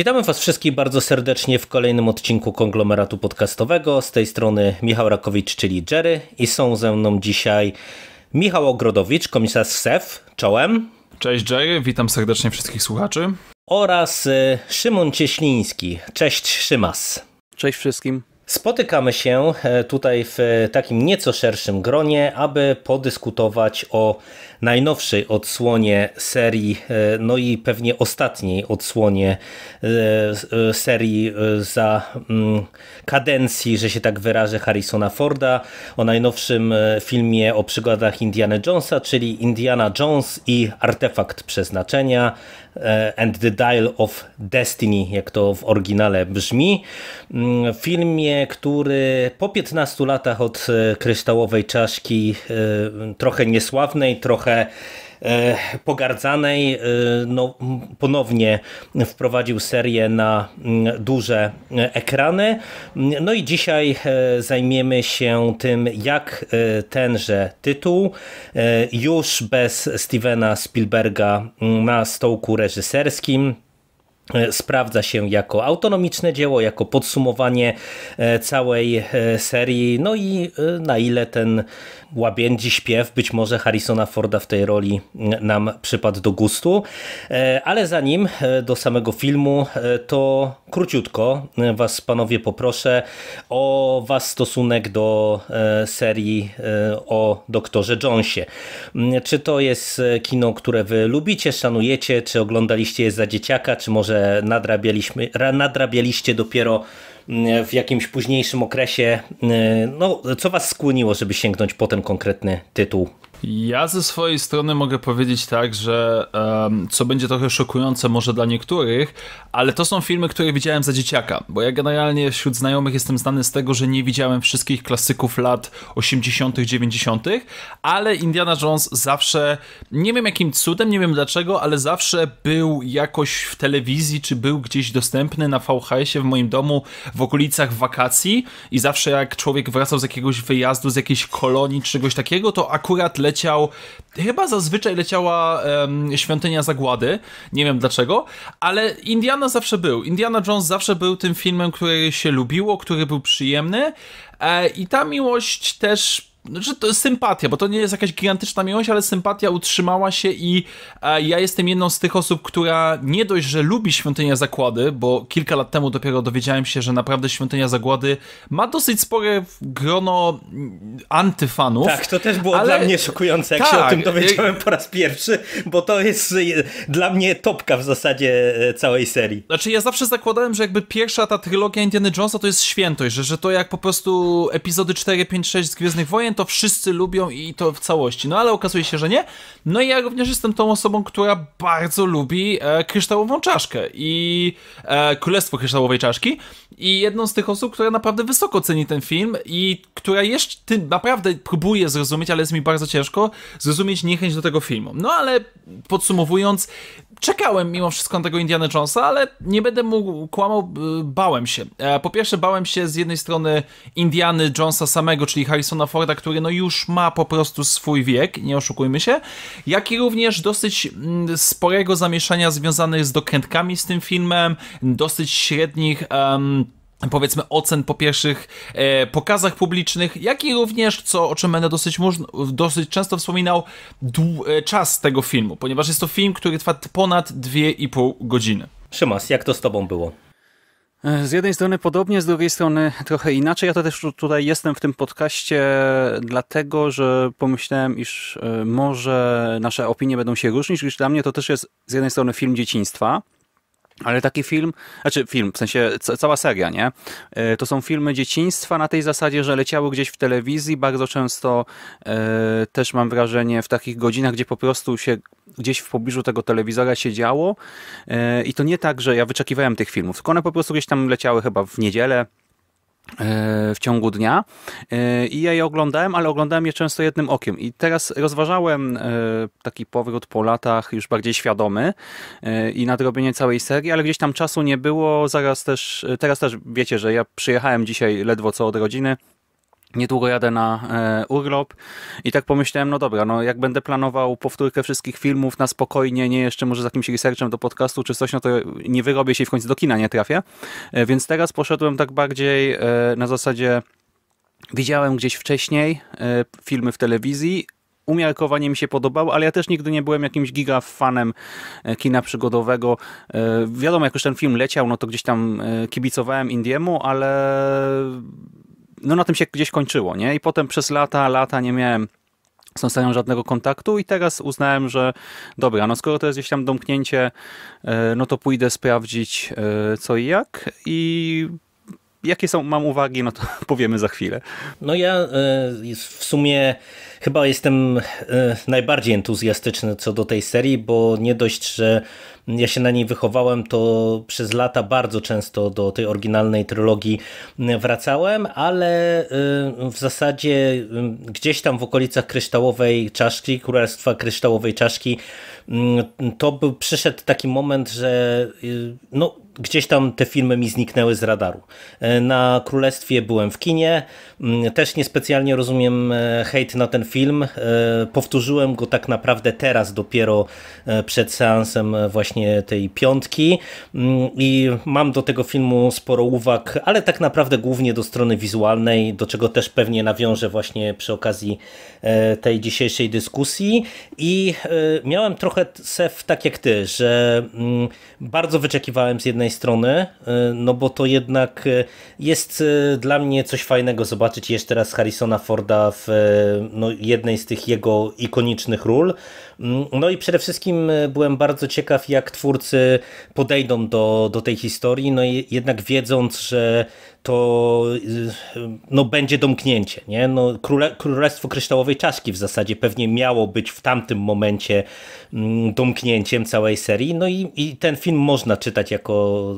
Witamy Was wszystkich bardzo serdecznie w kolejnym odcinku konglomeratu podcastowego. Z tej strony Michał Rakowicz, czyli Jerry, i są ze mną dzisiaj Michał Ogrodowicz, komisarz SEF. Czołem. Cześć Jerry, witam serdecznie wszystkich słuchaczy. Oraz y, Szymon Cieśliński. Cześć Szymas. Cześć wszystkim. Spotykamy się y, tutaj w y, takim nieco szerszym gronie, aby podyskutować o najnowszej odsłonie serii, e, no i pewnie ostatniej odsłonie e, e, serii za mm, kadencji, że się tak wyrażę, Harrisona Forda, o najnowszym filmie o przygodach Indiana Jonesa, czyli Indiana Jones i Artefakt Przeznaczenia and the Dial of Destiny, jak to w oryginale brzmi. W mm, filmie, który po 15 latach od kryształowej czaszki, trochę niesławnej, trochę trochę e, pogardzanej, e, no, ponownie wprowadził serię na mm, duże e, ekrany. No i dzisiaj zajmiemy się tym, jak tenże tytuł już bez Stevena Spielberga mm, na stołku reżyserskim sprawdza się jako autonomiczne dzieło, jako podsumowanie całej serii, no i na ile ten łabędzi śpiew być może Harrisona Forda w tej roli nam przypadł do gustu. E, ale zanim e, do samego filmu, e, to króciutko Was panowie poproszę o Was stosunek do serii o doktorze Jonesie. Mm, czy to jest kino, które Wy lubicie, szanujecie, czy oglądaliście je za dzieciaka, czy może nadrabialiśmy, nadrabialiście dopiero Mm, w jakimś późniejszym okresie. Mm, no, co was skłoniło, żeby sięgnąć po ten konkretny tytuł ja ze swojej strony mogę powiedzieć tak, że um, co będzie trochę szokujące może dla niektórych, ale to są filmy, które widziałem za dzieciaka, bo ja generalnie wśród znajomych jestem znany z tego, że nie widziałem wszystkich klasyków lat 80., 90., ale Indiana Jones zawsze, nie wiem jakim cudem, nie wiem dlaczego, ale zawsze był jakoś w telewizji, czy był gdzieś dostępny na VHS-ie w moim domu w okolicach wakacji i zawsze jak człowiek wracał z jakiegoś wyjazdu, z jakiejś kolonii, czegoś takiego, to akurat leci leciał, chyba zazwyczaj leciała um, Świątynia Zagłady, nie wiem dlaczego, ale Indiana zawsze był. Indiana Jones zawsze był tym filmem, który się lubiło, który był przyjemny e, i ta miłość też znaczy to jest sympatia, bo to nie jest jakaś gigantyczna miłość, ale sympatia utrzymała się i e, ja jestem jedną z tych osób, która nie dość, że lubi świątynia Zakłady, bo kilka lat temu dopiero dowiedziałem się, że naprawdę Świątynia Zagłady ma dosyć spore grono mm, antyfanów. Tak, to też było ale... dla mnie szokujące, jak tak, się o tak. tym dowiedziałem y- po raz pierwszy, bo to jest y, dla mnie topka w zasadzie e, całej serii. Znaczy ja zawsze zakładałem, że jakby pierwsza ta trylogia Indiana Jonesa to jest świętość, że, że to jak po prostu epizody 4, 5, 6 z Gwiezdnych Wojen to wszyscy lubią i to w całości. No ale okazuje się, że nie. No i ja również jestem tą osobą, która bardzo lubi e, kryształową czaszkę i e, królestwo kryształowej czaszki i jedną z tych osób, która naprawdę wysoko ceni ten film i która jeszcze tym naprawdę próbuje zrozumieć, ale jest mi bardzo ciężko zrozumieć niechęć do tego filmu. No ale podsumowując, czekałem mimo wszystko na tego Indiana Jonesa, ale nie będę mu kłamał, bałem się. E, po pierwsze bałem się z jednej strony Indiany Jonesa samego, czyli Harrisona Forda, który no już ma po prostu swój wiek, nie oszukujmy się, jak i również dosyć mm, sporego zamieszania związanych z dokrętkami z tym filmem, dosyć średnich... Um, powiedzmy ocen po pierwszych e, pokazach publicznych, jak i również, co o czym będę dosyć, dosyć często wspominał, e, czas tego filmu, ponieważ jest to film, który trwa ponad 2,5 godziny. Szymas, jak to z tobą było? E, z jednej strony podobnie, z drugiej strony trochę inaczej. Ja to też tutaj jestem w tym podcaście, dlatego że pomyślałem, iż e, może nasze opinie będą się różnić, gdyż dla mnie to też jest z jednej strony film dzieciństwa, ale taki film, znaczy film, w sensie cała seria, nie? E, to są filmy dzieciństwa na tej zasadzie, że leciały gdzieś w telewizji, bardzo często e, też mam wrażenie w takich godzinach, gdzie po prostu się gdzieś w pobliżu tego telewizora się działo e, i to nie tak, że ja wyczekiwałem tych filmów, tylko one po prostu gdzieś tam leciały chyba w niedzielę, w ciągu dnia e, i ja je oglądałem, ale oglądałem je często jednym okiem i teraz rozważałem e, taki powrót po latach już bardziej świadomy e, i nadrobienie całej serii, ale gdzieś tam czasu nie było, zaraz też, teraz też wiecie, że ja przyjechałem dzisiaj ledwo co od rodziny, Niedługo jadę na e, urlop i tak pomyślałem, no dobra, no jak będę planował powtórkę wszystkich filmów na spokojnie, nie jeszcze może z jakimś researchem do podcastu czy coś, no to nie wyrobię się i w końcu do kina nie trafię. E, więc teraz poszedłem tak bardziej e, na zasadzie widziałem gdzieś wcześniej e, filmy w telewizji, umiarkowanie mi się podobał, ale ja też nigdy nie byłem jakimś giga fanem e, kina przygodowego. E, wiadomo, jak już ten film leciał, no to gdzieś tam kibicowałem Indiemu, ale no na tym się gdzieś kończyło, nie? I potem przez lata, lata nie miałem z tą żadnego kontaktu i teraz uznałem, że dobra, no skoro to jest gdzieś tam domknięcie, e, no to pójdę sprawdzić e, co i jak i jakie są, mam uwagi, no to powiemy za chwilę. No ja e, w sumie chyba jestem najbardziej entuzjastyczny co do tej serii, bo nie dość, że ja się na niej wychowałem, to przez lata bardzo często do tej oryginalnej trylogii wracałem, ale y, w zasadzie y, gdzieś tam w okolicach Kryształowej Czaszki, Królestwa Kryształowej Czaszki, y, to był, przyszedł taki moment, że no gdzieś tam te filmy mi zniknęły z radaru. E, na Królestwie byłem w kinie, mm, też niespecjalnie rozumiem e, hejt na ten film. E, powtórzyłem go tak naprawdę teraz, dopiero przed seansem właśnie tej piątki mm, i mam do tego filmu sporo uwag, ale tak naprawdę głównie do strony wizualnej, do czego też pewnie nawiążę właśnie przy okazji tej dzisiejszej dyskusji i miałem trochę sef tak jak ty, że mm, bardzo wyczekiwałem z jednej jednej strony, y, no bo to jednak y, jest y, dla mnie coś fajnego zobaczyć jeszcze raz Harrisona Forda w no, jednej z tych jego ikonicznych ról, no i przede wszystkim e, byłem bardzo ciekaw, jak twórcy podejdą do, do tej historii, no i jednak wiedząc, że to e, no, będzie domknięcie. Nie? No, Króle, Królestwo Kryształowej Czaszki w zasadzie pewnie miało być w tamtym momencie mm, domknięciem całej serii. No i, i ten film można czytać jako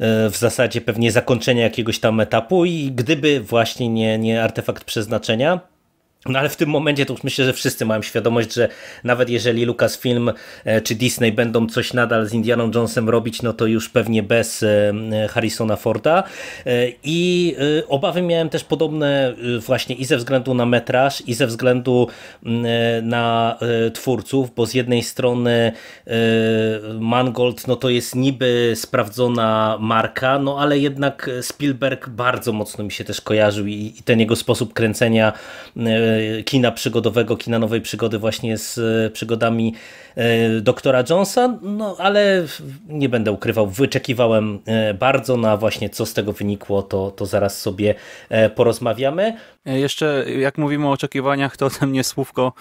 e, w zasadzie pewnie zakończenie jakiegoś tam etapu i gdyby właśnie nie, nie artefakt przeznaczenia, no ale w tym momencie to już myślę, że wszyscy mają świadomość, że nawet jeżeli Lucasfilm e, czy Disney będą coś nadal z Indianą Jonesem robić, no to już pewnie bez e, e, Harrisona Forda. I obawy miałem też podobne właśnie i ze względu na metraż, i ze względu na twórców, bo z jednej strony Mangold no to jest niby sprawdzona marka, no ale jednak Spielberg bardzo mocno mi się też kojarzył i ten jego sposób kręcenia kina przygodowego, kina nowej przygody właśnie z przygodami E, doktora Jonesa, no ale nie będę ukrywał, wyczekiwałem e, bardzo na właśnie co z tego wynikło, to, to zaraz sobie e, porozmawiamy. Jeszcze jak mówimy o oczekiwaniach, to ode mnie słówko.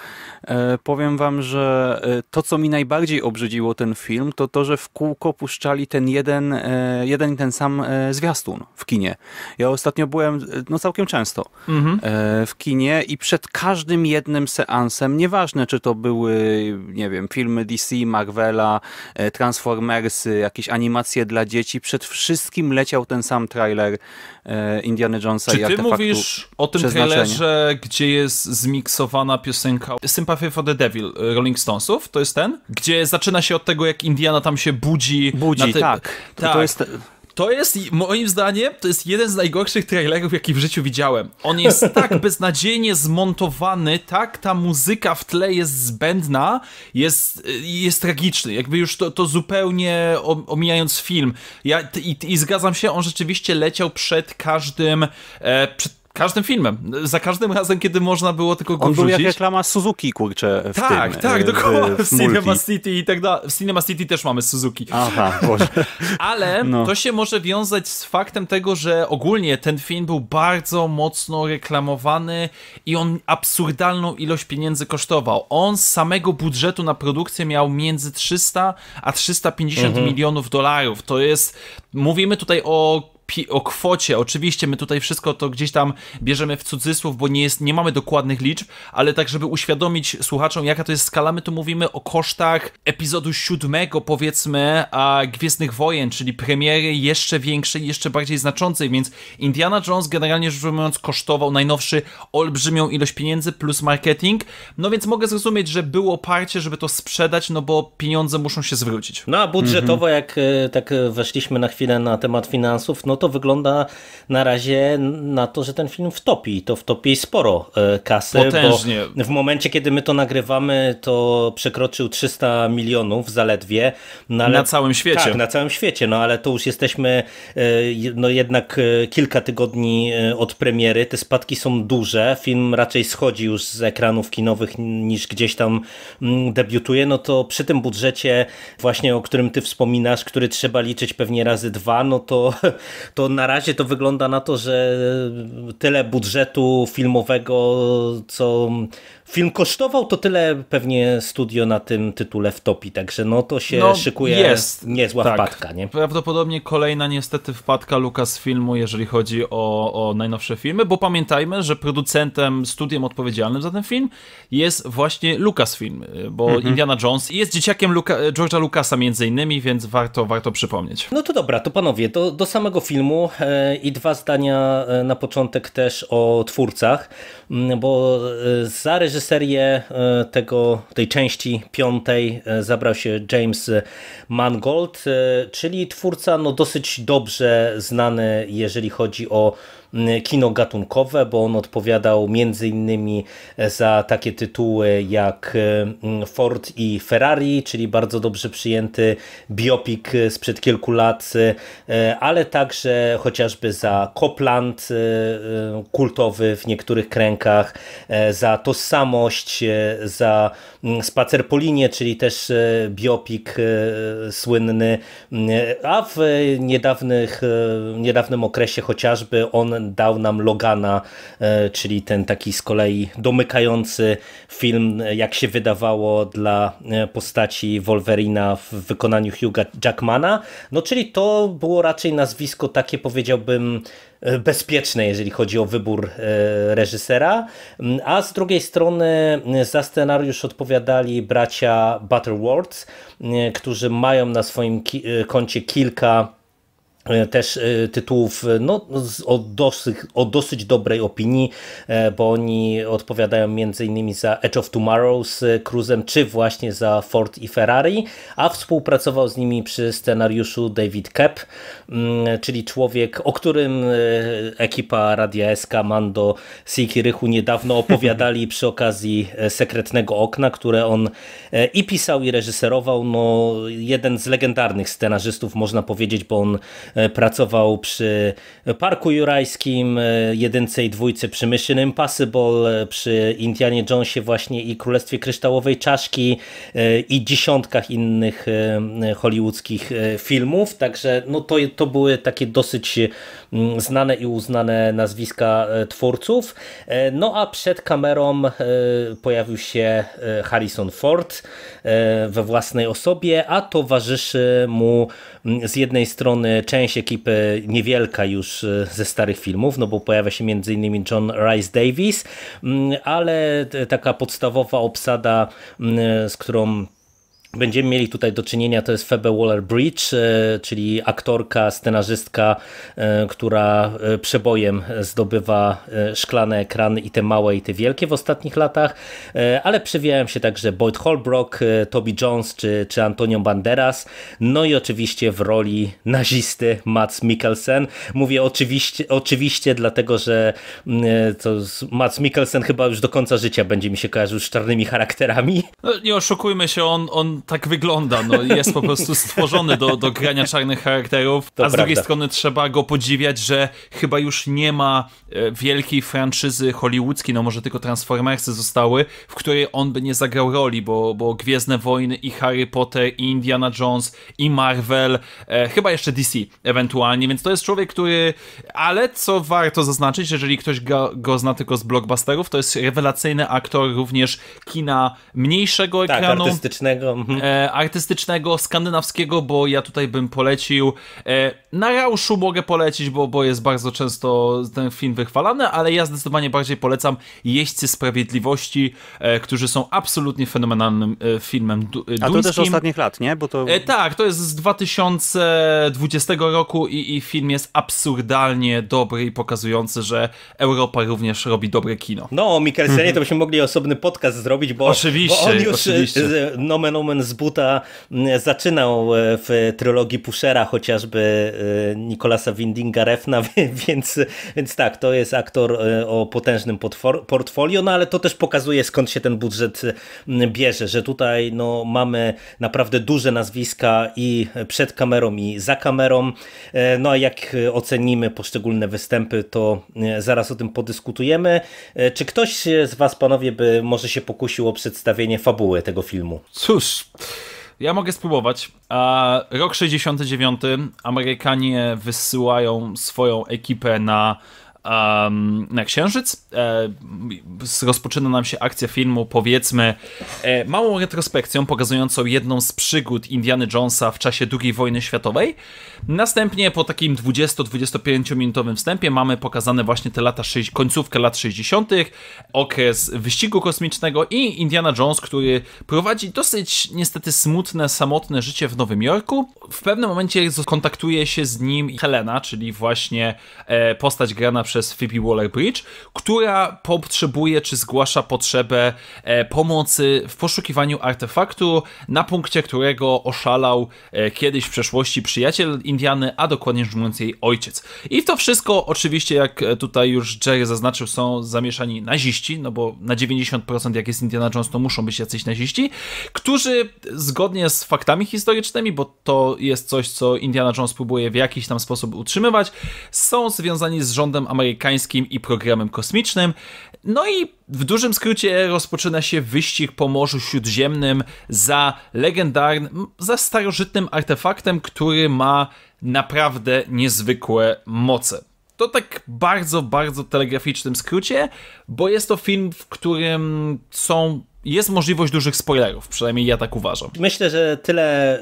Powiem wam, że to co mi najbardziej obrzydziło ten film, to to, że w kółko puszczali ten jeden, jeden i ten sam zwiastun w kinie. Ja ostatnio byłem, no całkiem często mhm. w kinie i przed każdym jednym seansem, nieważne czy to były, nie wiem, film filmy DC, Marvela, e, Transformersy, jakieś animacje dla dzieci. Przed wszystkim leciał ten sam trailer e, Indiana Jonesa Czy i Czy ty mówisz o tym trailerze, gdzie jest zmiksowana piosenka Sympathy for the Devil Rolling Stonesów? To jest ten? Gdzie zaczyna się od tego, jak Indiana tam się budzi. Budzi, te... tak. tak. To, to tak. jest to jest, moim zdaniem, to jest jeden z najgorszych trailerów, jaki w życiu widziałem. On jest tak beznadziejnie zmontowany, tak ta muzyka w tle jest zbędna, jest, y, jest tragiczny. Jakby już to, to zupełnie omijając film. Ja, i, i zgadzam się, on rzeczywiście leciał przed każdym, e, przed Każdym filmem. Za każdym razem, kiedy można było tylko go On rzucić. był jak reklama Suzuki, kurczę, w Tak, tym, tak, e, dokładnie. W, w, Cinema City i tak dalej. W Cinema City też mamy Suzuki. Aha, Boże. Ale no. to się może wiązać z faktem tego, że ogólnie ten film był bardzo mocno reklamowany i on absurdalną ilość pieniędzy kosztował. On z samego budżetu na produkcję miał między 300 a 350 mhm. milionów dolarów. To jest, mówimy tutaj o o kwocie. Oczywiście my tutaj wszystko to gdzieś tam bierzemy w cudzysłów, bo nie, jest, nie mamy dokładnych liczb, ale tak, żeby uświadomić słuchaczom, jaka to jest skala, my tu mówimy o kosztach epizodu siódmego, powiedzmy, a Gwiezdnych Wojen, czyli premiery jeszcze większej, jeszcze bardziej znaczącej, więc Indiana Jones generalnie rzecz ujmując kosztował najnowszy olbrzymią ilość pieniędzy plus marketing, no więc mogę zrozumieć, że było oparcie, żeby to sprzedać, no bo pieniądze muszą się zwrócić. No a budżetowo, mhm. jak e, tak e, weszliśmy na chwilę na temat finansów, no to wygląda na razie na to, że ten film wtopi. To wtopi sporo e, kasy. Potężnie. Bo w momencie, kiedy my to nagrywamy, to przekroczył 300 milionów zaledwie. No ale, na całym świecie. Tak, na całym świecie, no ale to już jesteśmy e, no jednak e, kilka tygodni od premiery. Te spadki są duże. Film raczej schodzi już z ekranów kinowych niż gdzieś tam debiutuje. No to przy tym budżecie właśnie, o którym ty wspominasz, który trzeba liczyć pewnie razy dwa, no to to na razie to wygląda na to, że tyle budżetu filmowego, co Film kosztował to tyle pewnie studio na tym tytule wtopi, także no to się no, szykuje jest, niezła tak. wpadka. Nie? Prawdopodobnie kolejna niestety wpadka Lucas filmu, jeżeli chodzi o, o najnowsze filmy, bo pamiętajmy, że producentem, studiem odpowiedzialnym za ten film jest właśnie Lucasfilm, y, bo mhm. Indiana Jones jest dzieciakiem Luka y, George'a Lucasa między innymi, więc warto, warto przypomnieć. No to dobra, to panowie, do, do samego filmu e, i dwa zdania e, na początek też o twórcach. Mm, bo e, za reżyserię e, tego, tej części piątej e, zabrał się James Mangold, czyli twórca no, dosyć dobrze znany, jeżeli chodzi o Y, kino gatunkowe, bo on odpowiadał między innymi za takie tytuły jak y, Ford i Ferrari, czyli bardzo dobrze przyjęty biopik y, sprzed kilku lat, ale także chociażby za Copland, kultowy w niektórych kręgach, za Tożsamość, za Spacer po linie, czyli też biopik słynny, a w niedawnych, niedawnym okresie chociażby on dał nam Logana, e, czyli ten taki z kolei domykający film, e, jak się wydawało, dla e, postaci Wolverina w wykonaniu Hugha Jackmana. No czyli to było raczej nazwisko takie powiedziałbym bezpieczne, jeżeli chodzi o wybór reżysera, mm, a z drugiej strony za scenariusz odpowiadali bracia Butterworth, którzy mają na swoim koncie kilka E, też e, tytułów e, no, o, dosyć, o dosyć dobrej opinii, bo oni odpowiadają m.in. za Edge of Tomorrow z Cruzem, czy właśnie za Ford i Ferrari, a współpracował z nimi przy scenariuszu David Kep, mm, czyli człowiek, o którym ekipa Radia SK Mando Siki Rychu niedawno opowiadali przy okazji Sekretnego Okna, które on i pisał i reżyserował. No, jeden z legendarnych scenarzystów można powiedzieć, bo on E, pracował przy Parku Jurajskim, e, jedynce i dwójce przy Mission Impossible, e, przy Indianie Jonesie właśnie i Królestwie Kryształowej Czaszki i dziesiątkach innych hollywoodzkich filmów, także no to, to były takie dosyć znane i uznane nazwiska twórców. No a przed kamerą pojawił się Harrison Ford we własnej osobie, a towarzyszy mu z jednej strony część część ekipy niewielka już e, ze starych filmów, no bo pojawia się m.in. John Rice Davis, mm, ale taka podstawowa obsada, mm, z którą Będziemy mieli tutaj do czynienia, to jest Febe Waller-Bridge, e, czyli aktorka, scenarzystka, e, która e, przebojem zdobywa szklane ekrany i te małe i te wielkie w ostatnich latach, ale przewijają się także Boyd Holbrook, Toby Jones czy, czy Antonio Banderas, no i oczywiście w roli nazisty Mats Mikkelsen. Mówię oczywiście, oczywiście dlatego, że mm, to Mats Mikkelsen chyba już do końca życia będzie mi się kojarzył z czarnymi charakterami. No, nie oszukujmy się, on, on tak wygląda, no, jest po prostu stworzony do, do grania czarnych charakterów, to a z drugiej strony trzeba go podziwiać, że chyba już nie ma e, wielkiej franczyzy hollywoodzkiej, no może tylko Transformersy zostały, w której on by nie zagrał roli, bo, bo Gwiezdne Wojny i Harry Potter i Indiana Jones i Marvel, e, chyba jeszcze DC ewentualnie, więc to jest człowiek, który, ale co warto zaznaczyć, jeżeli ktoś go, go zna tylko z blockbusterów, to jest rewelacyjny aktor również kina mniejszego tak, ekranu. tak, artystycznego. artystycznego. Mhm. Mhm. e, artystycznego, skandynawskiego, bo ja tutaj bym polecił. E, na Rauszu mogę polecić, bo, bo jest bardzo często ten film wychwalany, ale ja zdecydowanie bardziej polecam Jeźdźcy Sprawiedliwości, e, którzy są absolutnie fenomenalnym e, filmem du duńskim. E, A to też ostatnich lat, nie? Bo to... E, tak, to jest z 2020 roku i, i film jest absurdalnie dobry i pokazujący, że Europa również robi dobre kino. No, o Mikkelsenie to mhm. byśmy mogli osobny podcast zrobić, bo, Oczywiście, bo on już oczywiście. nomen omen z buta mm, zaczynał e, w trylogii Pushera chociażby e, Nikolasa Windinga Refna, więc, więc tak, to jest aktor e, o potężnym portfolio, no ale to też pokazuje skąd się ten budżet bierze, że tutaj no, mamy naprawdę duże nazwiska i przed kamerą i za kamerą, no a jak ocenimy poszczególne występy, to zaraz o tym podyskutujemy. Czy ktoś z Was, panowie, by może się pokusił o przedstawienie fabuły tego filmu? Cóż, ja mogę spróbować. Rok 69. Amerykanie wysyłają swoją ekipę na na Księżyc. E, rozpoczyna nam się akcja filmu, powiedzmy, e, małą retrospekcją pokazującą jedną z przygód Indiana Jonesa w czasie II wojny światowej. Następnie po takim 20-25 minutowym wstępie mamy pokazane właśnie te lata, końcówkę lat 60., okres wyścigu kosmicznego i Indiana Jones, który prowadzi dosyć niestety smutne, samotne życie w Nowym Jorku. W pewnym momencie kontaktuje się z nim Helena, czyli właśnie e, postać grana przez przez Phoebe Waller-Bridge, która potrzebuje czy zgłasza potrzebę e, pomocy w poszukiwaniu artefaktu, na punkcie którego oszalał e, kiedyś w przeszłości przyjaciel Indiany, a dokładnie rzecz jej ojciec. I w to wszystko oczywiście, jak e, tutaj już Jerry zaznaczył, są zamieszani naziści, no bo na 90% jak jest Indiana Jones, to muszą być jacyś naziści, którzy zgodnie z faktami historycznymi, bo to jest coś, co Indiana Jones próbuje w jakiś tam sposób utrzymywać, są związani z rządem amerykańskim amerykańskim i programem kosmicznym. No i w dużym skrócie rozpoczyna się wyścig po Morzu Śródziemnym za legendarnym, za starożytnym artefaktem, który ma naprawdę niezwykłe moce. To tak bardzo, bardzo telegraficznym skrócie, bo jest to film, w którym są jest możliwość dużych spoilerów, przynajmniej ja tak uważam. Myślę, że tyle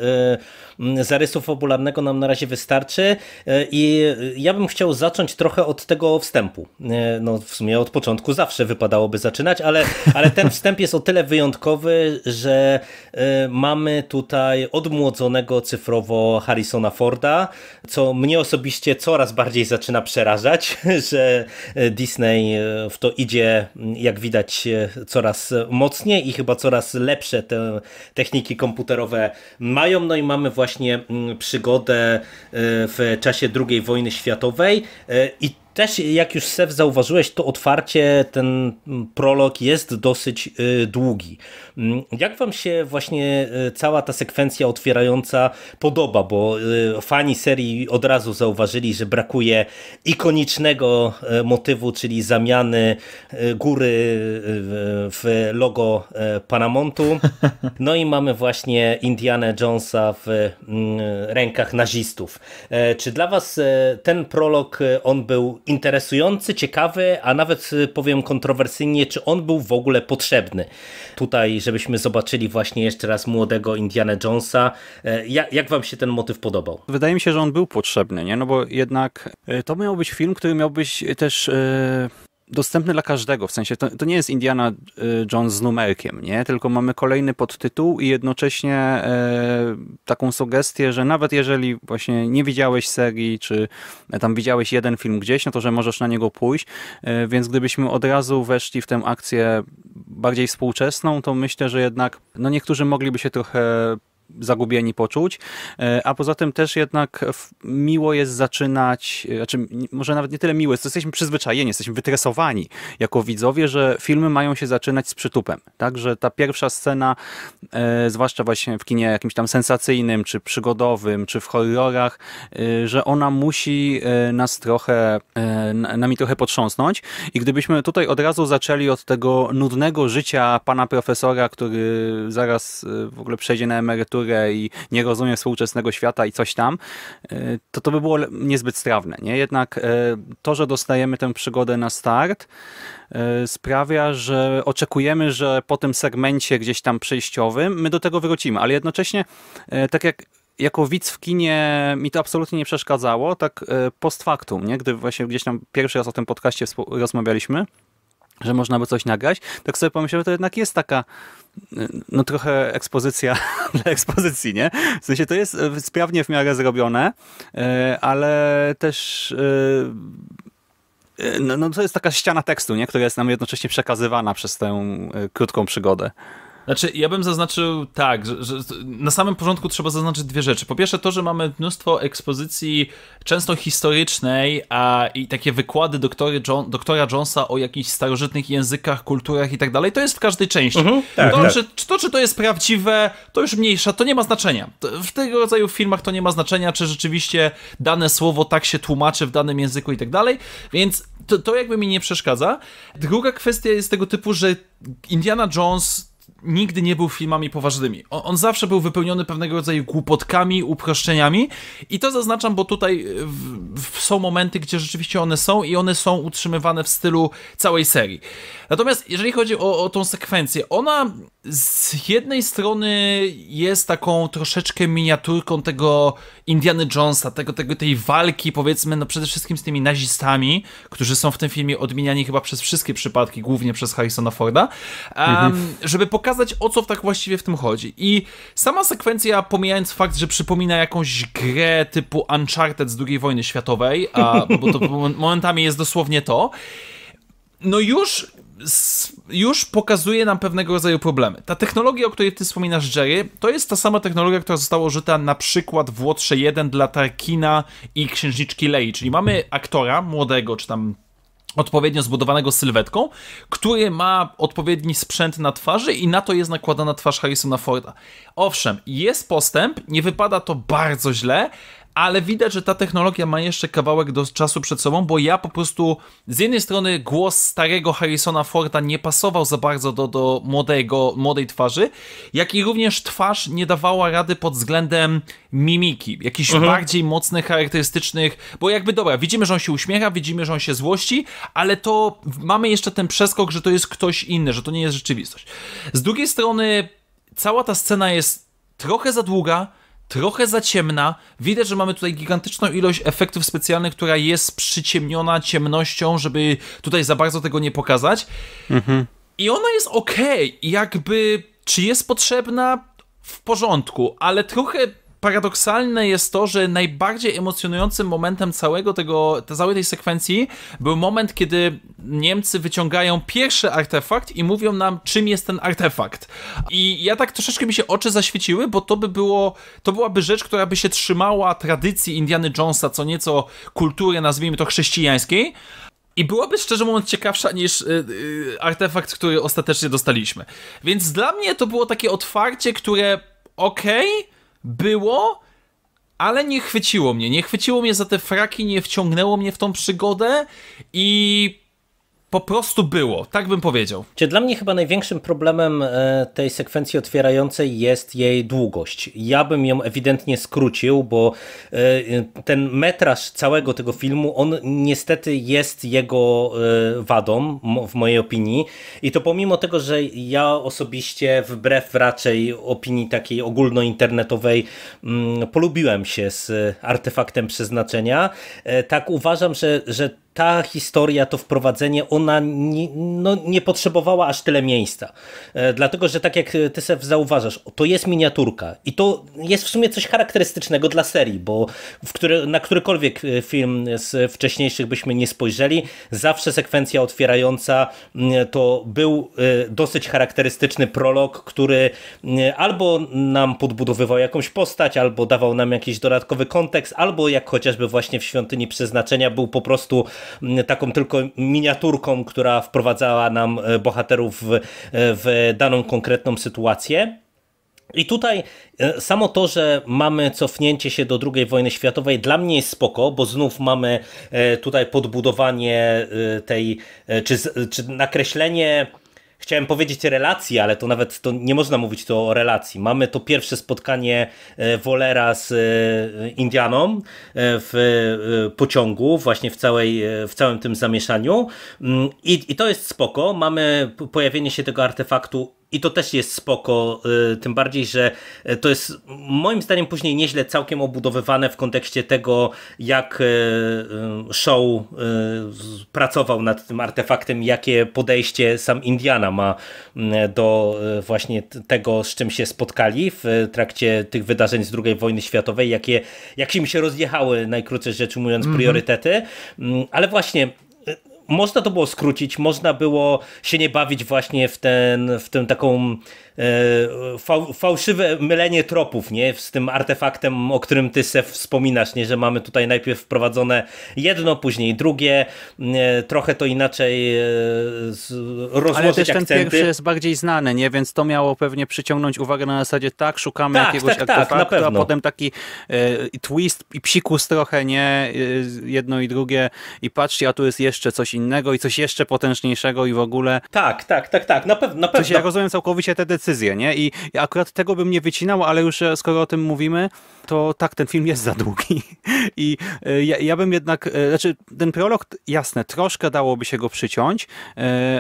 y, zarysu fabularnego nam na razie wystarczy y, i ja bym chciał zacząć trochę od tego wstępu. Y, no w sumie od początku zawsze wypadałoby zaczynać, ale, ale ten wstęp jest o tyle wyjątkowy, że y, mamy tutaj odmłodzonego cyfrowo Harrisona Forda, co mnie osobiście coraz bardziej zaczyna przerażać, że Disney w to idzie, jak widać, coraz mocniej technicznie i chyba coraz lepsze te techniki komputerowe mają. No i mamy właśnie mm, przygodę y, w czasie II wojny światowej y, i też jak już Sef zauważyłeś, to otwarcie, ten prolog jest dosyć y, długi. Mm, jak wam się właśnie y, cała ta sekwencja otwierająca podoba? Bo y, fani serii od razu zauważyli, że brakuje ikonicznego motywu, czyli zamiany góry w logo Panamontu. No i mamy właśnie Indiana Jonesa w mm, rękach nazistów. E, czy dla was e, ten prolog, e, on był interesujący, ciekawy, a nawet y, powiem kontrowersyjnie, czy on był w ogóle potrzebny. Tutaj, żebyśmy zobaczyli właśnie jeszcze raz młodego Indiana Jonesa. E, jak, jak wam się ten motyw podobał? Wydaje mi się, że on był potrzebny, nie? No bo jednak e, to miał być film, który miał być e, też dostępny dla każdego, w sensie to, to, nie jest Indiana y, Jones z numerkiem, nie? Tylko mamy kolejny podtytuł i jednocześnie e, taką sugestię, że nawet jeżeli właśnie nie widziałeś serii, czy tam widziałeś jeden film gdzieś, no to że możesz na niego pójść, e, więc gdybyśmy od razu weszli w tę akcję bardziej współczesną, to myślę, że jednak no niektórzy mogliby się trochę zagubieni poczuć. E, a poza tym też jednak miło jest zaczynać, e, znaczy może nawet nie tyle miło jest, jesteśmy przyzwyczajeni, jesteśmy wytresowani jako widzowie, że filmy mają się zaczynać z przytupem. Także ta pierwsza scena, e, zwłaszcza właśnie w kinie jakimś tam sensacyjnym, czy przygodowym, czy w horrorach, że ona musi nas trochę, nami trochę potrząsnąć. I gdybyśmy tutaj od razu zaczęli od tego nudnego życia pana profesora, który zaraz w ogóle przejdzie na emeryturę, kulturę i nie rozumie współczesnego świata i coś tam, e, to to by było niezbyt strawne. Nie? Jednak e, to, że dostajemy tę przygodę na start, e, sprawia, że oczekujemy, że po tym segmencie gdzieś tam przejściowym my do tego wrócimy, ale jednocześnie tak jak jako widz w kinie mi to absolutnie nie przeszkadzało, tak post factum, nie? gdy właśnie gdzieś tam pierwszy raz o tym podcaście rozmawialiśmy, że można by coś nagrać, tak sobie pomyślałem, że to jednak jest taka y, no trochę ekspozycja dla ekspozycji, nie? W sensie to jest y, sprawnie w miarę zrobione, y, ale też no, no to jest taka ściana tekstu, nie? Która jest nam jednocześnie przekazywana przez tę krótką przygodę. Znaczy, ja bym zaznaczył tak, że, że, na samym porządku trzeba zaznaczyć dwie rzeczy. Po pierwsze, to, że mamy mnóstwo ekspozycji, często historycznej, a i takie wykłady doktory John, doktora Jonesa o jakichś starożytnych językach, kulturach i tak dalej, to jest w każdej części. Mhm, tak, to, tak. Czy, to, czy to jest prawdziwe, to już mniejsza, to nie ma znaczenia. W tego rodzaju filmach to nie ma znaczenia, czy rzeczywiście dane słowo tak się tłumaczy w danym języku i tak dalej, więc to, to jakby mi nie przeszkadza. Druga kwestia jest tego typu, że Indiana Jones nigdy nie był filmami poważnymi. On, on, zawsze był wypełniony pewnego rodzaju głupotkami, uproszczeniami i to zaznaczam, bo tutaj e, w, w są momenty, gdzie rzeczywiście one są i one są utrzymywane w stylu całej serii. Natomiast jeżeli chodzi o, o tą sekwencję, ona z jednej strony jest taką troszeczkę miniaturką tego Indiana Jonesa, tego, tego, tej walki powiedzmy no przede wszystkim z tymi nazistami, którzy są w tym filmie odmieniani chyba przez wszystkie przypadki, głównie przez Harrisona Forda, um, żeby pokazać pokazać, o co tak właściwie w tym chodzi. I sama sekwencja, pomijając fakt, że przypomina jakąś grę typu Uncharted z II wojny światowej, a, no bo to momentami jest dosłownie to, no już już pokazuje nam pewnego rodzaju problemy. Ta technologia, o której ty wspominasz, Jerry, to jest ta sama technologia, która została użyta na przykład w Łotrze 1 dla Tarkina i Księżniczki Lei, czyli mamy aktora młodego, czy tam odpowiednio zbudowanego sylwetką, który ma odpowiedni sprzęt na twarzy i na to jest nakładana twarz Harrisona Forda. Owszem, jest postęp, nie wypada to bardzo źle, ale widać, że ta technologia ma jeszcze kawałek do czasu przed sobą, bo ja po prostu z jednej strony głos starego Harrisona Forda nie pasował za bardzo do, do młodego, młodej twarzy, jak i również twarz nie dawała rady pod względem mimiki, jakichś mhm. bardziej mocnych, charakterystycznych, bo jakby dobra, widzimy, że on się uśmiecha, widzimy, że on się złości, ale to mamy jeszcze ten przeskok, że to jest ktoś inny, że to nie jest rzeczywistość. Z drugiej strony cała ta scena jest trochę za długa, trochę za ciemna. Widać, że mamy tutaj gigantyczną ilość efektów specjalnych, która jest przyciemniona ciemnością, żeby tutaj za bardzo tego nie pokazać. Mhm. I ona jest ok, jakby czy jest potrzebna? W porządku, ale trochę paradoksalne jest to, że najbardziej emocjonującym momentem całego tego, całej tej sekwencji był moment, kiedy Niemcy wyciągają pierwszy artefakt i mówią nam, czym jest ten artefakt. I ja tak troszeczkę mi się oczy zaświeciły, bo to by było, to byłaby rzecz, która by się trzymała tradycji Indiany Jonesa, co nieco kultury, nazwijmy to chrześcijańskiej, i byłaby szczerze mówiąc ciekawsza niż yy, yy, artefakt, który ostatecznie dostaliśmy. Więc dla mnie to było takie otwarcie, które okej, okay, było, ale nie chwyciło mnie. Nie chwyciło mnie za te fraki, nie wciągnęło mnie w tą przygodę i po prostu było, tak bym powiedział. Czy dla mnie chyba największym problemem e, tej sekwencji otwierającej jest jej długość. Ja bym ją ewidentnie skrócił, bo e, ten metraż całego tego filmu, on niestety jest jego e, wadą, w mojej opinii. I to pomimo tego, że ja osobiście, wbrew raczej opinii takiej ogólnointernetowej, mm, polubiłem się z artefaktem przeznaczenia, tak uważam, że, że ta historia, to wprowadzenie, ona nie, no, nie potrzebowała aż tyle miejsca. E, dlatego, że tak jak e, ty Sef zauważasz, to jest miniaturka i to jest w sumie coś charakterystycznego dla serii, bo w który, na którykolwiek e, film z wcześniejszych byśmy nie spojrzeli, zawsze sekwencja otwierająca to był dosyć charakterystyczny prolog, który albo nam podbudowywał jakąś postać, albo dawał nam jakiś dodatkowy kontekst, albo jak chociażby właśnie w Świątyni Przeznaczenia był po prostu Y, taką tylko miniaturką, która wprowadzała nam y, bohaterów w, w daną konkretną sytuację. I tutaj y, samo to, że mamy cofnięcie się do II wojny światowej dla mnie jest spoko, bo znów mamy tutaj podbudowanie tej, czy, czy nakreślenie chciałem powiedzieć relacji, ale to nawet to nie można mówić to o relacji. Mamy to pierwsze spotkanie e, Wolera z e, Indianą e, w pociągu, właśnie w, całej, w całym tym zamieszaniu. Mm, I, I to jest spoko. Mamy pojawienie się tego artefaktu i to też jest spoko, y, tym bardziej, że y, to jest moim zdaniem później nieźle całkiem obudowywane w kontekście tego, jak y, show pracował nad tym artefaktem, jakie podejście sam Indiana ma mm, do właśnie tego, z czym się spotkali w trakcie tych wydarzeń z II wojny światowej, jakie, jak się im się rozjechały, najkrócej rzecz ujmując, mhm. priorytety. Mm -hmm. Ale właśnie można to było skrócić, można było się nie bawić właśnie w, ten, w tę taką E, fałszywe mylenie tropów, nie? Z tym artefaktem, o którym ty se wspominasz, nie? Że mamy tutaj najpierw wprowadzone jedno, później drugie, mm, e, trochę to inaczej e, rozłożyć Ale też ten akcenty. pierwszy jest bardziej znany, nie? Więc to miało pewnie przyciągnąć uwagę na zasadzie tak, szukamy tak, jakiegoś tak, tak artefaktu, tak, a potem taki y, twist i psikus trochę, nie? jedno i drugie i patrzcie, a tu jest jeszcze coś innego i coś jeszcze potężniejszego i w ogóle. Tak, tak, tak, tak, na pewno. Na pewno. Coś, ja rozumiem całkowicie te decyzje decyzje, nie? I akurat tego bym nie wycinał, ale już e, skoro o tym mówimy, to tak, ten film jest za długi. I e, ja, ja bym jednak, e, znaczy ten prolog, jasne, troszkę dałoby się go przyciąć,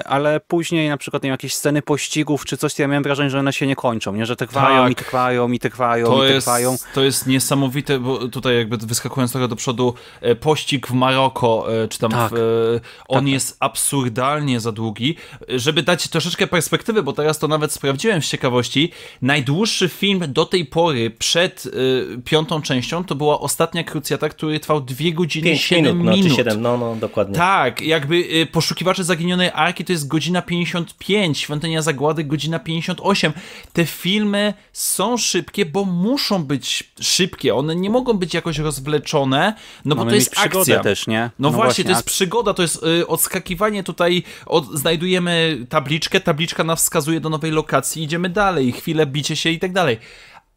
ale później na przykład nie wiem, jakieś sceny pościgów czy coś, ja miałem wrażenie, że one się nie kończą, nie? Że trwają tak. i trwają i trwają to i jest, trwają. To jest niesamowite, bo tutaj jakby wyskakując trochę do przodu, pościg w Maroko, czy tam tak. w, on tak, jest absurdalnie za długi. Żeby dać troszeczkę perspektywy, bo teraz to nawet sprawdziłem, sprawdziłem z ciekawości. Najdłuższy film do tej pory przed y, piątą częścią to była ostatnia krucjata, który trwał 2 godziny 5 7 minut. Znaczy minut. No, 7, no, no, dokładnie. Tak, jakby y, poszukiwacze zaginionej arki to jest godzina 55, świątynia zagłady godzina 58. Te filmy są szybkie, bo muszą być szybkie. One nie mogą być jakoś rozwleczone, no Mamy bo to jest akcja też, nie? No, no właśnie, właśnie, to jest przygoda, to jest y, odskakiwanie tutaj, od, znajdujemy tabliczkę, tabliczka nas wskazuje do nowej lokacji idziemy dalej, chwilę bicie się i tak dalej.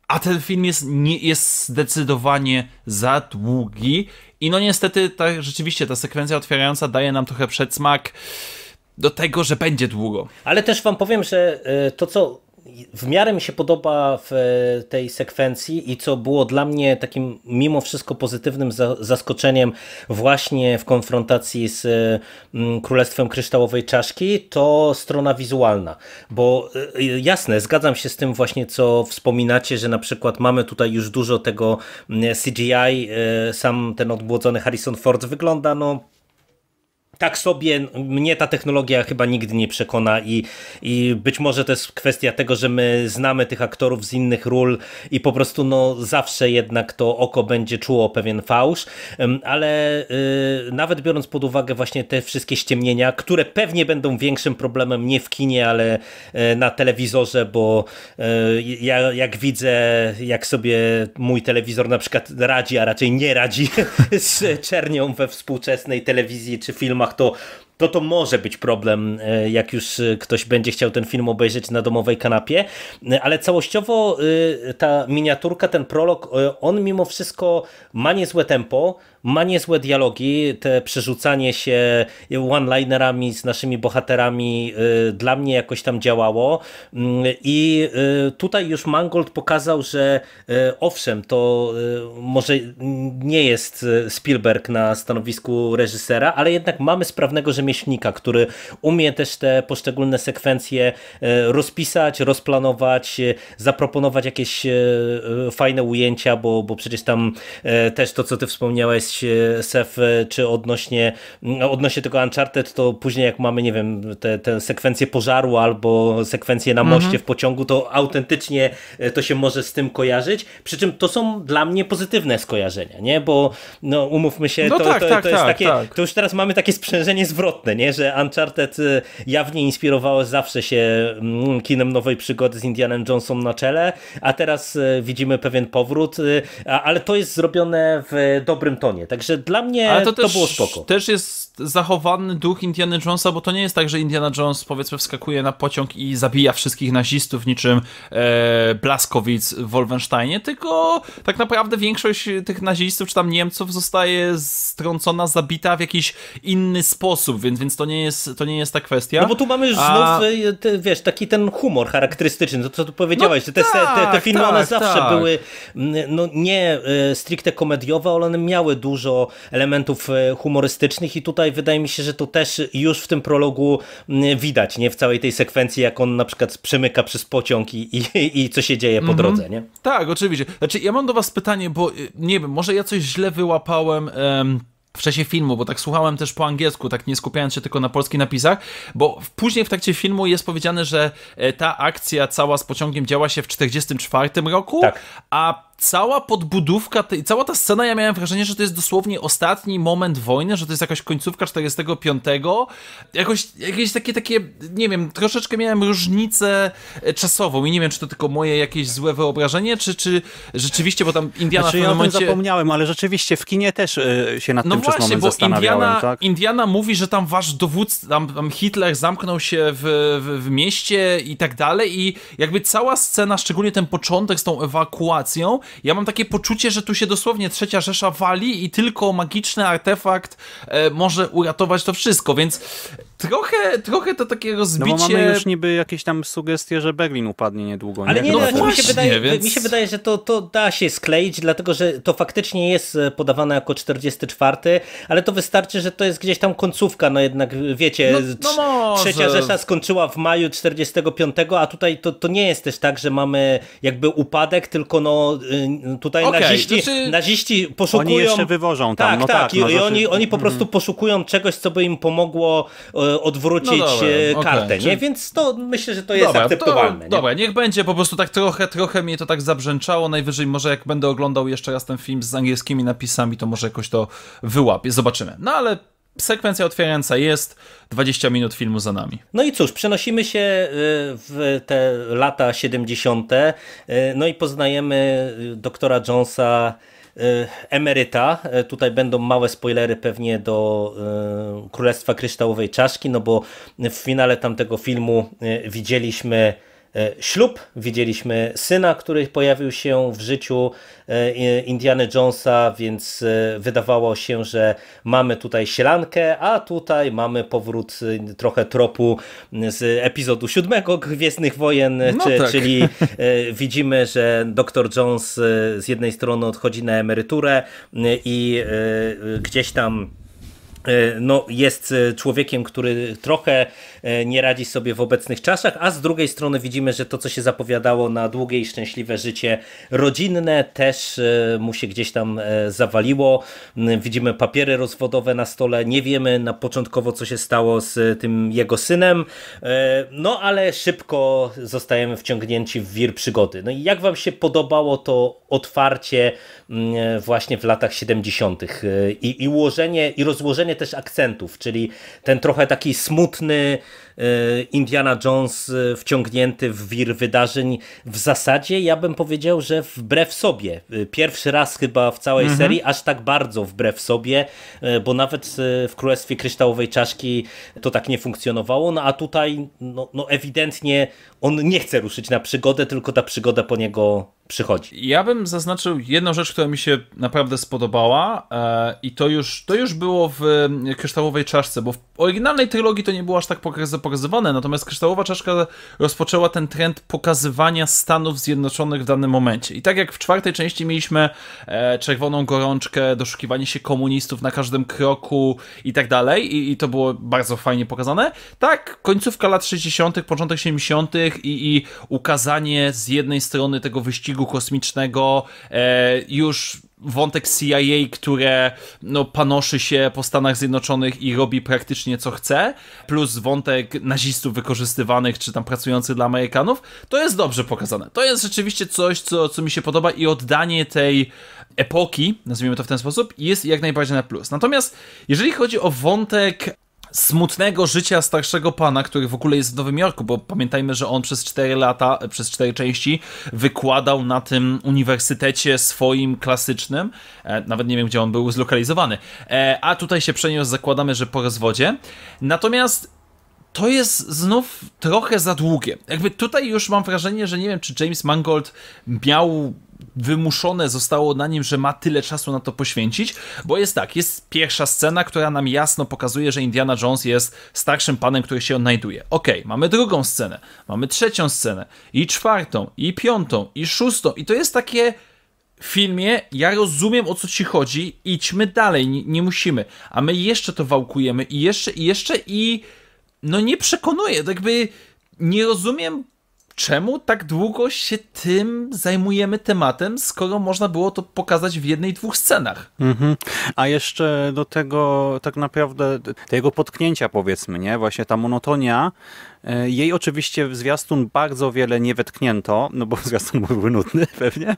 A ten film jest, nie, jest zdecydowanie za długi i no niestety ta, rzeczywiście ta sekwencja otwierająca daje nam trochę przedsmak do tego, że będzie długo. Ale też wam powiem, że e, to co w miarę mi się podoba w e, tej sekwencji i co było dla mnie takim mimo wszystko pozytywnym zaskoczeniem właśnie w konfrontacji z e, Królestwem Kryształowej Czaszki, to strona wizualna. Bo e, jasne, zgadzam się z tym właśnie, co wspominacie, że na przykład mamy tutaj już dużo tego CGI, sam ten odbłodzony Harrison Ford wygląda no tak sobie mnie ta technologia chyba nigdy nie przekona i, i być może to jest kwestia tego, że my znamy tych aktorów z innych ról i po prostu no zawsze jednak to oko będzie czuło pewien fałsz, ale yy, nawet biorąc pod uwagę właśnie te wszystkie ściemnienia, które pewnie będą większym problemem nie w kinie, ale yy, na telewizorze, bo yy, ja jak widzę, jak sobie mój telewizor na przykład radzi, a raczej nie radzi z czernią we współczesnej telewizji czy filmach, filmach, to to to może być problem, e, jak już e, ktoś będzie chciał ten film obejrzeć na domowej kanapie, e, ale całościowo ta miniaturka, ten prolog, on mimo wszystko ma niezłe tempo, ma niezłe dialogi, te przerzucanie się one-linerami z naszymi bohaterami y, dla mnie jakoś tam działało mm, i y, tutaj już Mangold pokazał, że y, owszem, to może nie jest Spielberg na stanowisku reżysera, ale jednak mamy sprawnego rzemieślnika, który umie też te poszczególne sekwencje rozpisać, rozplanować, zaproponować jakieś fajne ujęcia, bo, bo przecież tam też to, co ty wspomniałeś, E, Sef, e, czy odnośnie, mm, odnośnie tego Uncharted, to później jak mamy, nie wiem, te, te sekwencje pożaru albo sekwencje na moście mhm. w pociągu, to autentycznie e, to się może z tym kojarzyć. Przy czym to są dla mnie pozytywne skojarzenia, nie? Bo no, umówmy się, no to, tak, to, tak, to, jest tak, takie, tak. to już teraz mamy takie sprzężenie zwrotne, nie? Że Uncharted jawnie inspirowało zawsze się mm, kinem nowej przygody z Indianem Johnson na czele, a teraz widzimy pewien powrót, ale to jest zrobione w dobrym tonie fajnie. Także dla mnie Ale to, to też, było spoko. też jest zachowany duch Indiana Jonesa, bo to nie jest tak, że Indiana Jones powiedzmy wskakuje na pociąg i zabija wszystkich nazistów niczym e, Blaskowic w Wolfensteinie, tylko tak naprawdę większość tych nazistów czy tam Niemców zostaje strącona, zabita w jakiś inny sposób, więc, więc to, nie jest, to nie jest ta kwestia. No bo tu mamy A... znów, e, te, wiesz, taki ten humor charakterystyczny, to co tu powiedziałeś, no że te, tak, te, te, tak, filmy tak, one zawsze tak. były no, nie e, stricte komediowe, ale one miały dużo dużo elementów e, humorystycznych i tutaj wydaje mi się, że to też już w tym prologu widać, nie? W całej tej sekwencji, jak on na przykład przemyka przez pociąg i, i, i co się dzieje po mhm. drodze, nie? Tak, oczywiście. Znaczy, ja mam do was pytanie, bo y, nie wiem, może ja coś źle wyłapałem... Em w czasie filmu, bo tak słuchałem też po angielsku, tak nie skupiając się tylko na polskich napisach, bo później w trakcie filmu jest powiedziane, że e, ta akcja cała z pociągiem działa się w 44 roku, tak. a cała podbudówka, te, cała ta scena, ja miałem wrażenie, że to jest dosłownie ostatni moment wojny, że to jest jakaś końcówka 45. Jakoś, jakieś takie, takie, nie wiem, troszeczkę miałem różnicę e, czasową i nie wiem, czy to tylko moje jakieś złe wyobrażenie, czy, czy rzeczywiście, bo tam Indiana znaczy, w ja momencie... zapomniałem, ale rzeczywiście w kinie też yy, się nad no tym właśnie, przez moment bo Indiana, tak? Indiana mówi, że tam wasz dowódca, tam, tam Hitler zamknął się w, w, w mieście i tak dalej i jakby cała scena, szczególnie ten początek z tą ewakuacją, ja mam takie poczucie, że tu się dosłownie trzecia Rzesza wali i tylko magiczny artefakt e, może uratować to wszystko, więc trochę, trochę to takiego zbicie... No bo mamy już niby jakieś tam sugestie, że Berlin upadnie niedługo. Ale nie, nie no, no właśnie, mi, się wydaje, więc... mi się wydaje, że to, to da się skleić, dlatego że to faktycznie jest e, podawane jako 44, ale to wystarczy, że to jest gdzieś tam końcówka, no jednak wiecie, no, no trzecia Rzesza skończyła w maju 45, a tutaj to, to nie jest też tak, że mamy jakby upadek, tylko no y, tutaj okay, naziści, znaczy... naziści poszukują... Oni jeszcze wywożą tam, tak, no tak. tak i, no, i oni, znaczy- oni po mhm. prostu poszukują czegoś, co by im pomogło E, odwrócić no dobra, e, kartę, okay, nie? Więc to myślę, że to jest dobra, akceptowalne. To, dobra, niech będzie, po prostu tak trochę, trochę mnie to tak zabrzęczało, najwyżej może jak będę oglądał jeszcze raz ten film z angielskimi napisami, to może jakoś to wyłapię, zobaczymy. No ale sekwencja otwierająca jest, 20 minut filmu za nami. No i cóż, przenosimy się e, w te lata 70. No i poznajemy doktora Jonesa E, emeryta. E, tutaj będą małe spoilery pewnie do e, Królestwa Kryształowej Czaszki, no bo w finale tamtego filmu widzieliśmy E, ślub, widzieliśmy syna, który pojawił się w życiu e, Indiana Jonesa, więc e, wydawało się, że mamy tutaj sielankę, a tutaj mamy powrót trochę tropu z epizodu siódmego Gwiezdnych Wojen, no czy, tak. czyli widzimy, że Dr. Jones z jednej strony odchodzi na emeryturę i gdzieś tam E, no, jest e, człowiekiem, który trochę e, nie radzi sobie w obecnych czasach, a z drugiej strony widzimy, że to, co się zapowiadało na długie i szczęśliwe życie rodzinne, też mu się gdzieś tam zawaliło. Widzimy papiery rozwodowe na stole, nie wiemy na początkowo, co się stało z tym jego synem, no ale szybko zostajemy wciągnięci w wir przygody. No i jak wam się podobało to otwarcie właśnie w latach 70. i, i ułożenie, i rozłożenie zmianie też akcentów, czyli ten trochę taki smutny y, Indiana Jones y, wciągnięty w wir wydarzeń w zasadzie ja bym powiedział, że wbrew sobie. Y, pierwszy raz chyba w całej mhm. serii aż tak bardzo wbrew sobie, bo nawet w Królestwie Kryształowej Czaszki to tak nie funkcjonowało, no a tutaj no, no ewidentnie on nie chce ruszyć na przygodę, tylko ta przygoda po niego przychodzi. Ja bym zaznaczył jedną rzecz, która mi się naprawdę spodobała e, i to już, to już było w e, Kryształowej Czaszce, bo w oryginalnej trylogii to nie było aż tak pokazywane, natomiast Kryształowa Czaszka rozpoczęła ten trend pokazywania Stanów Zjednoczonych w danym momencie. I tak jak w czwartej części mieliśmy e, czerwoną gorączkę, doszukiwanie się komunistów na każdym kroku i tak dalej i, i to było bardzo fajnie pokazane, tak końcówka lat 60., początek 70., i, i ukazanie z jednej strony tego wyścigu kosmicznego e, już wątek CIA, które no, panoszy się po Stanach Zjednoczonych i robi praktycznie co chce, plus wątek nazistów wykorzystywanych czy tam pracujących dla Amerykanów, to jest dobrze pokazane. To jest rzeczywiście coś, co, co mi się podoba i oddanie tej epoki, nazwijmy to w ten sposób, jest jak najbardziej na plus. Natomiast jeżeli chodzi o wątek smutnego życia starszego pana, który w ogóle jest w Nowym Jorku, bo pamiętajmy, że on przez 4 lata, e, przez 4 części wykładał na tym uniwersytecie swoim klasycznym. E, nawet nie wiem, gdzie on był zlokalizowany. E, a tutaj się przeniósł, zakładamy, że po rozwodzie. Natomiast to jest znów trochę za długie. Jakby tutaj już mam wrażenie, że nie wiem, czy James Mangold miał wymuszone zostało na nim, że ma tyle czasu na to poświęcić, bo jest tak, jest pierwsza scena, która nam jasno pokazuje, że Indiana Jones jest starszym panem, który się odnajduje. Ok, mamy drugą scenę, mamy trzecią scenę, i czwartą, i piątą, i szóstą, i to jest takie filmie, ja rozumiem o co ci chodzi, idźmy dalej, nie, nie, musimy. A my jeszcze to wałkujemy i jeszcze, i jeszcze i no nie przekonuję, tak by nie rozumiem czemu tak długo się tym zajmujemy tematem, skoro można było to pokazać w jednej, dwóch scenach. Mm -hmm. A jeszcze do tego tak naprawdę tego potknięcia powiedzmy, nie? Właśnie ta monotonia, e, jej oczywiście w zwiastun bardzo wiele nie wetknięto, no bo zwiastun byłby nudny pewnie,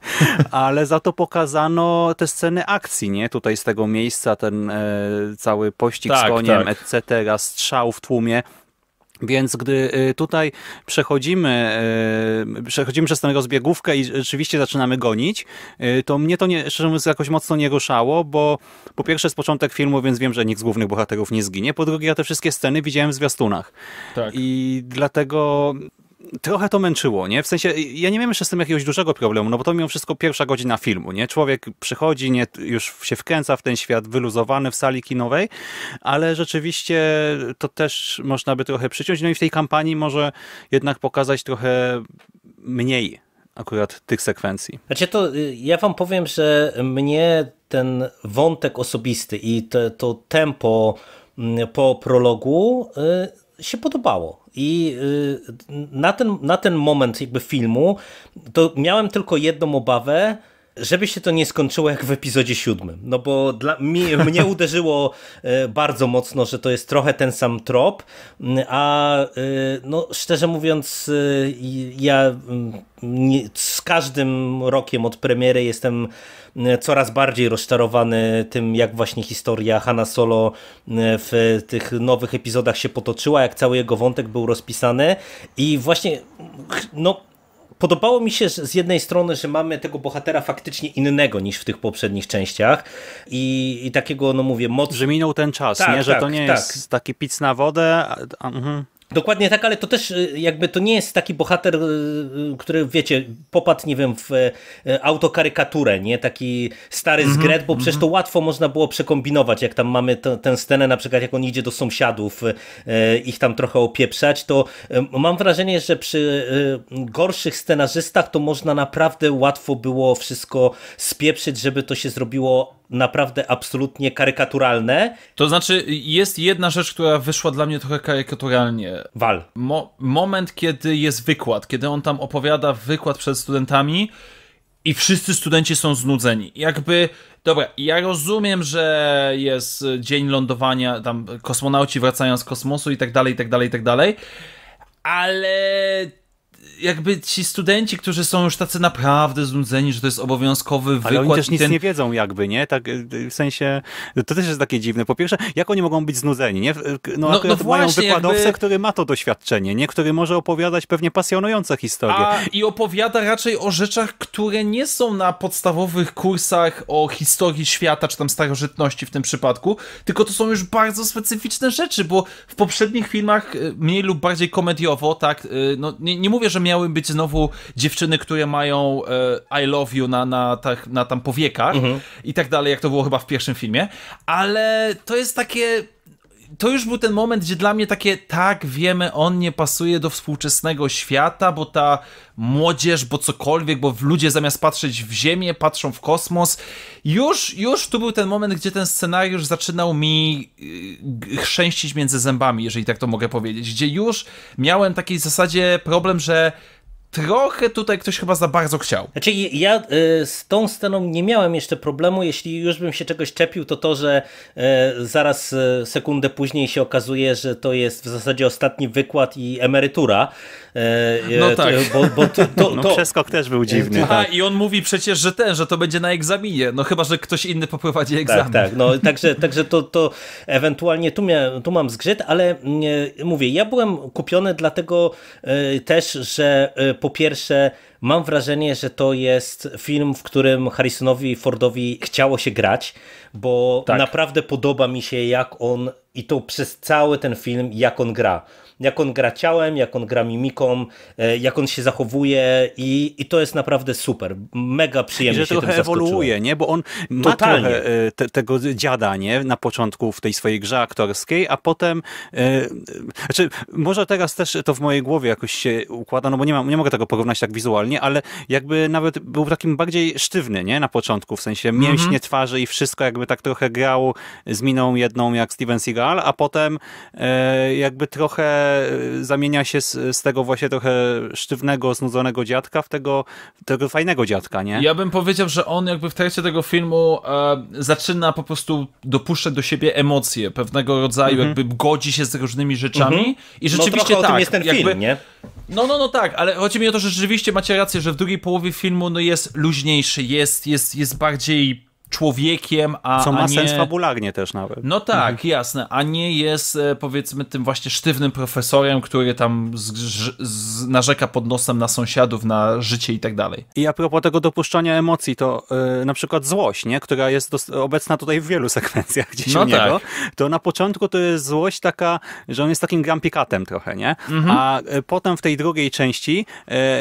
ale za to pokazano te sceny akcji, nie? Tutaj z tego miejsca ten e, cały pościg tak, z koniem, tak. etc., strzał w tłumie. Więc gdy y, tutaj przechodzimy, y, przechodzimy przez tę rozbiegówkę i rzeczywiście zaczynamy gonić, y, to mnie to nie, szczerze mówiąc jakoś mocno nie ruszało, bo po pierwsze jest początek filmu, więc wiem, że nikt z głównych bohaterów nie zginie. Po drugie ja te wszystkie sceny widziałem w zwiastunach. Tak. I dlatego trochę to męczyło, nie? W sensie, ja nie wiem jeszcze z tym jakiegoś dużego problemu, no bo to mimo wszystko pierwsza godzina filmu, nie? Człowiek przychodzi, nie, już się wkręca w ten świat wyluzowany w sali kinowej, ale rzeczywiście to też można by trochę przyciąć, no i w tej kampanii może jednak pokazać trochę mniej akurat tych sekwencji. Znaczy to y, ja wam powiem, że mnie ten wątek osobisty i te, to tempo mm, po prologu y, się podobało. I y, na ten, na ten moment jakby filmu to miałem tylko jedną obawę, żeby się to nie skończyło jak w epizodzie siódmym. No bo dla mi, mnie uderzyło e, bardzo mocno, że to jest trochę ten sam trop, mm, a e, no, szczerze mówiąc, e, ja mm, nie, z każdym rokiem od premiery jestem coraz bardziej rozczarowany tym, jak właśnie historia Hanna Solo w tych nowych epizodach się potoczyła, jak cały jego wątek był rozpisany i właśnie no podobało mi się z jednej strony, że mamy tego bohatera faktycznie innego niż w tych poprzednich częściach i, i takiego, no mówię, moc... Że minął ten czas, tak, nie? że tak, to nie tak. jest taki pic na wodę. A, a, uh mhm. -huh. Dokładnie tak, ale to też y, jakby to nie jest taki bohater, y, y, który wiecie, popadł, nie wiem, w e, autokarykaturę, nie? Taki stary mm -hmm, zgret, bo mm -hmm. przecież mhm. to łatwo można było przekombinować, jak tam mamy tę scenę, na przykład jak on idzie do sąsiadów, e, ich tam trochę opieprzać, to e, mam wrażenie, że przy e, gorszych scenarzystach to można naprawdę łatwo było wszystko spieprzyć, żeby to się zrobiło naprawdę absolutnie karykaturalne. To znaczy, jest jedna rzecz, która wyszła dla mnie trochę karykaturalnie Wal. Mo moment, kiedy jest wykład, kiedy on tam opowiada wykład przed studentami i wszyscy studenci są znudzeni. Jakby, dobra, ja rozumiem, że jest dzień lądowania, tam kosmonauci wracają z kosmosu i tak dalej, i tak dalej, i tak dalej, ale jakby ci studenci, którzy są już tacy naprawdę znudzeni, że to jest obowiązkowy wykład. Ale oni też nic ten... nie wiedzą jakby, nie? Tak, y, y, w sensie, to też jest takie dziwne. Po pierwsze, jak oni mogą być znudzeni, nie? Y, no, no, no właśnie, mają wykładowcę, jakby... który ma to doświadczenie, nie? Który może opowiadać pewnie pasjonujące historie. A, I opowiada raczej o rzeczach, które nie są na podstawowych kursach o historii świata, czy tam starożytności w tym przypadku, tylko to są już bardzo specyficzne rzeczy, bo w poprzednich filmach mniej lub bardziej komediowo, tak, no nie, nie mówię, że miały być znowu dziewczyny, które mają e, I love you na, na, tak, na tam powiekach mhm. i tak dalej, jak to było chyba w pierwszym filmie, ale to jest takie to już był ten moment, gdzie dla mnie takie, tak, wiemy, on nie pasuje do współczesnego świata, bo ta młodzież, bo cokolwiek, bo ludzie zamiast patrzeć w ziemię, patrzą w kosmos. Już, już tu był ten moment, gdzie ten scenariusz zaczynał mi y, chrzęścić między zębami, jeżeli tak to mogę powiedzieć, gdzie już miałem takiej zasadzie problem, że trochę tutaj ktoś chyba za bardzo chciał. Znaczy ja y, z tą sceną nie miałem jeszcze problemu, jeśli już bym się czegoś czepił, to to, że y, zaraz y, sekundę później się okazuje, że to jest w zasadzie ostatni wykład i emerytura, E, e, no tak. Bo, bo to, to, no, to... przeskok też był dziwny. E, Aha, tak. i on mówi przecież, że ten, że to będzie na egzaminie, no chyba, że ktoś inny poprowadzi tak, egzamin. Tak, tak. No, także, także to, to ewentualnie tu, miał, tu mam zgrzyt, ale mówię, ja byłem kupiony dlatego też, że po pierwsze mam wrażenie, że to jest film, w którym Harrisonowi Fordowi chciało się grać, bo tak. naprawdę podoba mi się, jak on i to przez cały ten film, jak on gra jak on gra ciałem, jak on gra mimiką, e, jak on się zachowuje i, i to jest naprawdę super. Mega przyjemnie I że się trochę tym ewoluuje, nie? Bo on ma trochę e, te, tego dziada, nie? Na początku w tej swojej grze aktorskiej, a potem e, znaczy, może teraz też to w mojej głowie jakoś się układa, no bo nie, mam, nie mogę tego porównać tak wizualnie, ale jakby nawet był takim bardziej sztywny, nie? Na początku, w sensie mhm. mięśnie twarzy i wszystko jakby tak trochę grał z miną jedną jak Steven Seagal, a potem e, jakby trochę Y, zamienia się z, z tego właśnie trochę sztywnego, znudzonego dziadka w tego, tego fajnego dziadka, nie? Ja bym powiedział, że on jakby w trakcie tego filmu e, zaczyna po prostu dopuszczać do siebie emocje pewnego rodzaju, mm -hmm. jakby godzi się z różnymi rzeczami mm -hmm. i no rzeczywiście no, tak. jest ten jakby, film, nie? No, no, no tak, ale chodzi mi o to, że rzeczywiście macie rację, że w drugiej połowie filmu no, jest luźniejszy, jest, jest, jest bardziej człowiekiem, a. Co ma a nie... sens fabularnie też nawet. No tak, mhm. jasne, a nie jest e, powiedzmy tym właśnie sztywnym profesorem, który tam z, z, narzeka pod nosem na sąsiadów, na życie i tak dalej. I a propos tego dopuszczania emocji, to yy, na przykład złość, nie? która jest obecna tutaj w wielu sekwencjach gdzieś no u niego, tak. to na początku to jest złość taka, że on jest takim grampikatem trochę, nie? Mhm. A e, potem w tej drugiej części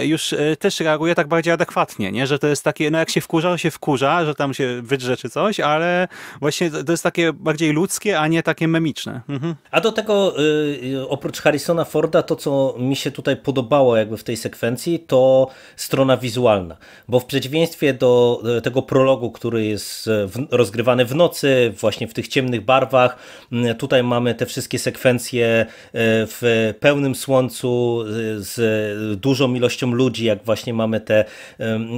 już też reaguje tak bardziej adekwatnie, nie? że to jest takie, no jak się wkurza, to się wkurza, że tam się wy wydrze czy coś, ale właśnie to jest takie bardziej ludzkie, a nie takie memiczne. Mhm. A do tego y, oprócz Harrisona Forda, to co mi się tutaj podobało jakby w tej sekwencji, to strona wizualna, bo w przeciwieństwie do y, tego prologu, który jest y, rozgrywany w nocy, właśnie w tych ciemnych barwach, tutaj mamy te wszystkie sekwencje w pełnym słońcu z dużą ilością ludzi, jak właśnie mamy te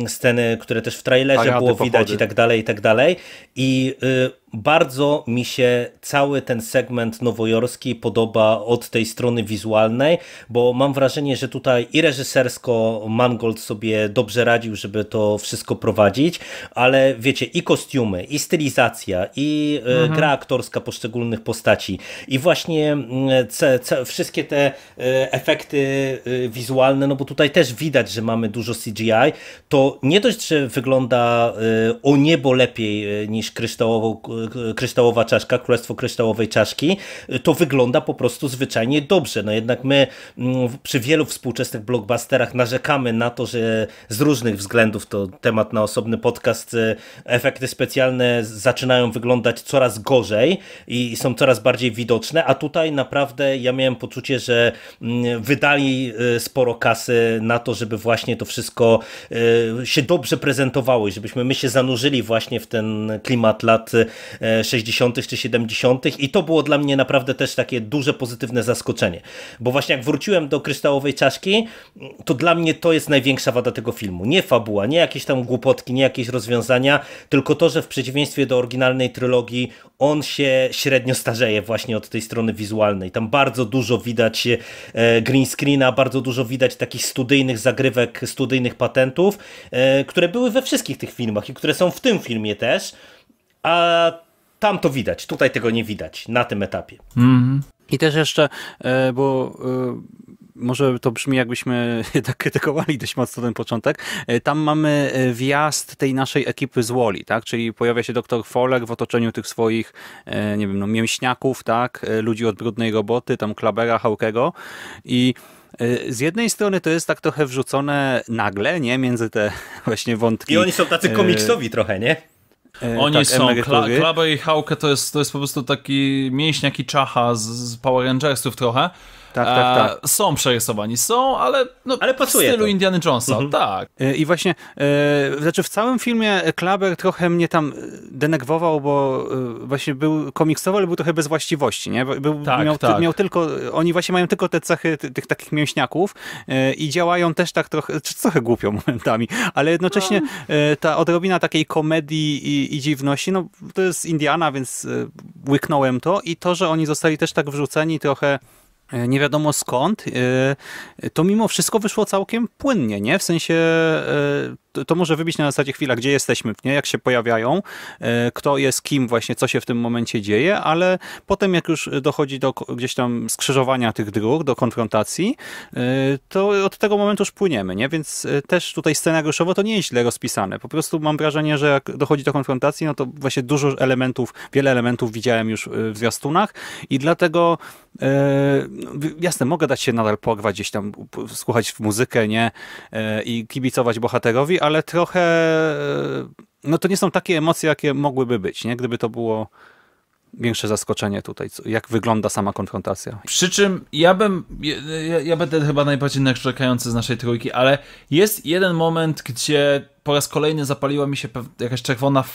sceny, które też w trailerze było widać pochody. i tak dalej, i tak dalej dalej. I y, bardzo mi się cały ten segment nowojorski podoba od tej strony wizualnej, bo mam wrażenie, że tutaj i reżysersko Mangold sobie dobrze radził, żeby to wszystko prowadzić, ale wiecie, i kostiumy, i stylizacja, i e, mhm. gra aktorska poszczególnych postaci, i właśnie mm, wszystkie te e, efekty e, wizualne, no bo tutaj też widać, że mamy dużo CGI, to nie dość, że wygląda o niebo lepiej niż kryształowo kryształowa czaszka, królestwo kryształowej czaszki, y, to wygląda po prostu zwyczajnie dobrze. No jednak my mm, przy wielu współczesnych blockbusterach narzekamy na to, że z różnych względów, to temat na osobny podcast, y, efekty specjalne zaczynają wyglądać coraz gorzej i są coraz bardziej widoczne, a tutaj naprawdę ja miałem poczucie, że mm, wydali y, sporo kasy na to, żeby właśnie to wszystko się dobrze prezentowało i żebyśmy my się zanurzyli właśnie w ten klimat lat 60. E, czy 70. i to było dla mnie naprawdę też takie duże pozytywne zaskoczenie. Bo właśnie jak wróciłem do kryształowej czaszki, to dla mnie to jest największa wada tego filmu. Nie fabuła, nie jakieś tam głupotki, nie jakieś rozwiązania, tylko to, że w przeciwieństwie do oryginalnej trylogii on się średnio starzeje właśnie od tej strony wizualnej. Tam bardzo dużo widać e, green screena, bardzo dużo widać takich studyjnych zagrywek, studyjnych patentów, e, które były we wszystkich tych filmach i które są w tym filmie też. A tam to widać, tutaj tego nie widać na tym etapie. Mm -hmm. I też jeszcze, e, bo e, może to brzmi jakbyśmy tak krytykowali dość mocno ten początek. E, tam mamy wjazd tej naszej ekipy z Woli, tak? Czyli pojawia się doktor Folek w otoczeniu tych swoich, nie wiem, no, mięśniaków, tak? Ludzi od brudnej roboty, tam Klabera, Hałkego i z jednej strony to jest tak trochę wrzucone nagle, nie? Między te właśnie wątki. I oni są tacy komiksowi trochę, nie? E, Oni tak, są, Kla Klaba i to jest, to jest po prostu taki mięśniak i czacha z, z Power Rangersów trochę, tak, tak, tak. E, są przerysowani, są, ale, no, ale w stylu to. Indiana Jonesa, mhm. tak. E, I właśnie, e, znaczy w całym filmie Klaber trochę mnie tam denegwował, bo właśnie był komiksowy, ale był trochę bez właściwości, nie? Był, tak, miał, tak. miał tylko, oni właśnie mają tylko te cechy tych takich mięśniaków i działają też tak trochę, trochę głupio momentami, ale jednocześnie no. ta odrobina takiej komedii i, i dziwności, no to jest Indiana, więc łyknąłem to i to, że oni zostali też tak wrzuceni trochę E, nie wiadomo skąd, e, to mimo wszystko wyszło całkiem płynnie, nie? W sensie e, to, może wybić na zasadzie chwila, gdzie jesteśmy, nie? jak się pojawiają, e, kto jest kim właśnie, co się w tym momencie dzieje, ale potem jak już dochodzi do gdzieś tam skrzyżowania tych dróg, do konfrontacji, e, to od tego momentu już płyniemy, nie? więc e, też tutaj scenariuszowo to nie jest źle rozpisane. Po prostu mam wrażenie, że jak dochodzi do konfrontacji, no to właśnie dużo elementów, wiele elementów widziałem już w zwiastunach i dlatego jasne, mogę dać się nadal pogwać gdzieś tam, słuchać w muzykę, nie? I kibicować bohaterowi, ale trochę, e, no to nie są takie emocje, jakie mogłyby być, nie? Gdyby to było większe zaskoczenie tutaj, jak wygląda sama konfrontacja. Przy czym ja bym, ja, ja będę chyba najbardziej narzekający z naszej trójki, ale jest jeden moment, gdzie po raz kolejny zapaliła mi się jakaś czerwona y,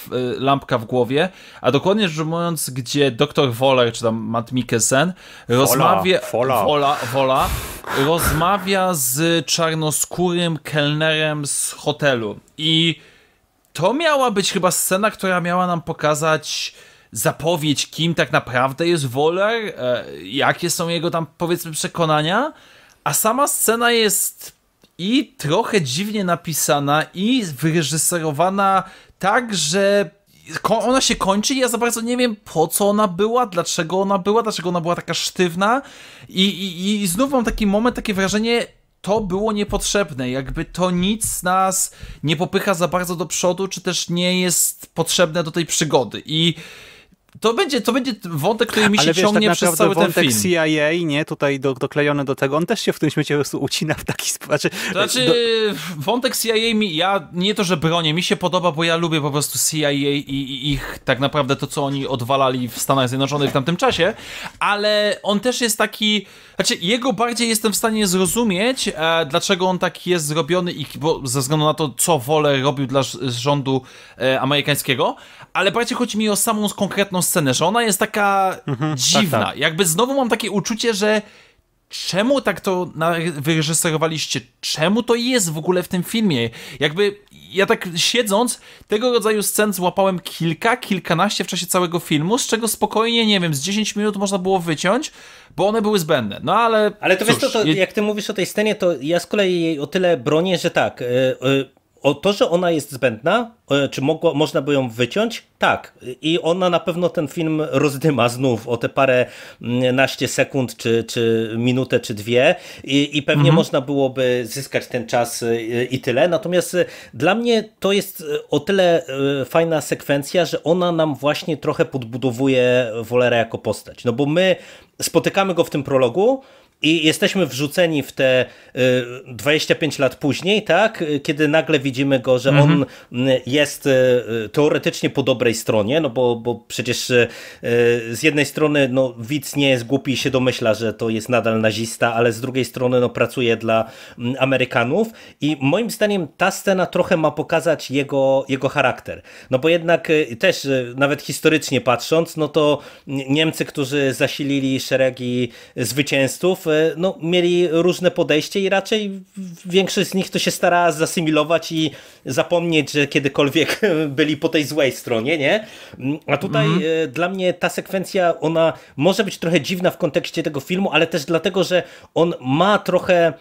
lampka w głowie, a dokładnie rzecz ujmując, gdzie doktor Woller, czy tam Matt Mikkelsen, rozmawia... Fola. Wola, wola, rozmawia z czarnoskórym kelnerem z hotelu i to miała być chyba scena, która miała nam pokazać zapowiedź, kim tak naprawdę jest Woller, e, jakie są jego tam powiedzmy przekonania, a sama scena jest i trochę dziwnie napisana i wyreżyserowana tak, że ona się kończy i ja za bardzo nie wiem po co ona była, dlaczego ona była, dlaczego ona była taka sztywna i, i, i znów mam taki moment, takie wrażenie, to było niepotrzebne, jakby to nic nas nie popycha za bardzo do przodu, czy też nie jest potrzebne do tej przygody i to będzie, to będzie wątek, który mi się Ale wiesz, ciągnie tak przez cały ten film. CIA, nie, tutaj do, doklejony do tego, on też się w tym świecie po prostu ucina w taki sposób. Znaczy, znaczy do... wątek CIA mi, ja nie to, że bronię, mi się podoba, bo ja lubię po prostu CIA i, i, ich tak naprawdę to, co oni odwalali w Stanach Zjednoczonych w tamtym czasie, ale on też jest taki, znaczy jego bardziej jestem w stanie zrozumieć, e, dlaczego on tak jest zrobiony i bo ze względu na to, co wolę robił dla rządu e, amerykańskiego, ale bardziej chodzi mi o samą konkretną scenę, że ona jest taka mhm, tak, dziwna. Tak, tak. Jakby znowu mam takie uczucie, że czemu tak to wyreżyserowaliście? Czemu to jest w ogóle w tym filmie? Jakby ja tak siedząc, tego rodzaju scen złapałem kilka, kilkanaście w czasie całego filmu, z czego spokojnie, nie wiem, z 10 minut można było wyciąć, bo one były zbędne. No ale. Ale to cóż, wiesz, to, to, jak ty mówisz o tej scenie, to ja z kolei jej o tyle bronię, że tak. Yy, yy o to, że ona jest zbędna, e, czy można by ją wyciąć? Tak. I ona na pewno ten film rozdyma znów o te parę mm, naście sekund, czy, czy minutę, czy dwie i, i pewnie mhm. można byłoby zyskać ten czas e, i tyle. Natomiast e, dla mnie to jest o tyle fajna sekwencja, że ona nam właśnie trochę podbudowuje Wolera jako postać. No bo my spotykamy go w tym prologu, i jesteśmy wrzuceni w te 25 y, lat później, tak? Kiedy nagle widzimy go, że mhm. on y, jest y, teoretycznie po dobrej stronie, no bo, bo przecież z jednej strony no, widz nie jest głupi i się domyśla, że to jest nadal nazista, ale z drugiej strony no, pracuje dla mm, Amerykanów. I moim zdaniem ta scena trochę ma pokazać jego, jego charakter. No bo jednak też nawet historycznie patrząc, no to Niemcy, którzy zasilili szeregi zwycięzców, no, mieli różne podejście i raczej większość z nich to się starała zasymilować i zapomnieć, że kiedykolwiek byli po tej złej stronie, nie? A tutaj mhm. e, dla mnie ta sekwencja, ona może być trochę dziwna w kontekście tego filmu, ale też dlatego, że on ma trochę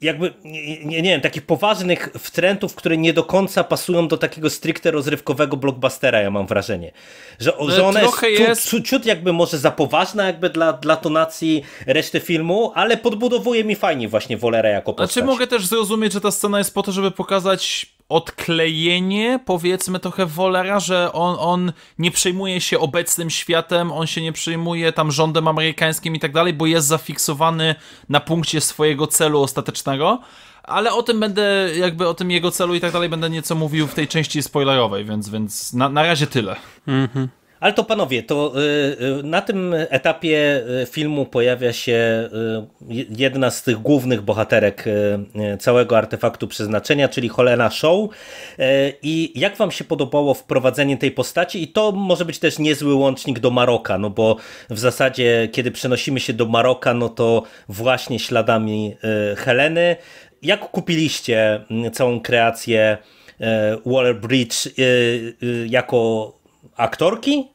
jakby, nie, nie wiem, takich poważnych wtrętów, które nie do końca pasują do takiego stricte rozrywkowego blockbustera, ja mam wrażenie. Że, że no, ona jest, jest... Ciut, ciut, jakby może za poważna jakby dla, dla tonacji reszty filmu, ale podbudowuje mi fajnie właśnie Wolera jako znaczy, postać. Znaczy mogę też zrozumieć, że ta scena jest po to, żeby pokazać odklejenie, powiedzmy, trochę Wolera, że on, on nie przejmuje się obecnym światem, on się nie przejmuje tam rządem amerykańskim i tak dalej, bo jest zafiksowany na punkcie swojego celu ostatecznego. Ale o tym będę, jakby o tym jego celu i tak dalej, będę nieco mówił w tej części spoilerowej, więc, więc na, na razie tyle. Mhm. Ale to panowie, to y, y, na tym etapie y, filmu pojawia się jedna z tych głównych bohaterek całego artefaktu przeznaczenia, czyli Helena Show. I jak wam się podobało wprowadzenie tej postaci? I to może być też niezły łącznik do Maroka, no bo w zasadzie, kiedy przenosimy się do Maroka, no to właśnie śladami Heleny. Jak kupiliście mm, całą kreację Waller Bridge jako aktorki,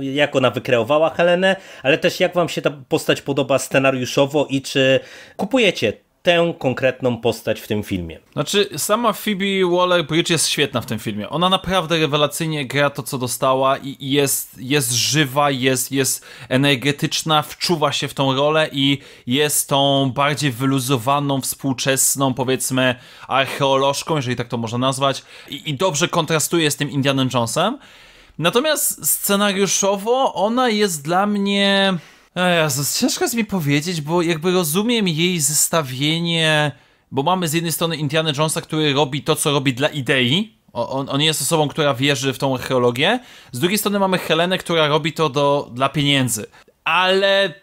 jak ona wykreowała Helenę, ale też jak wam się ta postać podoba scenariuszowo i czy kupujecie tę konkretną postać w tym filmie. Znaczy, sama Phoebe Waller-Bridge jest świetna w tym filmie. Ona naprawdę rewelacyjnie gra to, co dostała i jest, jest żywa, jest, jest energetyczna, wczuwa się w tą rolę i jest tą bardziej wyluzowaną, współczesną, powiedzmy, archeolożką, jeżeli tak to można nazwać i, i dobrze kontrastuje z tym Indianem Jonesem. Natomiast scenariuszowo ona jest dla mnie. E, Jezus, ciężko jest mi powiedzieć, bo jakby rozumiem jej zestawienie, bo mamy z jednej strony Indiana Jonesa, który robi to, co robi dla idei. On, on jest osobą, która wierzy w tą archeologię. Z drugiej strony mamy Helenę, która robi to do, dla pieniędzy. Ale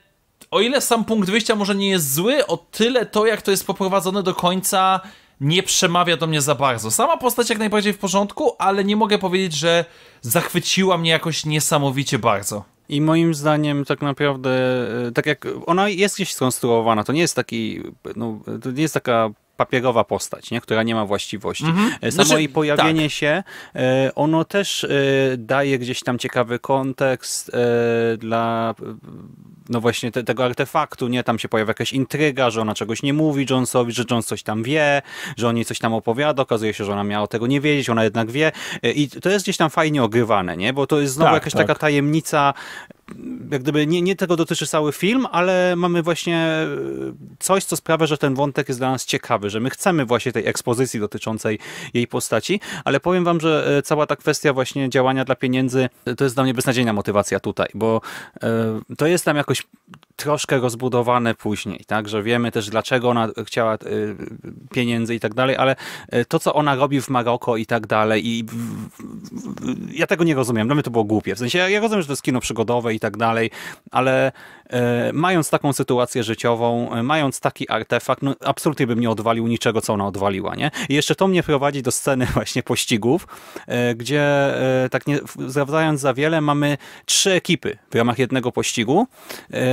o ile sam punkt wyjścia może nie jest zły, o tyle to, jak to jest poprowadzone do końca, nie przemawia do mnie za bardzo. Sama postać jak najbardziej w porządku, ale nie mogę powiedzieć, że zachwyciła mnie jakoś niesamowicie bardzo. I moim zdaniem tak naprawdę, e, tak jak ona jest gdzieś skonstruowana, to nie jest taki, no, to nie jest taka papierowa postać, nie? która nie ma właściwości. Mm -hmm. Samo znaczy, jej pojawienie tak. się, e, ono też daje gdzieś tam ciekawy kontekst dla no właśnie te, tego artefaktu, nie? Tam się pojawia jakaś intryga, że ona czegoś nie mówi Jonesowi, że Jones coś tam wie, że on jej coś tam opowiada, okazuje się, że ona miała tego nie wiedzieć, ona jednak wie y, i to jest gdzieś tam fajnie ogrywane, nie? Bo to jest znowu tak, jakaś tak. taka tajemnica jak gdyby nie, nie tego dotyczy cały film, ale mamy właśnie e, coś, co sprawia, że ten wątek jest dla nas ciekawy, że my chcemy właśnie tej ekspozycji dotyczącej jej postaci, ale powiem wam, że e, cała ta kwestia właśnie działania dla pieniędzy e, to jest dla mnie beznadziejna motywacja tutaj, bo to jest tam jakoś troszkę rozbudowane później, tak, że wiemy też dlaczego ona chciała pieniędzy i tak dalej, ale to, co ona robi w Maroko i tak dalej i ja tego nie rozumiem, dla mnie to było głupie, w sensie ja rozumiem, że to jest kino przygodowe i tak dalej, ale E, mając taką sytuację życiową, e, mając taki artefakt, no absolutnie bym nie odwalił niczego, co ona odwaliła, nie? I jeszcze to mnie prowadzi do sceny właśnie pościgów, e, gdzie tak nie zdradzając za wiele, mamy trzy ekipy w ramach jednego pościgu.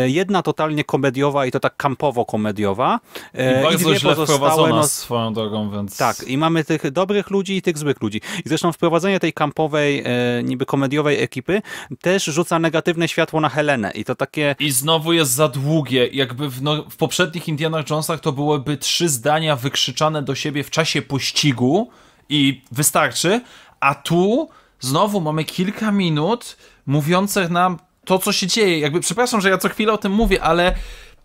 Jedna totalnie komediowa i to tak kampowo-komediowa. I bardzo źle wprowadzona no, swoją drogą, więc... Tak, i mamy tych dobrych ludzi i tych złych ludzi. I zresztą wprowadzenie tej kampowej, niby komediowej ekipy też rzuca negatywne światło na Helenę i to takie... I znowu jest za długie. Jakby w, no, w poprzednich Indiana Jonesach to byłyby trzy zdania wykrzyczane do siebie w czasie pościgu i wystarczy, a tu znowu mamy kilka minut mówiących nam to, co się dzieje. Jakby, przepraszam, że ja co chwilę o tym mówię, ale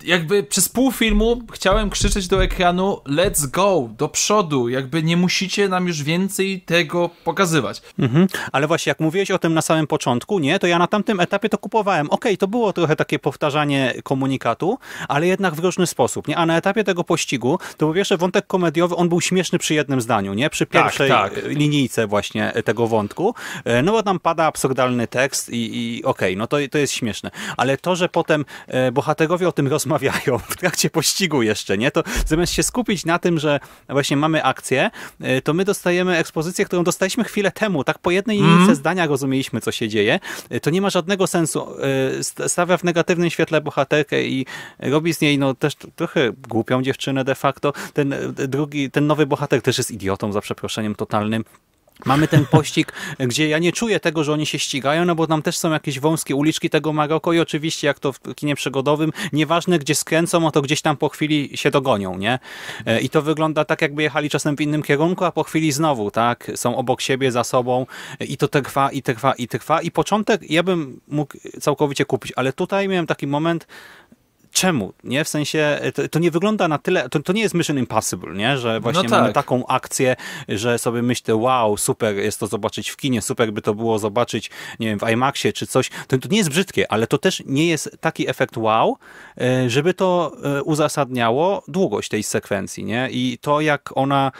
jakby przez pół filmu chciałem krzyczeć do ekranu let's go, do przodu, jakby nie musicie nam już więcej tego pokazywać. Mhm. Ale właśnie jak mówiłeś o tym na samym początku, nie, to ja na tamtym etapie to kupowałem. Okej, okay, to było trochę takie powtarzanie komunikatu, ale jednak w różny sposób, nie? A na etapie tego pościgu, to po pierwsze wątek komediowy, on był śmieszny przy jednym zdaniu, nie? Przy tak, pierwszej tak, tak. linijce właśnie e, tego wątku. E, no bo tam pada absurdalny tekst i, i okej, okay, no to, to jest śmieszne. Ale to, że potem bohaterowie o tym roz rozmawiają w trakcie pościgu jeszcze, nie? To zamiast się skupić na tym, że właśnie mamy akcję, y, to my dostajemy ekspozycję, którą dostaliśmy chwilę temu, tak po jednej mm. linijce zdania rozumieliśmy, co się dzieje. Y, to nie ma żadnego sensu. Y, stawia w negatywnym świetle bohaterkę i robi z niej no też trochę głupią dziewczynę de facto. Ten drugi, ten nowy bohater też jest idiotą, za przeproszeniem totalnym. Mamy ten pościg, gdzie ja nie czuję tego, że oni się ścigają, no bo tam też są jakieś wąskie uliczki tego Maroko i oczywiście, jak to w kinie przygodowym, nieważne gdzie skręcą, o to gdzieś tam po chwili się dogonią, nie? E, I to wygląda tak, jakby jechali czasem w innym kierunku, a po chwili znowu, tak? Są obok siebie, za sobą e, i to trwa, i trwa, i trwa. I początek ja bym mógł całkowicie kupić, ale tutaj miałem taki moment, czemu, nie? W sensie, e, to, to nie wygląda na tyle, to, to, nie jest Mission Impossible, nie? Że no właśnie no tak. mamy taką akcję, że sobie myślę, wow, super jest to zobaczyć w kinie, super by to było zobaczyć, nie wiem, w IMAXie czy coś. To, to nie jest brzydkie, ale to też nie jest taki efekt wow, e, żeby to e, uzasadniało długość tej sekwencji, nie? I to, jak ona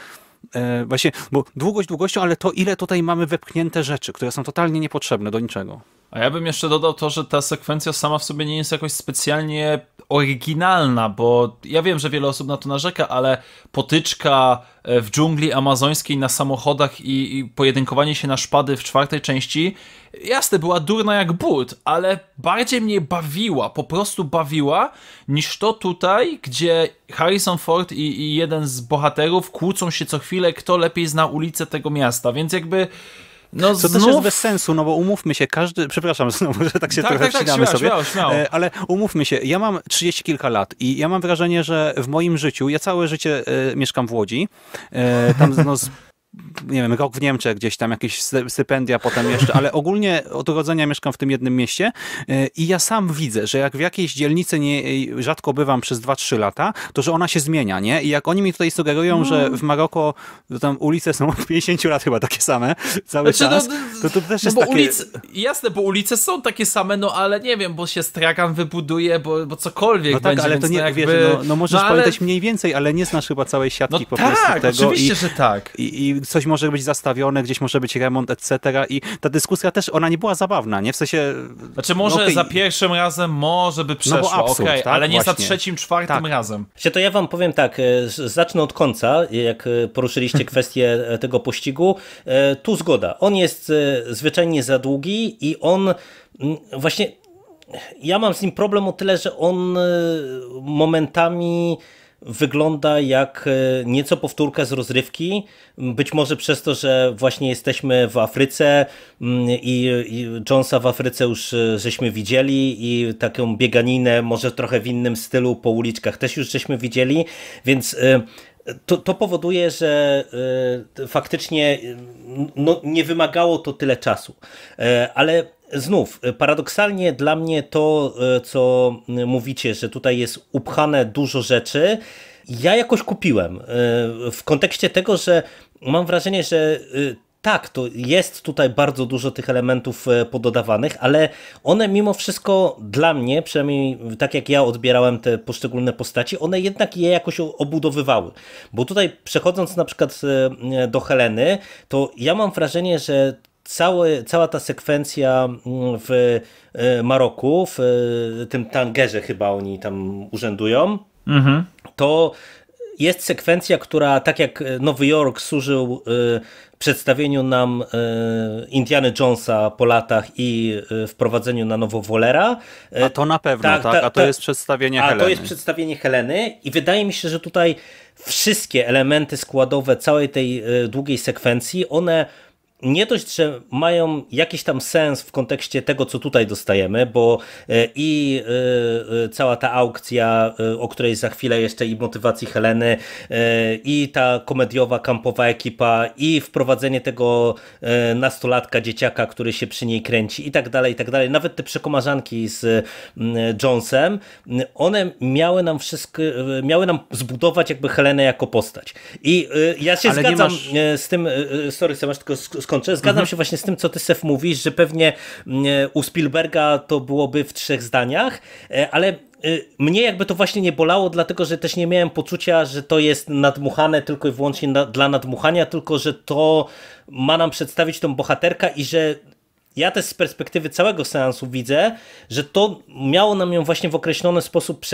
właśnie, bo długość długością, ale to ile tutaj mamy wepchnięte rzeczy, które są totalnie niepotrzebne do niczego. A ja bym jeszcze dodał to, że ta sekwencja sama w sobie nie jest jakoś specjalnie oryginalna, bo ja wiem, że wiele osób na to narzeka, ale potyczka e, w dżungli amazońskiej na samochodach i, i pojedynkowanie się na szpady w czwartej części, jasne, była durna jak but, ale bardziej mnie bawiła, po prostu bawiła, niż to tutaj, gdzie Harrison Ford i, i jeden z bohaterów kłócą się co chwilę, kto lepiej zna ulicę tego miasta, więc jakby no, Co znów... też jest bez sensu, no bo umówmy się, każdy, przepraszam znowu, że tak się tak, trochę tak, tak wcinamy tak, śmiało, sobie, śmiało, śmiało. E, ale umówmy się, ja mam 30 kilka lat i ja mam wrażenie, że w moim życiu, ja całe życie e, mieszkam w Łodzi, e, tam no, z nie wiem, rok w Niemczech gdzieś tam, jakieś stypendia potem jeszcze, ale ogólnie od urodzenia mieszkam w tym jednym mieście e, i ja sam widzę, że jak w jakiejś dzielnicy nie, e, rzadko bywam przez 2-3 lata, to że ona się zmienia, nie? I jak oni mi tutaj sugerują, no. że w Maroko tam ulice są od 50 lat chyba takie same cały znaczy, no, czas, no, to, to też no jest bo takie... jasne, bo ulice są takie same, no ale nie wiem, bo się stragan wybuduje, bo, bo cokolwiek no tak, będzie, ale to nie, no jakby... wiesz, no, no, możesz no, ale... mniej więcej, ale nie znasz chyba całej siatki no po tak, prostu tego. oczywiście, i, że tak. i, i coś może być zastawione, gdzieś może być remont, etc. I ta dyskusja też, ona nie była zabawna, nie? W sensie... Znaczy może no, okay. za pierwszym razem może by no przeszło, no absurd, okay, tak? ale nie Właśnie. za trzecim, czwartym tak. razem. Się to ja wam powiem tak, e, zacznę od końca, jak e, poruszyliście kwestię e, tego pościgu. Tu zgoda. On jest zwyczajnie za długi i on właśnie... Ja mam z nim problem o tyle, że on momentami wygląda jak e, nieco powtórka z rozrywki. Być może przez to, że właśnie jesteśmy w Afryce mm, i, Jonesa w Afryce już e, żeśmy widzieli i taką bieganinę może trochę w innym stylu po uliczkach też już żeśmy widzieli, więc e, to, to powoduje, że faktycznie no, nie wymagało to tyle czasu. Ale znów, paradoksalnie dla mnie to, e, co mówicie, że tutaj jest upchane dużo rzeczy, ja jakoś kupiłem. E, w kontekście tego, że mam wrażenie, że e, tak, to jest tutaj bardzo dużo tych elementów pododawanych, ale one mimo wszystko dla mnie, przynajmniej tak jak ja odbierałem te poszczególne postaci, one jednak je jakoś obudowywały. Bo tutaj przechodząc na przykład do Heleny, to ja mam wrażenie, że cały, cała ta sekwencja mm, w e, Maroku, w e, tym Tangerze chyba oni tam urzędują, mhm. to jest sekwencja, która tak jak Nowy Jork służył e, przedstawieniu nam Indiana Jonesa po latach i wprowadzeniu na nowo Wolera. A to na pewno, tak, tak? a to jest przedstawienie a Heleny. A to jest przedstawienie Heleny i wydaje mi się, że tutaj wszystkie elementy składowe całej tej długiej sekwencji, one nie dość, że mają jakiś tam sens w kontekście tego, co tutaj dostajemy, bo e, i e, e, cała ta aukcja, o której za chwilę jeszcze i motywacji Heleny, i ta komediowa, kampowa ekipa, i wprowadzenie tego nastolatka, dzieciaka, który się przy niej kręci i tak dalej, i tak dalej. Nawet te przekomarzanki z mm, Jonesem, mm, one miały nam wszystko, miały nam zbudować jakby Helenę jako postać. I ja się Ale zgadzam masz... z tym, sorry, chcę tylko skończę. Zgadzam mhm. się właśnie z tym, co ty, Sef, mówisz, że pewnie mm, u Spielberga to byłoby w trzech zdaniach, e, ale e, mnie jakby to właśnie nie bolało, dlatego że też nie miałem poczucia, że to jest nadmuchane tylko i wyłącznie na, dla nadmuchania, tylko że to ma nam przedstawić tą bohaterkę i że ja też z perspektywy całego seansu widzę, że to miało nam ją właśnie w określony sposób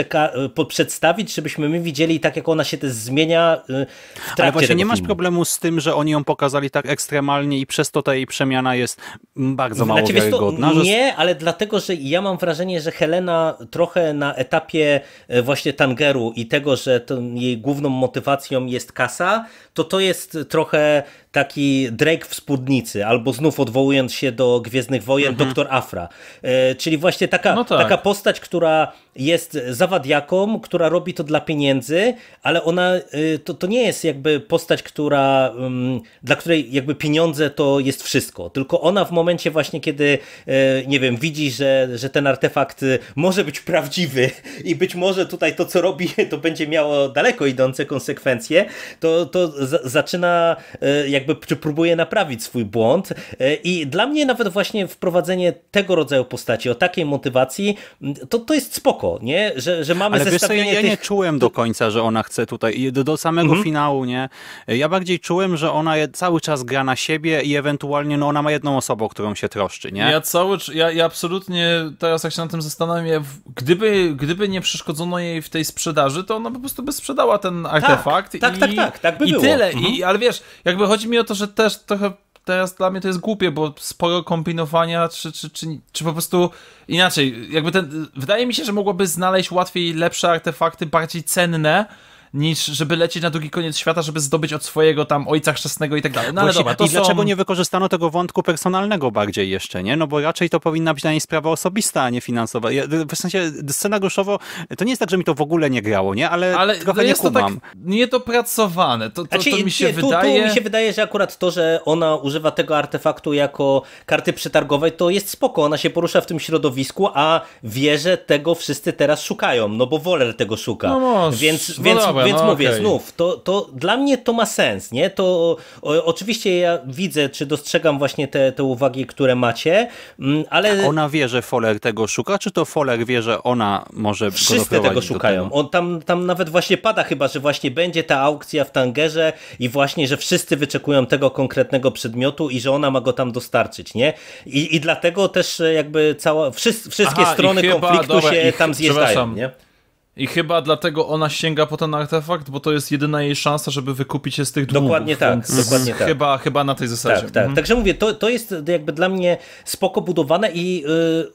przedstawić, żebyśmy my widzieli tak, jak ona się też zmienia y, w trakcie Ale właśnie nie filmu. masz problemu z tym, że oni ją pokazali tak ekstremalnie i przez to ta jej przemiana jest bardzo mało znaczy, wiarygodna? To, nie, ale dlatego, że ja mam wrażenie, że Helena trochę na etapie e, właśnie Tangeru i tego, że jej główną motywacją jest kasa, to to jest trochę taki Drake w spódnicy, albo znów odwołując się do Gwiezdnych Wojen, mhm. Doktor Afra. E, czyli właśnie taka, no tak. taka postać, która jest zawadiaką, która robi to dla pieniędzy, ale ona e, to, to nie jest jakby postać, która mm, dla której jakby pieniądze to jest wszystko, tylko ona w momencie właśnie, kiedy e, nie wiem, widzi, że, że ten artefakt e, może być prawdziwy i być może tutaj to, co robi, to będzie miało daleko idące konsekwencje, to, to zaczyna y, jakby czy próbuje naprawić swój błąd e, i dla mnie nawet właśnie wprowadzenie tego rodzaju postaci, o takiej motywacji, to, to jest spoko, nie? Że, że mamy Ale zestawienie wiesz, ja, ja tych... nie czułem do końca, że ona chce tutaj, do, do samego mhm. finału, nie? Ja bardziej czułem, że ona cały czas gra na siebie i ewentualnie no, ona ma jedną osobę, o którą się troszczy, nie? Ja cały, ja, ja absolutnie teraz jak się na tym zastanawiam, ja, gdyby, gdyby nie przeszkodzono jej w tej sprzedaży, to ona po prostu by sprzedała ten tak, artefakt. Tak, tak i, tak, tak, tak, tak by i było. tyle. Mhm. I, ale wiesz, jakby chodzi mi o to, że też trochę teraz dla mnie to jest głupie, bo sporo kombinowania, czy, czy, czy, czy po prostu inaczej, jakby ten, wydaje mi się, że mogłoby znaleźć łatwiej lepsze artefakty, bardziej cenne, niż żeby lecieć na drugi koniec świata, żeby zdobyć od swojego tam ojca chrzestnego i tak dalej. No, ale dobra, to I są... dlaczego nie wykorzystano tego wątku personalnego bardziej jeszcze, nie? No bo raczej to powinna być na niej sprawa osobista, a nie finansowa. Ja, w sensie scenariuszowo to nie jest tak, że mi to w ogóle nie grało, nie? Ale, ale trochę nie tak kumam. Tak niedopracowane, to, to, znaczy, to mi się nie, wydaje. Tu, tu mi się wydaje, że akurat to, że ona używa tego artefaktu jako karty przetargowej, to jest spoko, ona się porusza w tym środowisku, a wie, że tego wszyscy teraz szukają, no bo Woller tego szuka. No może, więc, no więc dobra, Więc no, mówię, okay. znów, to, to dla mnie to ma sens, nie? To o, oczywiście ja widzę, czy dostrzegam właśnie te, te uwagi, które macie, mm, ale... Ona wie, że Foller tego szuka, czy to Foller wie, że ona może Wszyscy tego szukają. Tego? On tam, tam nawet właśnie pada chyba, że właśnie będzie ta aukcja w Tangerze i właśnie, że wszyscy wyczekują tego konkretnego przedmiotu i że ona ma go tam dostarczyć, nie? I, i dlatego też e, jakby cała, wszyscy, wszystkie Aha, strony konfliktu dobra, się ich, tam zjeżdżają, nie? I chyba dlatego ona sięga po ten artefakt, bo to jest jedyna jej szansa, żeby wykupić się z tych długów. Dokładnie tak, dokładnie tak. Chyba, chyba na tej tak, zasadzie. Tak, tak. Mhm. Także mówię, to, to jest jakby dla mnie spoko budowane i yy,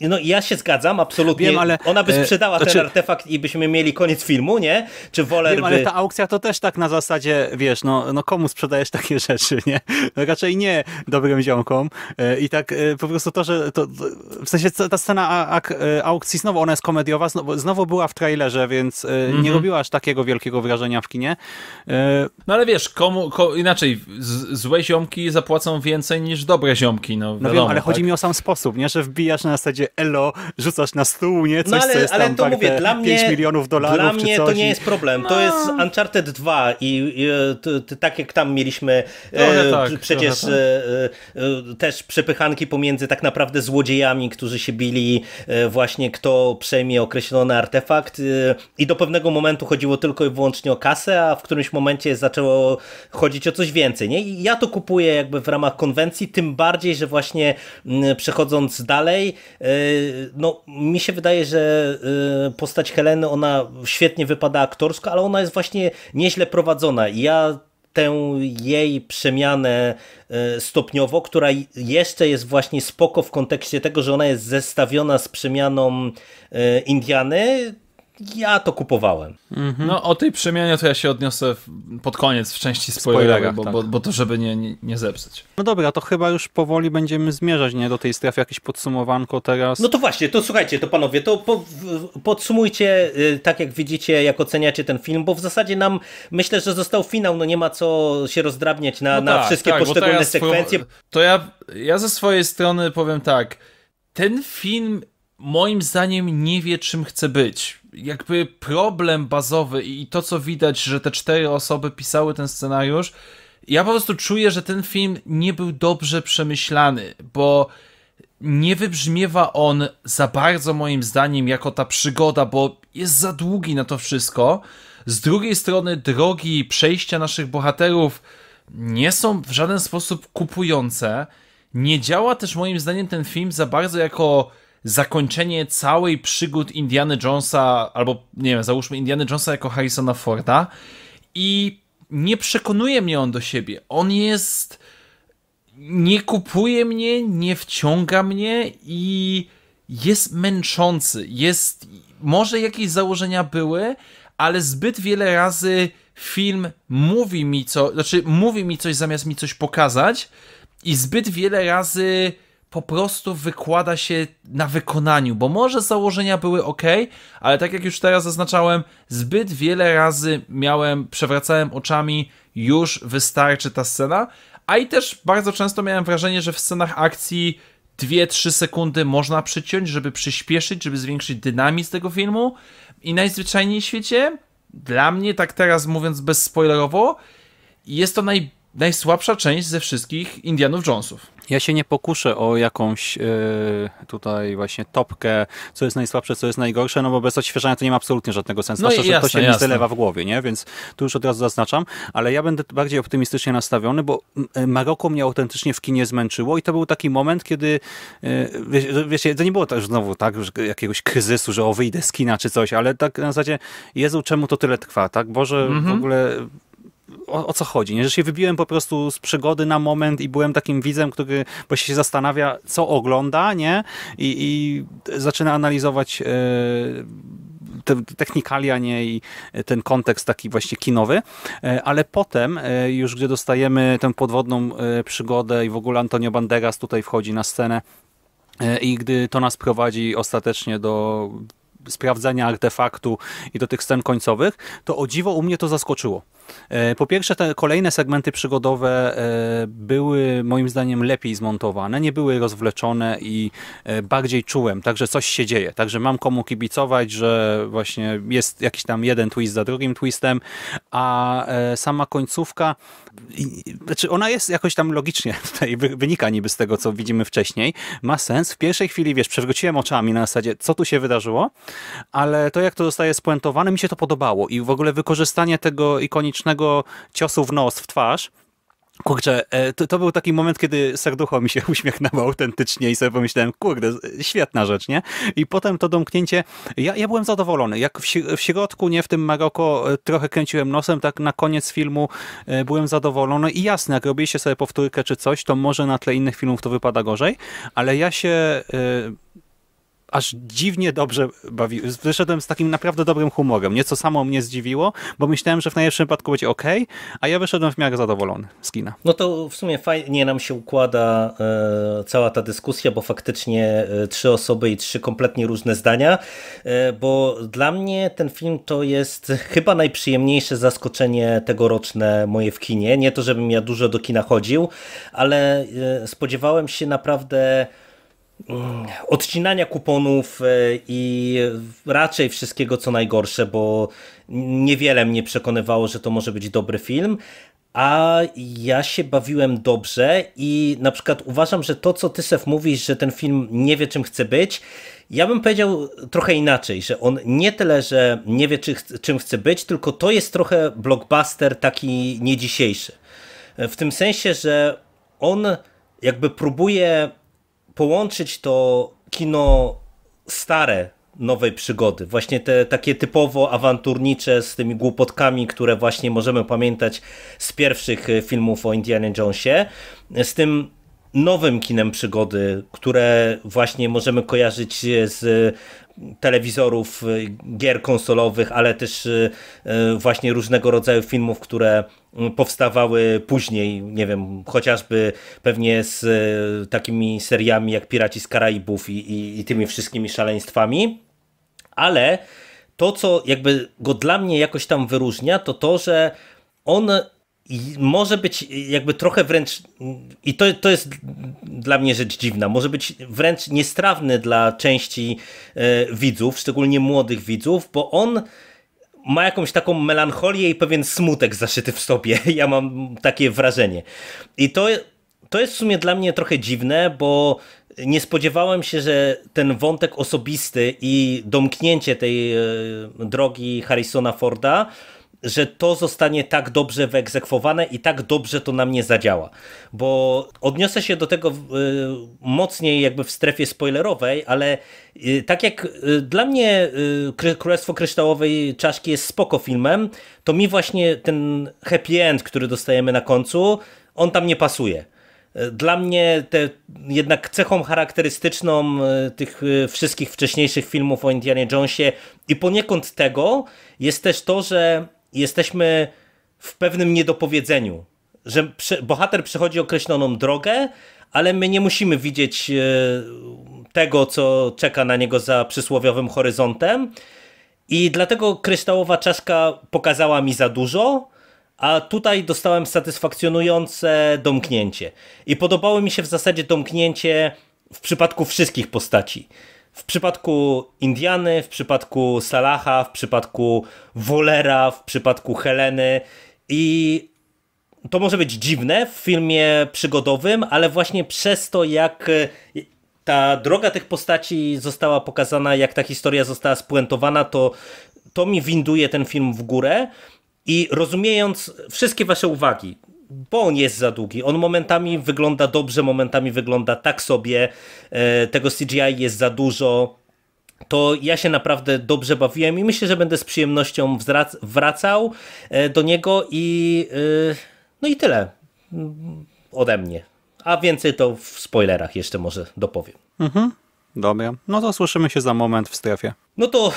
yy, no, ja się zgadzam, absolutnie. Wiem, ale, ona by e, sprzedała yy, ten znaczy- artefakt i byśmy mieli koniec filmu, nie? Czy wolę. Wiem, by... ale ta aukcja to też tak na zasadzie, wiesz, no, no komu sprzedajesz takie rzeczy, nie? No, raczej nie dobrym ziomkom. E, I tak e, po prostu to, że to, w sensie ta scena aukcji znowu, ona jest komediowa, znowu, znowu była w trailerze, więc e, mhm. nie robiła aż takiego wielkiego wrażenia w kinie. E, no ale wiesz, komu, ko, inaczej, z, złe ziomki zapłacą więcej niż dobre ziomki. No, wiadomo, no wiem, ale tak? chodzi mi o sam sposób, nie? że wbijasz na zasadzie elo, rzucasz na stół, nie? Coś, no ale, co jest ale tam to mówię, dla 5 mnie, milionów dolarów Dla mnie to nie jest problem. No. To jest Uncharted 2 i, i e, tak jak tam mieliśmy e, tak, przecież tak. E, e, też przepychanki pomiędzy tak naprawdę złodziejami, którzy się bili właśnie kto przejmie określone artefakty artefakt y, i do pewnego momentu chodziło tylko i wyłącznie o kasę, a w którymś momencie zaczęło chodzić o coś więcej. Nie? I ja to kupuję jakby w ramach konwencji, tym bardziej, że właśnie mm, przechodząc dalej, y, no mi się wydaje, że y, postać Heleny, ona świetnie wypada aktorsko, ale ona jest właśnie nieźle prowadzona i ja tę jej przemianę e, stopniowo, która jeszcze jest właśnie spoko w kontekście tego, że ona jest zestawiona z przemianą e, Indiany, ja to kupowałem. Mhm. No o tej przemianie to ja się odniosę pod koniec w części spoilerowej, bo, tak. bo, bo, to żeby nie, nie, nie, zepsuć. No dobra, to chyba już powoli będziemy zmierzać nie do tej strefy, jakieś podsumowanko teraz. No to właśnie, to słuchajcie, to panowie, to po, podsumujcie y, tak jak widzicie, jak oceniacie ten film, bo w zasadzie nam, myślę, że został finał, no nie ma co się rozdrabniać na, no na tak, wszystkie tak, poszczególne ja sekwencje. to ja, ja ze swojej strony powiem tak, ten film moim zdaniem nie wie czym chce być jakby problem bazowy i to, co widać, że te cztery osoby pisały ten scenariusz, ja po prostu czuję, że ten film nie był dobrze przemyślany, bo nie wybrzmiewa on za bardzo, moim zdaniem, jako ta przygoda, bo jest za długi na to wszystko. Z drugiej strony, drogi przejścia naszych bohaterów nie są w żaden sposób kupujące. Nie działa też, moim zdaniem, ten film za bardzo jako zakończenie całej przygód Indiana Jonesa, albo nie wiem, załóżmy Indiana Jonesa jako Harrisona Forda i nie przekonuje mnie on do siebie. On jest. Nie kupuje mnie, nie wciąga mnie i jest męczący. Jest. Może jakieś założenia były, ale zbyt wiele razy film mówi mi co, znaczy mówi mi coś zamiast mi coś pokazać i zbyt wiele razy po prostu wykłada się na wykonaniu, bo może założenia były ok, ale tak jak już teraz zaznaczałem, zbyt wiele razy miałem, przewracałem oczami, już wystarczy ta scena, a i też bardzo często miałem wrażenie, że w scenach akcji 2-3 sekundy można przyciąć, żeby przyspieszyć, żeby zwiększyć dynamizm tego filmu i najzwyczajniej w świecie, dla mnie, tak teraz mówiąc bezspoilerowo, jest to naj najsłabsza część ze wszystkich Indianów Jonesów. Ja się nie pokuszę o jakąś yy, tutaj właśnie topkę, co jest najsłabsze, co jest najgorsze, no bo bez odświeżania to nie ma absolutnie żadnego sensu. No Zwłaszcza, że to się jasne. nie zalewa w głowie, nie? Więc tu już od razu zaznaczam, ale ja będę bardziej optymistycznie nastawiony, bo e, Maroko mnie autentycznie w kinie zmęczyło i to był taki moment, kiedy yy, to nie było też znowu tak, jakiegoś kryzysu, że o wyjdę z kina czy coś, ale tak na zasadzie Jezu, czemu to tyle trwa, tak? Boże, mm -hmm. w mhm. ogóle o, o, co chodzi, nie? że się wybiłem po prostu z przygody na moment i byłem takim widzem, który właśnie się zastanawia, co ogląda, nie? I, i zaczyna analizować e, te technikalia, nie? I ten kontekst taki właśnie kinowy, e, ale potem e, już gdy dostajemy tę podwodną przygodę i w ogóle Antonio Banderas tutaj wchodzi na scenę i gdy to nas prowadzi ostatecznie do sprawdzania artefaktu i do tych scen końcowych, to o dziwo u mnie to zaskoczyło. E, po pierwsze, te kolejne segmenty przygodowe e, były moim zdaniem lepiej zmontowane, nie były rozwleczone i e, bardziej czułem, także coś się dzieje, także mam komu kibicować, że właśnie jest jakiś tam jeden twist za drugim twistem, a sama końcówka, znaczy ona jest jakoś tam logicznie tutaj wynika niby z tego, co widzimy wcześniej, ma sens. W pierwszej chwili, wiesz, przewróciłem oczami na zasadzie, co tu się wydarzyło, ale to jak to zostaje spuentowane, mi się to podobało i w ogóle wykorzystanie tego ikonicznego klasycznego ciosu w nos, w twarz, Kurczę, e, to, to, był taki moment, kiedy serducho mi się uśmiechnęło autentycznie i sobie pomyślałem, kurde, świetna rzecz, nie? I potem to domknięcie, ja, ja byłem zadowolony. Jak w, w, środku, nie, w tym Maroko e, trochę kręciłem nosem, tak na koniec filmu e, byłem zadowolony i jasne, jak robiliście sobie powtórkę czy coś, to może na tle innych filmów to wypada gorzej, ale ja się... Yy, aż dziwnie dobrze bawiłem. Wyszedłem z takim naprawdę dobrym humorem. Nieco samo mnie zdziwiło, bo myślałem, że w najlepszym wypadku będzie ok, a ja wyszedłem w miarę zadowolony z kina. No to w sumie fajnie nam się układa e, cała ta dyskusja, bo faktycznie e, trzy osoby i trzy kompletnie różne zdania, e, bo dla mnie ten film to jest chyba najprzyjemniejsze zaskoczenie tegoroczne moje w kinie. Nie to, żebym ja dużo do kina chodził, ale e, spodziewałem się naprawdę odcinania kuponów e, i raczej wszystkiego co najgorsze, bo niewiele mnie przekonywało, że to może być dobry film. A ja się bawiłem dobrze i na przykład uważam, że to, co ty Sef mówisz, że ten film nie wie, czym chce być, ja bym powiedział trochę inaczej, że on nie tyle, że nie wie, czy, czym chce być, tylko to jest trochę blockbuster taki niedzisiejszy, e, W tym sensie, że on jakby próbuje połączyć to kino stare, nowej przygody. Właśnie te takie typowo awanturnicze z tymi głupotkami, które właśnie możemy pamiętać z pierwszych e, filmów o Indiana Jonesie, e, z tym nowym kinem przygody, które właśnie możemy kojarzyć e, z telewizorów, y, gier konsolowych, ale też y, y, właśnie różnego rodzaju filmów, które powstawały później, nie wiem, chociażby pewnie z takimi seriami jak Piraci z Karaibów i, i, i tymi wszystkimi szaleństwami, ale to, co jakby go dla mnie jakoś tam wyróżnia, to to, że on i może być jakby trochę wręcz, i to, to jest dla mnie rzecz dziwna, może być wręcz niestrawny dla części e, widzów, szczególnie młodych widzów, bo on ma jakąś taką melancholię i pewien smutek zaszyty w sobie. Ja mam takie wrażenie. I to, to jest w sumie dla mnie trochę dziwne, bo nie spodziewałem się, że ten wątek osobisty i domknięcie tej e, drogi Harrisona Forda że to zostanie tak dobrze wyegzekwowane i tak dobrze to na mnie zadziała. Bo odniosę się do tego y, mocniej jakby w strefie spoilerowej, ale y, tak jak y, dla mnie Królestwo Kryształowej Czaszki jest spoko filmem, to mi właśnie ten happy end, który dostajemy na końcu, on tam nie pasuje. Dla mnie te, jednak cechą charakterystyczną tych wszystkich wcześniejszych filmów o Indianie Jonesie i poniekąd tego jest też to, że jesteśmy w pewnym niedopowiedzeniu, że bohater przechodzi określoną drogę, ale my nie musimy widzieć e, tego, co czeka na niego za przysłowiowym horyzontem. I dlatego kryształowa czaszka pokazała mi za dużo, a tutaj dostałem satysfakcjonujące domknięcie. I podobało mi się w zasadzie domknięcie w przypadku wszystkich postaci. W przypadku Indiany, w przypadku Salaha, w przypadku Wolera, w przypadku Heleny i to może być dziwne w filmie przygodowym, ale właśnie przez to, jak e, ta droga tych postaci została pokazana, jak ta historia została spuentowana, to, to mi winduje ten film w górę. I rozumiejąc wszystkie Wasze uwagi, bo on jest za długi. On momentami wygląda dobrze, momentami wygląda tak sobie. E, tego CGI jest za dużo. To ja się naprawdę dobrze bawiłem i myślę, że będę z przyjemnością wracał e, do niego i e, no i tyle mm, ode mnie. A więcej to w spoilerach jeszcze może dopowiem. Mhm. Dobra, no to słyszymy się za moment w strefie. No to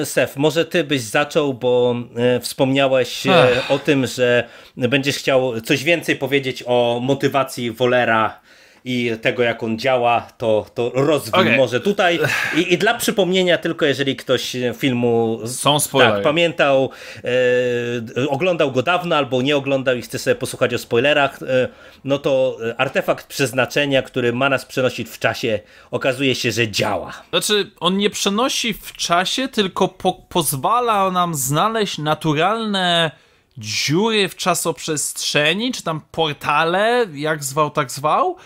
e, Sef, może ty byś zaczął, bo e, wspomniałeś e, o tym, że będziesz chciał coś więcej powiedzieć o motywacji Wolera i tego, jak on działa, to, to rozwój okay. może tutaj. I, I, dla przypomnienia, tylko jeżeli ktoś filmu Są tak spoilery. tak, pamiętał, e, oglądał go dawno albo nie oglądał i chce sobie posłuchać o spoilerach, e, no to e, artefakt przeznaczenia, który ma nas przenosić w czasie, okazuje się, że działa. Znaczy, on nie przenosi w czasie, tylko po pozwala nam znaleźć naturalne dziury w czasoprzestrzeni, czy tam portale, jak zwał, tak zwał,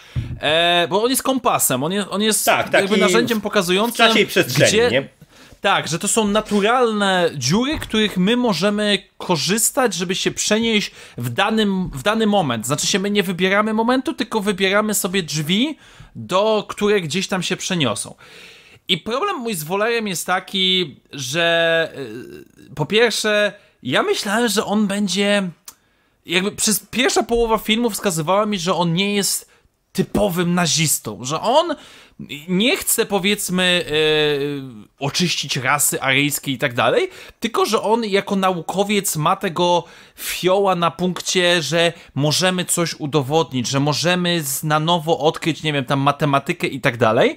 e, bo on jest kompasem, on jest, on jest tak, tak jakby narzędziem pokazującym, w przestrzeni, gdzie... Nie? Tak, że to są naturalne dziury, których my możemy korzystać, żeby się przenieść w, danym, w dany moment. Znaczy się, my nie wybieramy momentu, tylko wybieramy sobie drzwi, do które gdzieś tam się przeniosą. I problem mój z wolerem jest taki, że y, po pierwsze ja myślałem, że on będzie. Jakby przez pierwsza połowa filmu wskazywała mi, że on nie jest typowym nazistą, że on nie chce powiedzmy e, oczyścić rasy aryjskiej i tak dalej, tylko że on jako naukowiec ma tego fioła na punkcie, że możemy coś udowodnić, że możemy na nowo odkryć, nie wiem, tam matematykę i tak dalej.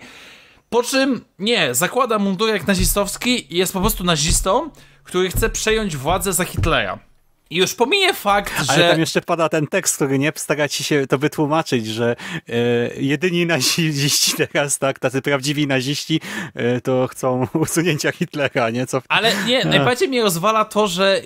Po czym nie, zakłada mundurek nazistowski i jest po prostu nazistą który chce przejąć władzę za Hitlera. I już pominie fakt, że... Ale tam jeszcze pada ten tekst, który nie stara ci się to wytłumaczyć, że e, jedyni naziści teraz, tak, tacy prawdziwi naziści e, to chcą usunięcia Hitlera, nie? Co... Ale nie, najbardziej mnie rozwala to, że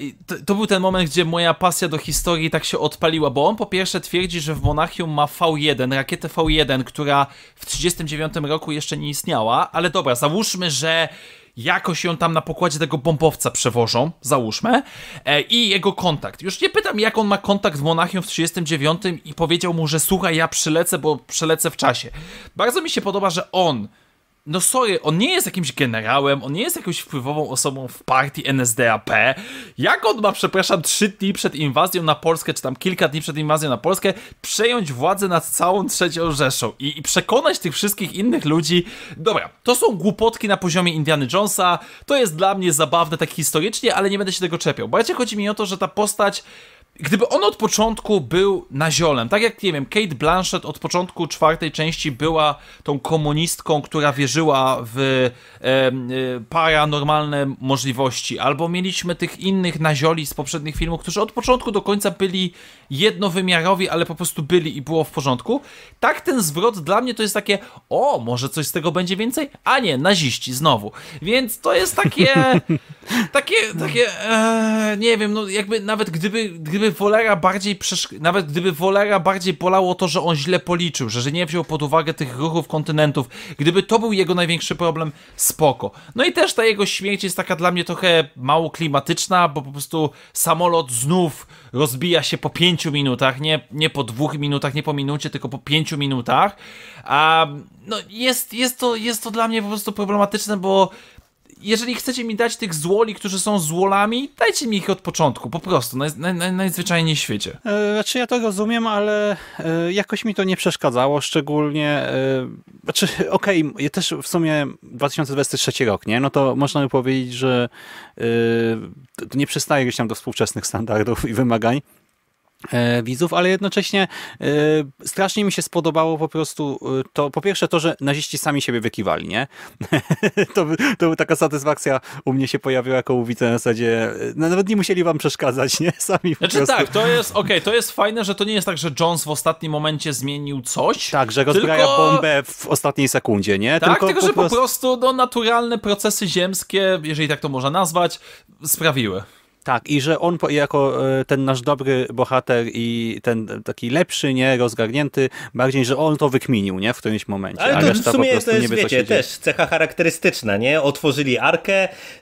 to, był ten moment, gdzie moja pasja do historii tak się odpaliła, bo on po pierwsze twierdzi, że w Monachium ma V1, rakietę V1, która w 1939 roku jeszcze nie istniała, ale dobra, załóżmy, że jakoś ją tam na pokładzie tego bombowca przewożą, załóżmy, e, i jego kontakt. Już nie pytam, jak on ma kontakt z Monachium w 39 i powiedział mu, że słuchaj, ja przylecę, bo przelecę w czasie. Bardzo mi się podoba, że on no sorry, on nie jest jakimś generałem, on nie jest jakąś wpływową osobą w partii NSDAP. Jak on ma, przepraszam, trzy dni przed inwazją na Polskę, czy tam kilka dni przed inwazją na Polskę, przejąć władzę nad całą trzecią Rzeszą i, i przekonać tych wszystkich innych ludzi? Dobra, to są głupotki na poziomie Indiana Jonesa, to jest dla mnie zabawne tak historycznie, ale nie będę się tego czepiał. Bardziej chodzi mi o to, że ta postać Gdyby on od początku był naziolem, tak jak, nie wiem, Kate Blanchett od początku czwartej części była tą komunistką, która wierzyła w e, e, paranormalne możliwości, albo mieliśmy tych innych nazioli z poprzednich filmów, którzy od początku do końca byli jednowymiarowi, ale po prostu byli i było w porządku. Tak ten zwrot dla mnie to jest takie, o, może coś z tego będzie więcej? A nie, naziści znowu. Więc to jest takie, takie, takie, ee, nie wiem, no jakby nawet gdyby, gdyby Wolera bardziej, nawet gdyby Wolera bardziej bolało to, że on źle policzył, że, że nie wziął pod uwagę tych ruchów kontynentów, gdyby to był jego największy problem, spoko. No i też ta jego śmierć jest taka dla mnie trochę mało klimatyczna, bo po prostu samolot znów rozbija się po pięć pięciu minutach, nie, nie po dwóch minutach, nie po minucie, tylko po pięciu minutach. A, no jest, jest, to, jest to dla mnie po prostu problematyczne, bo jeżeli chcecie mi dać tych złoli, którzy są złolami, dajcie mi ich od początku, po prostu, naj, naj, najzwyczajniej w świecie. E, znaczy ja to rozumiem, ale e, jakoś mi to nie przeszkadzało, szczególnie, e, znaczy okej, okay, też w sumie 2023 rok, nie? No to można by powiedzieć, że nie przystaje gdzieś tam do współczesnych standardów i wymagań, E, widzów, ale jednocześnie e, strasznie mi się spodobało po prostu e, to, po pierwsze to, że naziści sami siebie wykiwali, nie? to, to taka satysfakcja u mnie się pojawiła jako u widza na zasadzie, no, nawet nie musieli wam przeszkadzać, nie? Sami znaczy, po prostu. tak, to jest, okej, okay, to jest fajne, że to nie jest tak, że Jones w ostatnim momencie zmienił coś. Tak, że rozbraja tylko... bombę w ostatniej sekundzie, nie? Tak, tylko, tylko po że po prostu... po prostu no, naturalne procesy ziemskie, jeżeli tak to można nazwać, sprawiły. Tak, i że on jako e, ten nasz dobry bohater i ten taki lepszy, nie, rozgarnięty, bardziej, że on to wykminił, nie, w którymś momencie. Ale to w sumie to jest, wiecie, też cecha charakterystyczna, nie? Otworzyli arkę,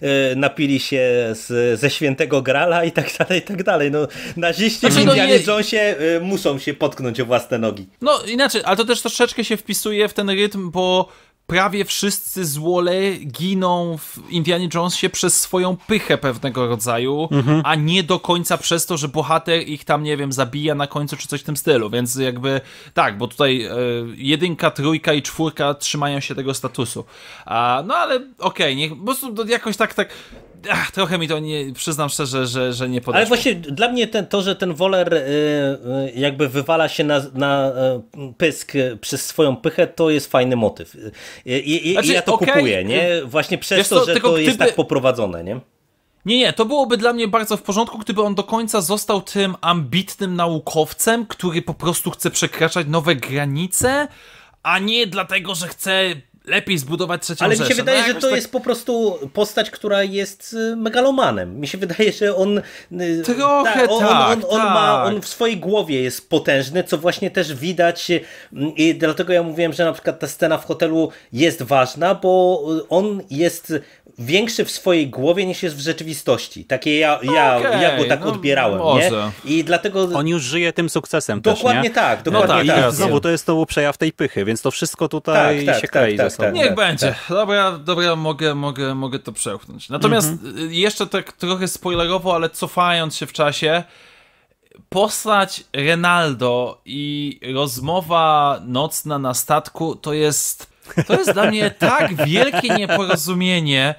e, napili się z, ze świętego grala i tak dalej, i tak dalej. No, naziści znaczy, w no Indianie no, Jonesie e, muszą się potknąć o własne nogi. No inaczej, ale to też troszeczkę się wpisuje w ten rytm, bo prawie wszyscy z Wole giną w Indianie Jonesie przez swoją pychę pewnego rodzaju, mhm. a nie do końca przez to, że bohater ich tam, nie wiem, zabija na końcu czy coś w tym stylu, więc jakby tak, bo tutaj y, jedynka, trójka i czwórka trzymają się tego statusu. A, no ale okej, okay, niech po prostu jakoś tak, tak ach, trochę mi to nie, przyznam szczerze, że, że nie podoba. Ale właśnie dla mnie ten, to, że ten Woler y, y, jakby wywala się na, na y, pysk przez swoją pychę, to jest fajny motyw. I, i, znaczy, ja to okay. kupuję, nie? Właśnie przez Wiesz to, co, że to jest tak poprowadzone, nie? Nie, nie, to byłoby dla mnie bardzo w porządku, gdyby on do końca został tym ambitnym naukowcem, który po prostu chce przekraczać nowe granice, a nie dlatego, że chce lepiej zbudować trzecią Ale mi się no wydaje, no, że to tak... jest po prostu postać, która jest y, megalomanem. Mi się wydaje, że on... Y, Trochę ta, on, tak, on, on, tak. Ma, on w swojej głowie jest potężny, co właśnie też widać y, i dlatego ja mówiłem, że na przykład ta scena w hotelu jest ważna, bo on jest większy w swojej głowie niż jest w rzeczywistości. Takie ja, ja, okay, ja go tak no, odbierałem. Może. Nie? I dlatego... On już żyje tym sukcesem Dokładnie też, nie? tak, no dokładnie no tak. tak. I znowu to jest to przejaw tej pychy, więc to wszystko tutaj tak, tak się tak, klei tak, ze sobą. Tak. Niech tak, będzie. Tak. Dobra, dobra mogę, mogę, mogę to przełknąć. Natomiast mhm. Y, jeszcze tak trochę spoilerowo, ale cofając się w czasie, postać Renaldo i rozmowa nocna na statku to jest to jest dla mnie tak wielkie nieporozumienie,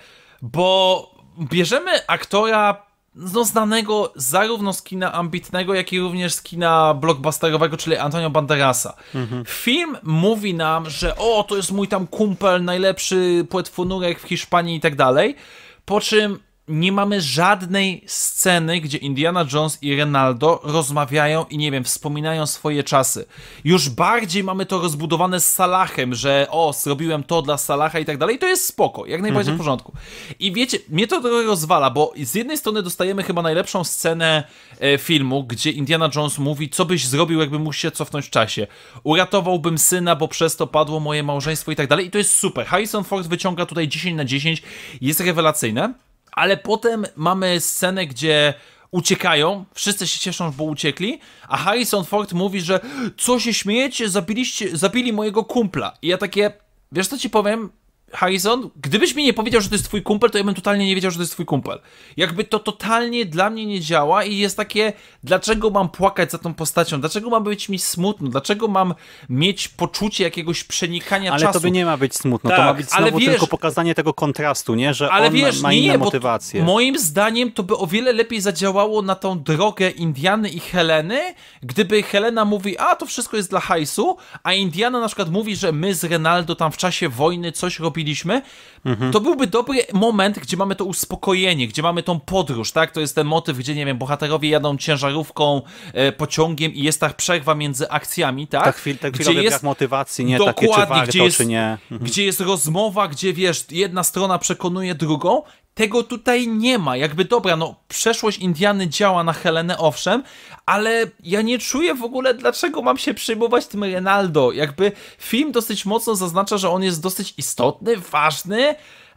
bo bierzemy aktora no, znanego zarówno z kina ambitnego, jak i również z kina blockbusterowego, czyli Antonio Banderasa. Mhm. Film mówi nam, że o, to jest mój tam kumpel, najlepszy płetwonurek w Hiszpanii i tak dalej, po czym nie mamy żadnej sceny, gdzie Indiana Jones i Renaldo rozmawiają i nie wiem, wspominają swoje czasy. Już bardziej mamy to rozbudowane z Salahem, że o, zrobiłem to dla Salaha i tak dalej. To jest spoko, jak najbardziej mhm. w porządku. I wiecie, mnie to trochę rozwala, bo z jednej strony dostajemy chyba najlepszą scenę e, filmu, gdzie Indiana Jones mówi, co byś zrobił, jakby mógł się cofnąć w czasie. Uratowałbym syna, bo przez to padło moje małżeństwo i tak dalej. I to jest super. Harrison Ford wyciąga tutaj 10 na 10, jest rewelacyjne ale potem mamy scenę, gdzie uciekają, wszyscy się cieszą, bo uciekli, a Harrison Ford mówi, że co się śmiejecie, zabiliście, zabili mojego kumpla. I ja takie, wiesz co ci powiem, Harrison, gdybyś mi nie powiedział, że to jest twój kumpel, to ja bym totalnie nie wiedział, że to jest twój kumpel. Jakby to totalnie dla mnie nie działa i jest takie, dlaczego mam płakać za tą postacią, dlaczego mam być mi smutno, dlaczego mam mieć poczucie jakiegoś przenikania ale czasu. Ale to by nie ma być smutno, tak, to ma tak, być znowu ale wiesz, tylko pokazanie tego kontrastu, nie? Że ale on wiesz, ma inne nie, motywacje. Moim zdaniem to by o wiele lepiej zadziałało na tą drogę Indiany i Heleny, gdyby Helena mówi, a to wszystko jest dla hajsu, a Indiana na przykład mówi, że my z Renaldo tam w czasie wojny coś robimy mówiliśmy, mhm. to byłby dobry moment, gdzie mamy to uspokojenie, gdzie mamy tą podróż, tak? To jest ten motyw, gdzie, nie wiem, bohaterowie jadą ciężarówką, e, pociągiem i jest ta przerwa między akcjami, tak? Tak, chwil, tak gdzie jest motywacji, nie? Dokładnie, takie, czy warto, gdzie jest, czy nie. Mhm. Gdzie jest rozmowa, gdzie, wiesz, jedna strona przekonuje drugą tego tutaj nie ma. Jakby dobra, no przeszłość Indiany działa na Helenę, owszem, ale ja nie czuję w ogóle, dlaczego mam się przejmować tym Renaldo. Jakby film dosyć mocno zaznacza, że on jest dosyć istotny, ważny,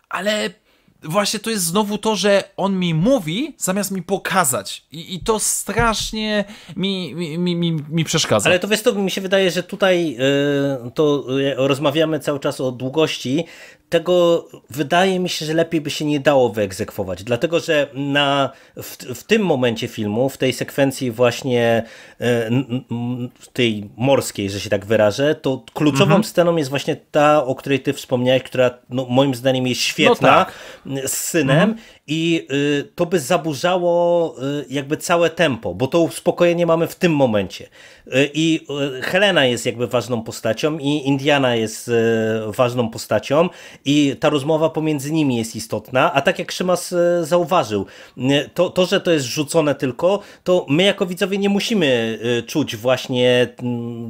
ale właśnie to jest znowu to, że on mi mówi, zamiast mi pokazać. I, i to strasznie mi, mi, mi, mi przeszkadza. Ale to wiesz, to mi się wydaje, że tutaj yy, to y, rozmawiamy cały czas o długości tego wydaje mi się, że lepiej by się nie dało wyegzekwować, dlatego że na, w, w tym momencie filmu, w tej sekwencji właśnie y, tej morskiej, że się tak wyrażę, to kluczową mhm. sceną jest właśnie ta, o której ty wspomniałeś, która no, moim zdaniem jest no świetna no tak. z synem mhm. i y, to by zaburzało y, jakby całe tempo, bo to uspokojenie mamy w tym momencie. Y, I y, Helena jest jakby ważną postacią i Indiana jest y, ważną postacią i ta rozmowa pomiędzy nimi jest istotna, a tak jak Szymas e, zauważył, to, to że to jest rzucone tylko, to my jako widzowie nie musimy e, czuć właśnie,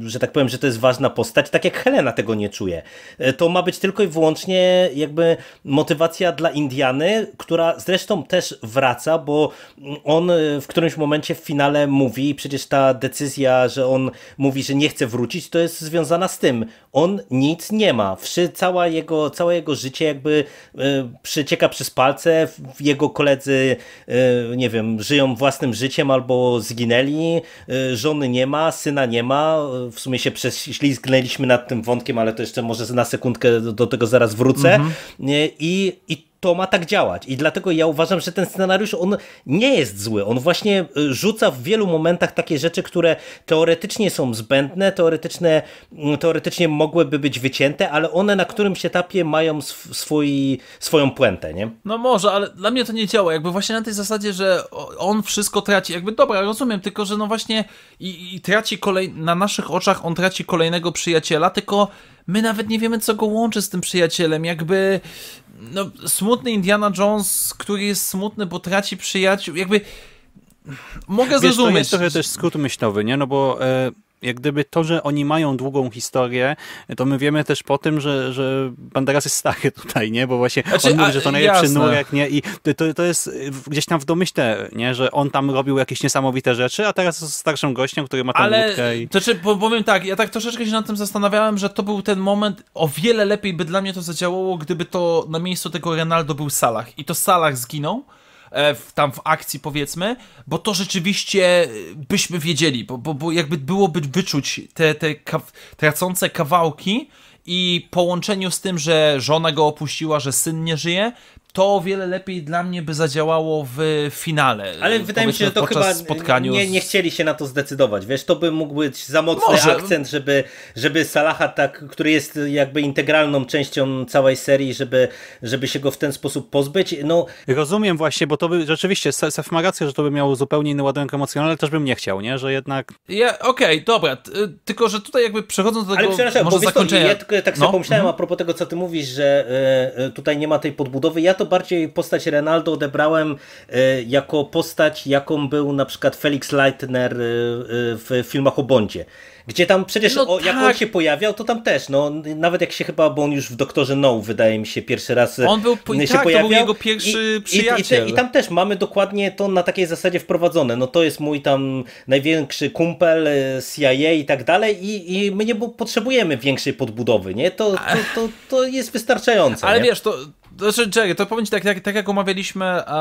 że tak powiem, że to jest ważna postać, tak jak Helena tego nie czuje. E, to ma być tylko i wyłącznie jakby motywacja dla Indiany, która zresztą też wraca, bo on w którymś momencie w finale mówi, przecież ta decyzja, że on mówi, że nie chce wrócić, to jest związana z tym. On nic nie ma. Wszy, cała jego, cała jego jego życie jakby e, przecieka przez palce, jego koledzy, e, nie wiem, żyją własnym życiem albo zginęli, e, żony nie ma, syna nie ma, w sumie się prześlizgnęliśmy nad tym wątkiem, ale to jeszcze może na sekundkę do, tego zaraz wrócę mhm. I, i to ma tak działać. I dlatego ja uważam, że ten scenariusz on nie jest zły. On właśnie y, rzuca w wielu momentach takie rzeczy, które teoretycznie są zbędne, teoretyczne, mm, teoretycznie mogłyby być wycięte, ale one na którymś etapie mają swój, swoją puentę, nie? No może, ale dla mnie to nie działa. Jakby właśnie na tej zasadzie, że on wszystko traci. Jakby dobra, rozumiem, tylko że no właśnie i, i traci kolej, na naszych oczach on traci kolejnego przyjaciela, tylko my nawet nie wiemy, co go łączy z tym przyjacielem. Jakby no, smutny Indiana Jones, który jest smutny, bo traci przyjaciół, jakby mogę zrozumieć. to jest trochę też skrót myślowy, nie? No bo... E, jak gdyby to, że oni mają długą historię, to my wiemy też po tym, że, że Banderas jest stary tutaj, nie? Bo właśnie znaczy, on mówi, że to najlepszy nurek, nie? I to, to jest gdzieś tam w domyśle, nie? Że on tam robił jakieś niesamowite rzeczy, a teraz jest starszym gościem, który ma tam Ale, łódkę. I... To czy, powiem tak, ja tak troszeczkę się nad tym zastanawiałem, że to był ten moment, o wiele lepiej by dla mnie to zadziałało, gdyby to na miejscu tego Renaldo był Salach i to Salach zginął, E, w, tam w akcji powiedzmy, bo to rzeczywiście e, byśmy wiedzieli, bo, bo, bo jakby byłoby wyczuć te, te tracące kawałki i połączeniu z tym, że żona go opuściła, że syn nie żyje, to o wiele lepiej dla mnie by zadziałało w finale. Ale wydaje mi się, że to chyba spotkaniu nie, nie chcieli się na to zdecydować. Wiesz, to by mógł być za mocny Może. akcent, żeby, żeby Salaha, tak, który jest jakby integralną częścią całej serii, żeby, żeby się go w ten sposób pozbyć. No... Rozumiem właśnie, bo to by rzeczywiście, Sef ma że to by miało zupełnie inny ładunek emocjonalny, ale też bym nie chciał, nie? Że jednak... Ja, Okej, okay, dobra, y, tylko że tutaj jakby przechodząc do tego ale przepraszam, bo zakończenia... To, ja tylko tak sobie no? pomyślałem mm -hmm. a propos tego, co ty mówisz, że y, y tutaj nie ma tej podbudowy. Ja to bardziej postać Renaldo odebrałem e, jako postać, jaką był na przykład Felix Leitner e, e, w filmach o Bondzie. Gdzie tam przecież, no o, jak on tak. się pojawiał, to tam też, no nawet jak się chyba, bo on już w Doktorze No, wydaje mi się, pierwszy raz on był, się tak, pojawiał. to był jego pierwszy I, przyjaciel. I, i, te, I, tam też mamy dokładnie to na takiej zasadzie wprowadzone, no to jest mój tam największy kumpel CIA i tak dalej i, i my nie potrzebujemy większej podbudowy, nie? To, to, to, to jest wystarczające. Ale nie? wiesz, to, znaczy, Jerry, to powiem ci tak, tak, tak jak omawialiśmy uh,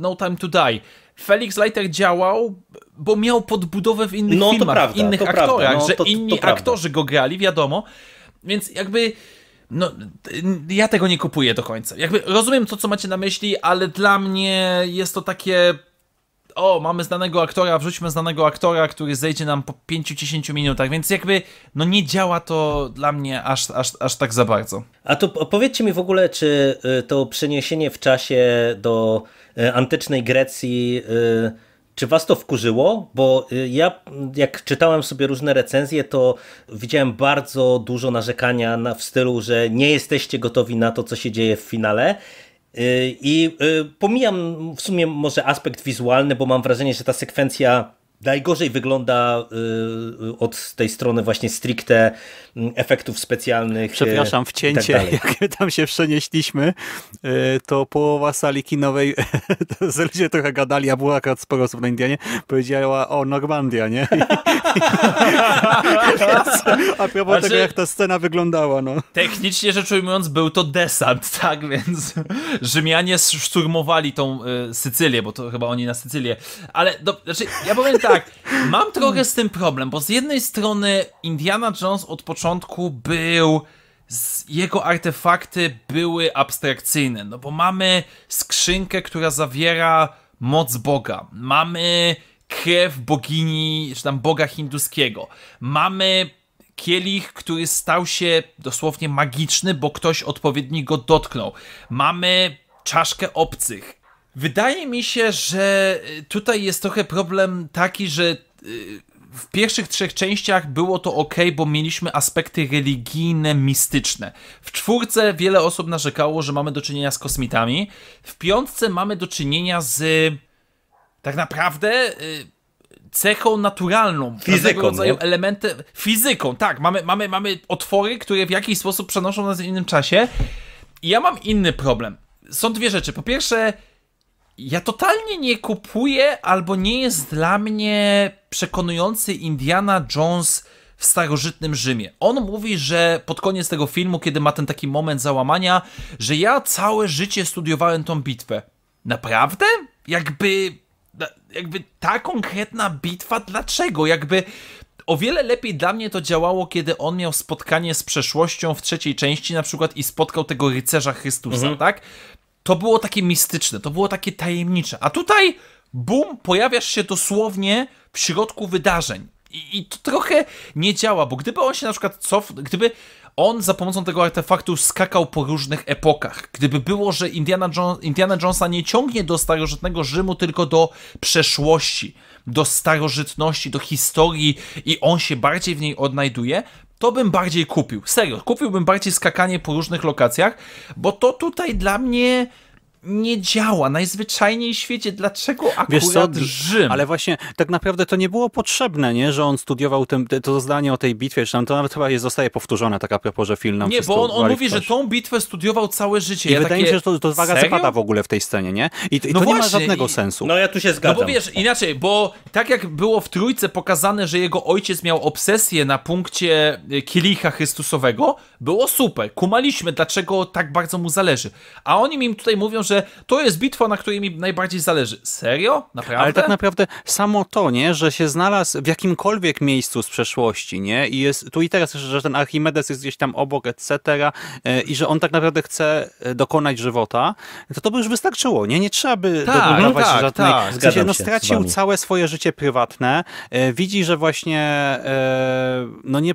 No Time to Die. Felix Leiter działał, bo miał podbudowę w innych no, filmach, prawda, w innych aktorach, no, że to, inni to aktorzy go grali, wiadomo. Więc jakby... No, ja tego nie kupuję do końca. Jakby rozumiem to, co macie na myśli, ale dla mnie jest to takie o, mamy znanego aktora, wrzućmy znanego aktora, który zejdzie nam po 5-10 minutach, więc jakby no nie działa to dla mnie aż, aż, aż tak za bardzo. A to powiedzcie mi w ogóle, czy y, to przeniesienie w czasie do y, antycznej Grecji y, czy was to wkurzyło? Bo ja, jak czytałem sobie różne recenzje, to widziałem bardzo dużo narzekania na, w stylu, że nie jesteście gotowi na to, co się dzieje w finale. Y, I y, pomijam w sumie może aspekt wizualny, bo mam wrażenie, że ta sekwencja najgorzej wygląda y, od tej strony właśnie stricte mm, efektów specjalnych. Przepraszam, y, wcięcie, tak jak tam się przenieśliśmy, y, to połowa sali kinowej, to ludzie trochę gadali, a była akurat sporo osób na Indianie, powiedziała o Normandia, nie? a propos znaczy, tego, jak ta scena wyglądała, no. Technicznie rzecz ujmując, był to desant, tak, więc Rzymianie szturmowali tą y, Sycylię, bo to chyba oni na Sycylię, ale, do, znaczy, ja powiem tak, tak, mam trochę z tym problem, bo z jednej strony Indiana Jones od początku był jego artefakty były abstrakcyjne, no bo mamy skrzynkę, która zawiera moc Boga, mamy krew bogini, czy tam boga hinduskiego, mamy kielich, który stał się dosłownie magiczny, bo ktoś odpowiedni go dotknął, mamy czaszkę obcych, Wydaje mi się, że y, tutaj jest trochę problem taki, że y, w pierwszych trzech częściach było to ok, bo mieliśmy aspekty religijne, mistyczne. W czwórce wiele osób narzekało, że mamy do czynienia z kosmitami. W piątce mamy do czynienia z tak naprawdę y, cechą naturalną, fizyką, rodzaju fizyką, tak, mamy, mamy, mamy otwory, które w jakiś sposób przenoszą nas w innym czasie. I ja mam inny problem. Są dwie rzeczy. Po pierwsze, ja totalnie nie kupuję, albo nie jest dla mnie przekonujący Indiana Jones w starożytnym Rzymie. On mówi, że pod koniec tego filmu, kiedy ma ten taki moment załamania, że ja całe życie studiowałem tą bitwę. Naprawdę? Jakby. Jakby ta konkretna bitwa, dlaczego? Jakby o wiele lepiej dla mnie to działało, kiedy on miał spotkanie z przeszłością w trzeciej części, na przykład i spotkał tego rycerza Chrystusa, mhm. tak? to było takie mistyczne, to było takie tajemnicze. A tutaj, bum, pojawiasz się dosłownie w środku wydarzeń. I, I, to trochę nie działa, bo gdyby on się na przykład cofnął, gdyby on za pomocą tego artefaktu skakał po różnych epokach, gdyby było, że Indiana, jo Indiana Jonesa nie ciągnie do starożytnego Rzymu, tylko do przeszłości, do starożytności, do historii i on się bardziej w niej odnajduje, to bym bardziej kupił. Serio, kupiłbym bardziej skakanie po różnych lokacjach, bo to tutaj dla mnie nie działa. Najzwyczajniej w świecie, dlaczego akurat Wiesz co, Rzym? Ale właśnie tak naprawdę to nie było potrzebne, nie? że on studiował to zdanie o tej bitwie, czy tam to nawet chyba jest, zostaje powtórzone tak a propos, że film nam Nie, bo on, on mówi, ktoś. że tą bitwę studiował całe życie. I ja wydaje takie... mi się, że to, to dwa w ogóle w tej scenie, nie? I, i no to właśnie. nie ma żadnego I... sensu. No ja tu się zgadzam. No bo wiesz, inaczej, bo tak jak było w Trójce pokazane, że jego ojciec miał obsesję na punkcie y, kielicha Chrystusowego, było super. Kumaliśmy, dlaczego tak bardzo mu zależy. A oni mi tutaj mówią, że to jest bitwa, na której mi najbardziej zależy. Serio? Naprawdę? Ale tak naprawdę samo to, nie, że się znalazł w jakimkolwiek miejscu z przeszłości, nie, i jest tu i teraz, że ten Archimedes jest gdzieś tam obok, etc., e, i że on tak naprawdę chce e, dokonać żywota, to to by już wystarczyło, nie? Nie trzeba by tak, dodrukować tak, żadnej... Tak, w sensie, no, stracił całe swoje życie prywatne, e, widzi, że właśnie no nie,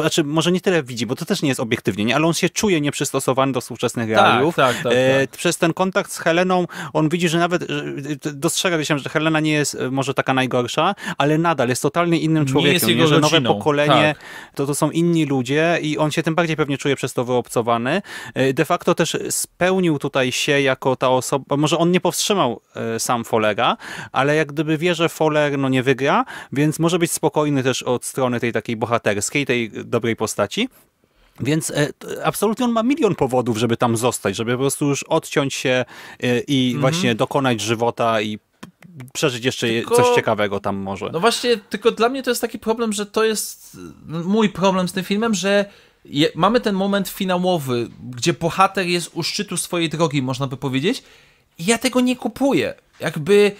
znaczy może nie tyle widzi, bo to też nie jest obiektywnie, nie? ale on się czuje nieprzystosowany do współczesnych tak, realiów. Tak, tak, tak, Przez ten kontekst kontakt z Heleną, on widzi, że nawet y, y, dostrzega się, że Helena nie jest y, może taka najgorsza, ale nadal jest totalnie innym człowiekiem. Nie, nie że nowe pokolenie tak. to, to są inni ludzie i on się tym bardziej pewnie czuje przez to wyobcowany. De facto też spełnił tutaj się jako ta osoba, może on nie powstrzymał sam Follera, ale jak gdyby wie, że Foller no, nie wygra, więc może być spokojny też od strony tej takiej bohaterskiej, tej dobrej postaci. Więc e, absolutnie on ma milion powodów, żeby tam zostać, żeby po prostu już odciąć się e, i mhm. właśnie dokonać żywota i przeżyć jeszcze tylko, coś ciekawego tam może. No właśnie, tylko dla mnie to jest taki problem, że to jest no, mój problem z tym filmem, że je, mamy ten moment finałowy, gdzie bohater jest u szczytu swojej drogi, można by powiedzieć. I ja tego nie kupuję. Jakby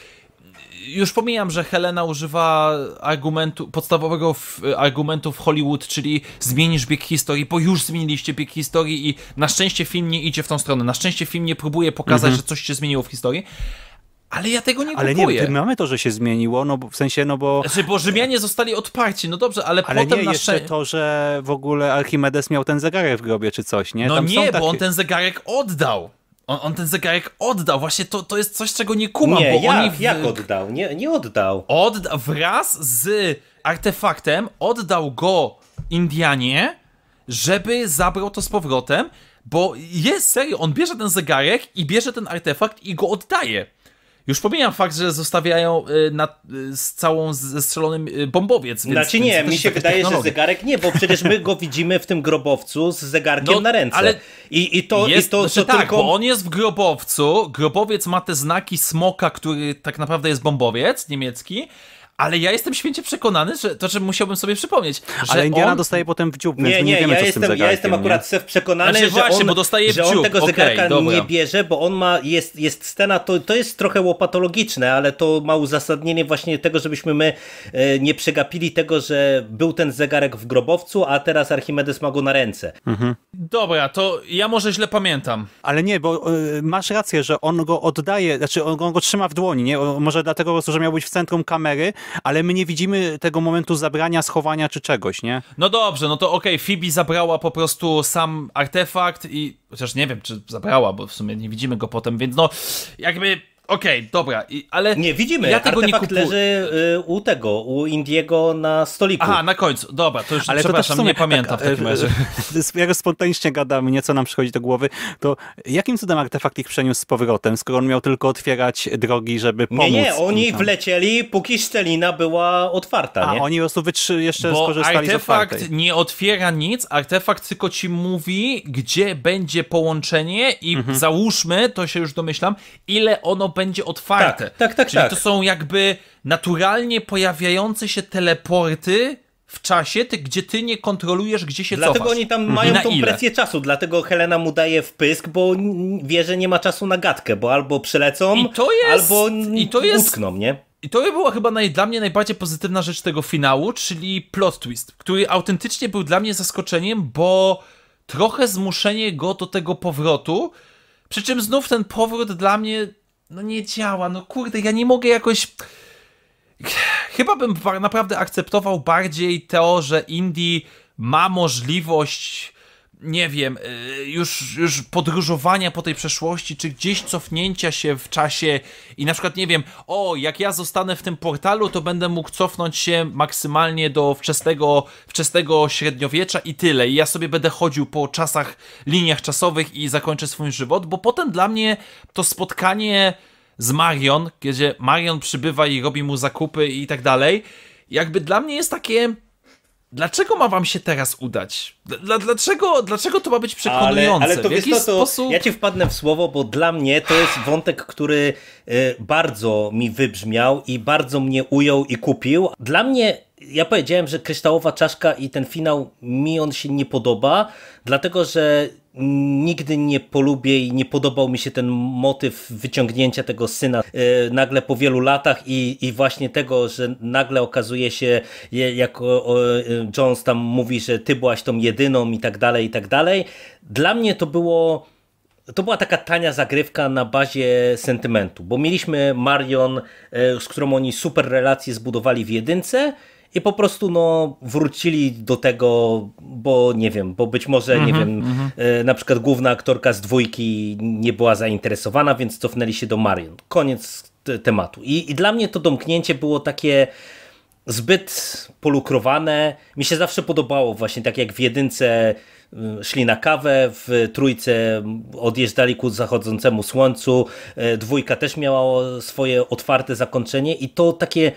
już pomijam, że Helena używa argumentu, podstawowego w, argumentu w Hollywood, czyli zmienisz bieg historii, bo już zmieniliście bieg historii i na szczęście film nie idzie w tą stronę. Na szczęście film nie próbuje pokazać, mhm. że coś się zmieniło w historii. Ale ja tego nie ale kupuję. Ale nie, mamy to, że się zmieniło, no bo, w sensie, no bo... Znaczy, bo Rzymianie zostali odparci, no dobrze, ale, ale potem nie, na jeszcze to, że w ogóle Archimedes miał ten zegarek w grobie czy coś, nie? No Tam nie, bo takie... on ten zegarek oddał. On, on, ten zegarek oddał, właśnie to, to jest coś, czego nie kumam. Nie, bo jak, w... jak oddał? Nie, nie oddał. Odda wraz z artefaktem oddał go Indianie, żeby zabrał to z powrotem, bo jest serio, on bierze ten zegarek i bierze ten artefakt i go oddaje. Już pomijam fakt, że zostawiają y, na, y, z całą zestrzelonym y, bombowiec. Więc, znaczy nie, mi się wydaje, technologii. że zegarek nie, bo przecież my go widzimy w tym grobowcu z zegarkiem no, na ręce. Ale I, i to, jest, i to, znaczy, tak, tylko... bo on jest w grobowcu, grobowiec ma te znaki smoka, który tak naprawdę jest bombowiec niemiecki, ale ja jestem święcie przekonany, że to, że musiałbym sobie przypomnieć. Ale Indiana on... dostaje potem w dziób, więc nie, nie, nie wiemy, ja co jestem, z tym Ja jestem akurat nie? przekonany, znaczy, że, właśnie, on, bo dostaje że on tego zegarka okay, nie bierze, bo on ma, jest, jest scena, to, to jest trochę łopatologiczne, ale to ma uzasadnienie właśnie tego, żebyśmy my e, nie przegapili tego, że był ten zegarek w grobowcu, a teraz Archimedes ma go na ręce. Mhm. Dobra, to ja może źle pamiętam. Ale nie, bo e, masz rację, że on go oddaje, znaczy on, go trzyma w dłoni, nie? może dlatego że miał być w centrum kamery, ale my nie widzimy tego momentu zabrania, schowania czy czegoś, nie? No dobrze, no to okej, okay, Phoebe zabrała po prostu sam artefakt i chociaż nie wiem, czy zabrała, bo w sumie nie widzimy go potem, więc no jakby Okej, okay, dobra, I, ale. Nie widzimy, ja tego nie kupuję. leży y, u tego, u Indiego na stoliku. Aha, na końcu, dobra, to już ale przepraszam, to nie pamiętam tak, w takim e, razie. E, jak spontanicznie gadamy, nieco nam przychodzi do głowy, to jakim cudem artefakt ich przeniósł z powrotem, skoro on miał tylko otwierać drogi, żeby pomóc? Nie, nie, oni wlecieli, póki szczelina była otwarta. A nie? oni po prostu wytrzy jeszcze Bo skorzystali artefakt z Artefakt nie otwiera nic, artefakt tylko ci mówi, gdzie będzie połączenie i mhm. załóżmy, to się już domyślam, ile ono będzie otwarte. Tak, tak, tak. Czyli tak. to są jakby naturalnie pojawiające się teleporty w czasie, ty, gdzie ty nie kontrolujesz, gdzie się dlatego cofasz. Dlatego oni tam mhm. mają tą presję czasu, dlatego Helena mu daje wpysk, bo wie, że nie ma czasu na gadkę, bo albo przylecą, I to jest, albo i to jest, utkną, nie? I to była chyba naj, dla mnie najbardziej pozytywna rzecz tego finału, czyli plot twist, który autentycznie był dla mnie zaskoczeniem, bo trochę zmuszenie go do tego powrotu, przy czym znów ten powrót dla mnie no nie działa, no kurde, ja nie mogę jakoś... Chyba bym naprawdę akceptował bardziej to, że Indie ma możliwość nie wiem, y, już, już podróżowania po tej przeszłości, czy gdzieś cofnięcia się w czasie i na przykład, nie wiem, o, jak ja zostanę w tym portalu, to będę mógł cofnąć się maksymalnie do wczesnego, wczesnego średniowiecza i tyle. I ja sobie będę chodził po czasach, liniach czasowych i zakończę swój żywot, bo potem dla mnie to spotkanie z Marion, gdzie Marion przybywa i robi mu zakupy i tak dalej, jakby dla mnie jest takie Dlaczego ma wam się teraz udać? Dla, dlaczego, dlaczego to ma być przekonujące? Ale, ale to w jaki to, no to sposób... ja ci wpadnę w słowo, bo dla mnie to jest wątek, który y, bardzo mi wybrzmiał i bardzo mnie ujął i kupił. Dla mnie ja powiedziałem, że kryształowa czaszka i ten finał mi on się nie podoba, dlatego że nigdy nie polubię i nie podobał mi się ten motyw wyciągnięcia tego syna e, nagle po wielu latach i, i właśnie tego, że nagle okazuje się, jak Jones tam mówi, że ty byłaś tą jedyną i tak dalej, i tak dalej. Dla mnie to było to była taka tania zagrywka na bazie sentymentu, bo mieliśmy Marion, e, z którą oni super relacje zbudowali w jedynce i po prostu no, wrócili do tego, bo nie wiem, bo być może, nie mhm, wiem, mhm. E, na przykład główna aktorka z dwójki nie była zainteresowana, więc cofnęli się do Marion. Koniec tematu. I, I dla mnie to domknięcie było takie zbyt polukrowane. Mi się zawsze podobało właśnie tak jak w jedynce y, szli na kawę, w trójce odjeżdżali ku zachodzącemu słońcu, e, dwójka też miała swoje otwarte zakończenie i to takie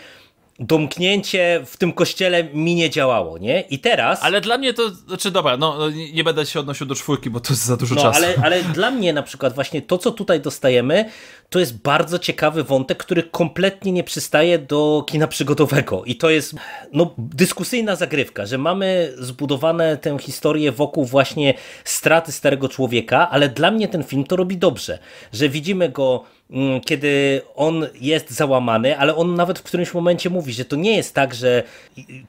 domknięcie w tym kościele mi nie działało, nie? I teraz... Ale dla mnie to, znaczy dobra, no, no nie będę się odnosił do czwórki, bo to jest za dużo no, czasu. Ale, ale dla mnie na przykład właśnie to, co tutaj dostajemy, to jest bardzo ciekawy wątek, który kompletnie nie przystaje do kina przygodowego i to jest no, dyskusyjna zagrywka, że mamy zbudowane tę historię wokół właśnie straty starego człowieka, ale dla mnie ten film to robi dobrze, że widzimy go Mm, kiedy on jest załamany, ale on nawet w którymś momencie mówi, że to nie jest tak, że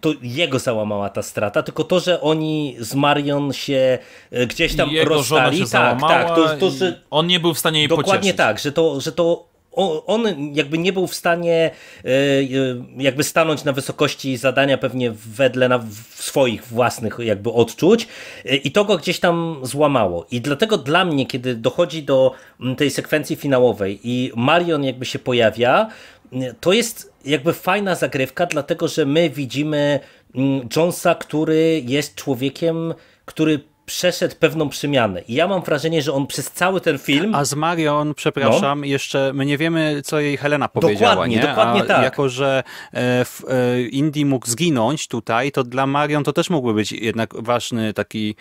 to jego załamała ta strata, tylko to, że oni z Marion się e, gdzieś tam rozstali. tak, tak, to, to, że on nie był w stanie jej Dokładnie pocieszyć. tak, że to, że to on jakby nie był w stanie e, e, jakby stanąć na wysokości zadania pewnie wedle na swoich własnych jakby odczuć e, i to go gdzieś tam złamało. I dlatego dla mnie, kiedy dochodzi do tej sekwencji finałowej i Marion jakby się pojawia, to jest jakby fajna zagrywka, dlatego że my widzimy Jonesa, który jest człowiekiem, który przeszedł pewną przemianę. I ja mam wrażenie, że on przez cały ten film. A z Marion, przepraszam, no. jeszcze my nie wiemy, co jej Helena powiedziała. Dokładnie, nie? dokładnie A tak. Jako, że e, w e, Indii mógł zginąć tutaj, to dla Marion to też mógłby być jednak ważny taki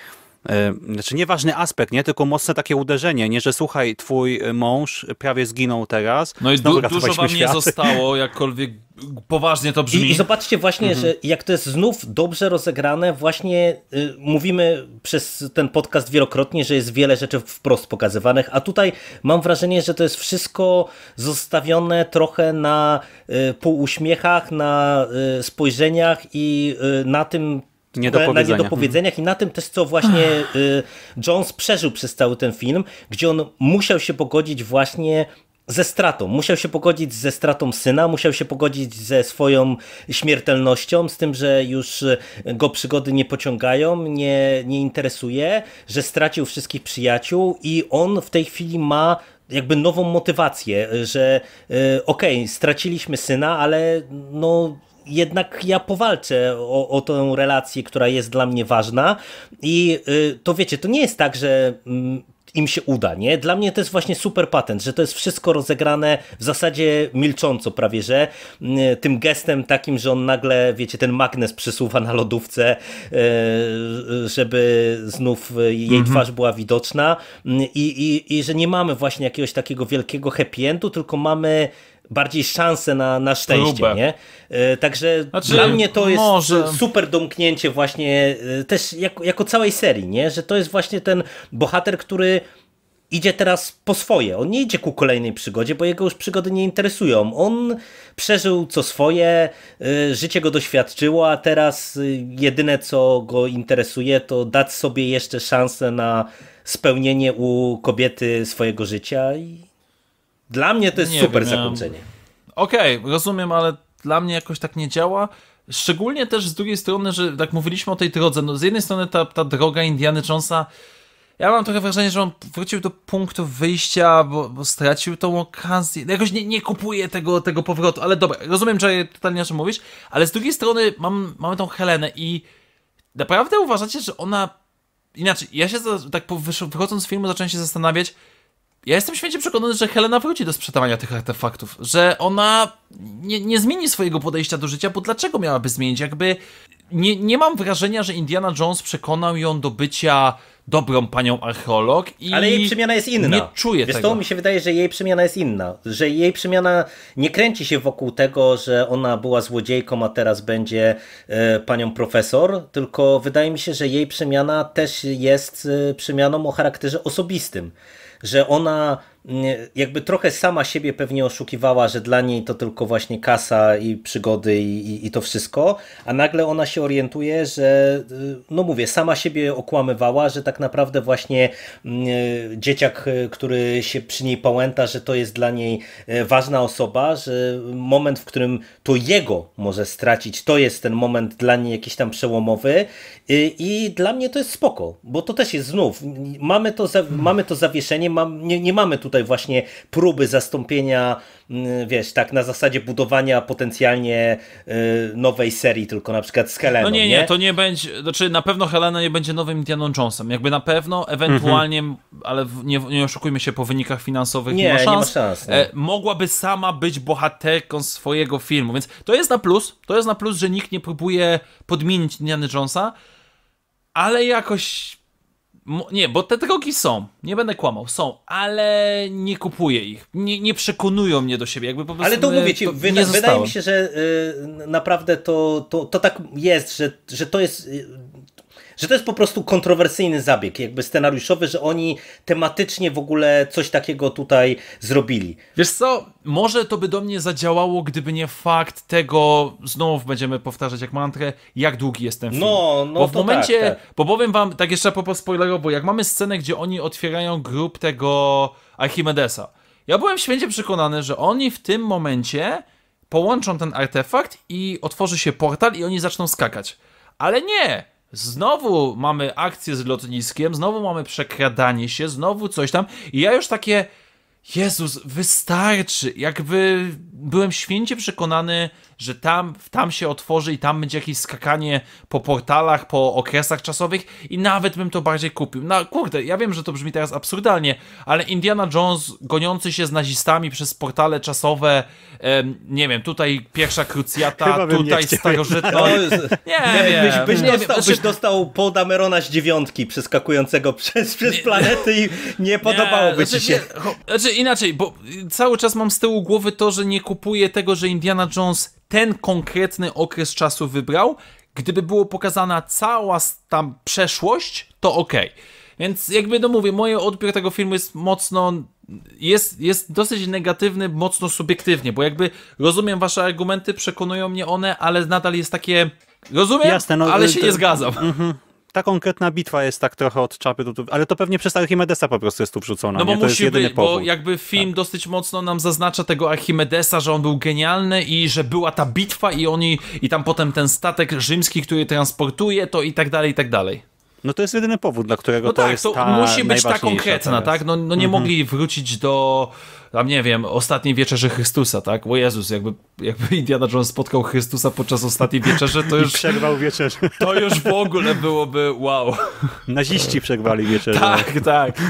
E, znaczy nieważny aspekt, nie? Tylko mocne takie uderzenie, nie? Że słuchaj, twój e, mąż prawie zginął teraz. No i du dużo wam świat. nie zostało, jakkolwiek poważnie to brzmi. I, i zobaczcie właśnie, mhm. że jak to jest znów dobrze rozegrane, właśnie y, mówimy przez ten podcast wielokrotnie, że jest wiele rzeczy wprost pokazywanych, a tutaj mam wrażenie, że to jest wszystko zostawione trochę na y, półuśmiechach, na y, spojrzeniach i y, na tym, na niedopowiedzeniach i na tym też, co właśnie y, Jones przeżył przez cały ten film, gdzie on musiał się pogodzić właśnie ze stratą. Musiał się pogodzić ze stratą syna, musiał się pogodzić ze swoją śmiertelnością, z tym, że już go przygody nie pociągają, nie, nie interesuje, że stracił wszystkich przyjaciół i on w tej chwili ma jakby nową motywację, że y, okej, okay, straciliśmy syna, ale no jednak ja powalczę o, o tę relację, która jest dla mnie ważna i y, to wiecie, to nie jest tak, że mm, im się uda, nie? Dla mnie to jest właśnie super patent, że to jest wszystko rozegrane w zasadzie milcząco prawie, że mm, tym gestem takim, że on nagle, wiecie, ten magnes przesuwa na lodówce, e, żeby znów jej mhm. twarz była widoczna I, i, i że nie mamy właśnie jakiegoś takiego wielkiego happy endu, tylko mamy bardziej szansę na, na szczęście. Próbę. Nie? E, także znaczy, dla mnie to jest może... super domknięcie właśnie e, też jako, jako całej serii, nie? że to jest właśnie ten bohater, który idzie teraz po swoje. On nie idzie ku kolejnej przygodzie, bo jego już przygody nie interesują. On przeżył co swoje, e, życie go doświadczyło, a teraz jedyne co go interesuje to dać sobie jeszcze szansę na spełnienie u kobiety swojego życia i dla mnie to jest nie super wiem, zakończenie. Ja... Okej, okay, rozumiem, ale dla mnie jakoś tak nie działa. Szczególnie też z drugiej strony, że tak mówiliśmy o tej drodze. No, z jednej strony ta, ta droga Indiany Jonesa. Ja mam trochę wrażenie, że on wrócił do punktu wyjścia, bo, bo stracił tą okazję. No, jakoś nie, nie kupuję tego, tego powrotu, ale dobra, rozumiem, że totalnie o czym mówisz, ale z drugiej strony mam, mamy tą Helenę i naprawdę uważacie, że ona. Inaczej, ja się tak wychodząc z filmu zacząłem się zastanawiać, ja jestem święcie przekonany, że Helena wróci do sprzedawania tych artefaktów, że ona nie, nie zmieni swojego podejścia do życia, bo dlaczego miałaby zmienić? Jakby nie, nie mam wrażenia, że Indiana Jones przekonał ją do bycia dobrą panią archeolog i Ale jej przemiana jest inna. Nie czuję Wiesz, tego. to mi się wydaje, że jej przemiana jest inna. Że jej przemiana nie kręci się wokół tego, że ona była złodziejką, a teraz będzie e, panią profesor, tylko wydaje mi się, że jej przemiana też jest e, przemianą o charakterze osobistym że ona jakby trochę sama siebie pewnie oszukiwała, że dla niej to tylko właśnie kasa i przygody i, i, i, to wszystko, a nagle ona się orientuje, że y, no mówię, sama siebie okłamywała, że tak naprawdę właśnie mm, y, dzieciak, y, który się przy niej pałęta, że to jest dla niej ważna osoba, że moment, w którym to jego może stracić, to jest ten moment dla niej jakiś tam przełomowy i, i dla mnie to jest spoko, bo to też jest znów, mamy to, za, mamy to zawieszenie, mam, nie, nie mamy tutaj tutaj właśnie próby zastąpienia, mm, wiesz, tak na zasadzie budowania potencjalnie y, nowej serii, tylko na przykład z Heleną. No nie, nie, nie, to nie będzie, znaczy na pewno Helena nie będzie nowym Indianą Jonesem, jakby na pewno, ewentualnie, mhm. ale nie, nie oszukujmy się, po wynikach finansowych nie, nie ma szans. Nie ma szans nie. No. mogłaby sama być bohaterką swojego filmu, więc to jest na plus, to jest na plus, że nikt nie próbuje podmienić Indiana Jonesa, ale jakoś nie, bo te drogi są, nie będę kłamał, są, ale nie kupuję ich. Nie, nie przekonują mnie do siebie, jakby po prostu. Ale to mówię ci, to wyda wydaje mi się, że y, naprawdę to, to, to tak jest, że, że to jest y, że to jest po prostu kontrowersyjny zabieg, jakby scenariuszowy, że oni tematycznie w ogóle coś takiego tutaj zrobili. Wiesz co, może to by do mnie zadziałało, gdyby nie fakt tego, znowu będziemy powtarzać jak mantrę, jak długi jest ten film. No, no bo w tak, momencie, tak, tak. bo powiem wam, tak jeszcze po bo jak mamy scenę, gdzie oni otwierają grup tego Archimedesa, ja byłem święcie przekonany, że oni w tym momencie połączą ten artefakt i otworzy się portal i oni zaczną skakać. Ale nie! Znowu mamy akcję z lotniskiem, znowu mamy przekradanie się, znowu coś tam. I ja już takie. Jezus, wystarczy. Jakby byłem święcie przekonany, że tam, tam się otworzy i tam będzie jakieś skakanie po portalach, po okresach czasowych i nawet bym to bardziej kupił. No kurde, ja wiem, że to brzmi teraz absurdalnie, ale Indiana Jones goniący się z nazistami przez portale czasowe, em, nie wiem, tutaj pierwsza krucjata, tutaj nie starożytna... No, no, nie, nie, wiem. Byś, byś, nie dostał, znaczy- byś dostał z dziewiątki przeskakującego przez, przez planety i nie podobałoby nie, ci znaczy się. nie, znaczy inaczej, bo cały czas mam z tyłu głowy to, że nie kupuję tego, że Indiana Jones ten konkretny okres czasu wybrał. Gdyby było pokazana cała tam przeszłość, to ok. Więc jakby to no mówię, moje odbiór tego filmu jest mocno jest, jest dosyć negatywny, mocno subiektywnie, bo jakby rozumiem wasze argumenty, przekonują mnie one, ale nadal jest takie rozumiem, Jasne, no, ale y, się to, nie zgadzam. Mm -hmm ta konkretna bitwa jest tak trochę od czapy, ale to pewnie przez Archimedesa po prostu jest tu wrzucona. No bo nie? To musi być, bo jakby film tak. dosyć mocno nam zaznacza tego Archimedesa, że on był genialny i że była ta bitwa i oni, i tam potem ten statek rzymski, który transportuje to i tak dalej, i tak dalej. No to jest jedyny powód, dla którego no to tak, jest to ta musi być ta konkretna, tak? No, no nie mhm. mogli wrócić do, tam nie wiem, ostatniej wieczerzy Chrystusa, tak? Bo Jezus, jakby, jakby Indiana Jones spotkał Chrystusa podczas ostatniej wieczerzy, to już... I przerwał wieczerzę. To już w ogóle byłoby wow. Naziści przerwali wieczerzę. Tak, tak.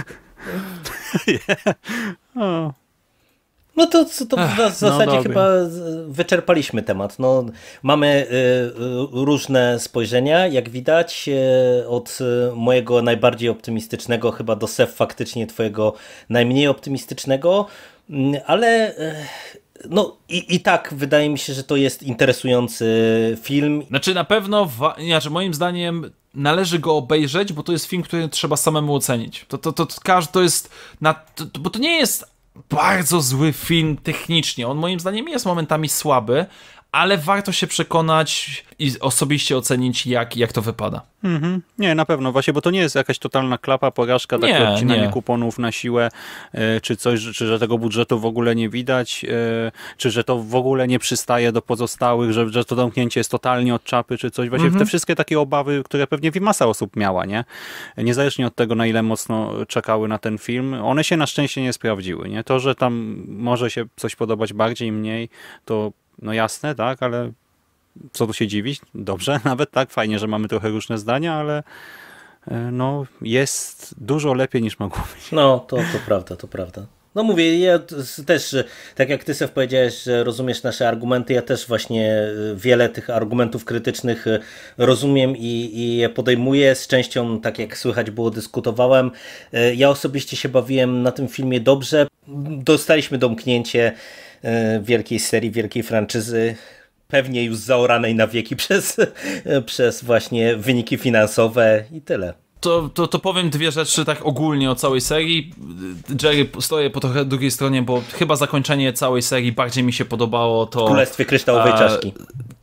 yeah. oh. No to, to Ach, w no zasadzie no chyba wyczerpaliśmy temat. No, mamy y, różne spojrzenia, jak widać, y, od mojego najbardziej optymistycznego chyba do Sef faktycznie twojego najmniej optymistycznego, mm, ale y, no i, i tak wydaje mi się, że to jest interesujący film. Znaczy na pewno, wa- znaczy moim zdaniem należy go obejrzeć, bo to jest film, który trzeba samemu ocenić. To, to, to, to, to jest, na, to, bo to nie jest bardzo zły film technicznie. On moim zdaniem jest momentami słaby, ale warto się przekonać i osobiście ocenić, jak, jak to wypada. Mm -hmm. Nie, na pewno, właśnie, bo to nie jest jakaś totalna klapa, porażka, takie odcinanie nie. kuponów na siłę, e, czy coś, czy że tego budżetu w ogóle nie widać, e, czy że to w ogóle nie przystaje do pozostałych, że, że to domknięcie jest totalnie od czapy, czy coś. Właśnie mm -hmm. te wszystkie takie obawy, które pewnie masa osób miała, nie? Niezależnie od tego, na ile mocno czekały na ten film, one się na szczęście nie sprawdziły, nie? To, że tam może się coś podobać bardziej, mniej, to no jasne, tak, ale co tu się dziwić, dobrze, nawet tak, fajnie, że mamy trochę różne zdania, ale e, no jest dużo lepiej niż mogło być. No, to, to prawda, to prawda. No mówię, ja też, tak jak ty sobie powiedziałeś, że rozumiesz nasze argumenty, ja też właśnie e, wiele tych argumentów krytycznych e, rozumiem i, i je podejmuję. Z częścią, tak jak słychać było, dyskutowałem. Ja osobiście się bawiłem na tym filmie dobrze. Dostaliśmy domknięcie E, wielkiej serii, wielkiej franczyzy, pewnie już zaoranej na wieki przez, przez właśnie wyniki finansowe i tyle. To, to, to, powiem dwie rzeczy tak ogólnie o całej serii. Jerry, stoję po trochę drugiej stronie, bo chyba zakończenie całej serii bardziej mi się podobało to... W Królestwie Kryształowej a, e, Czaszki.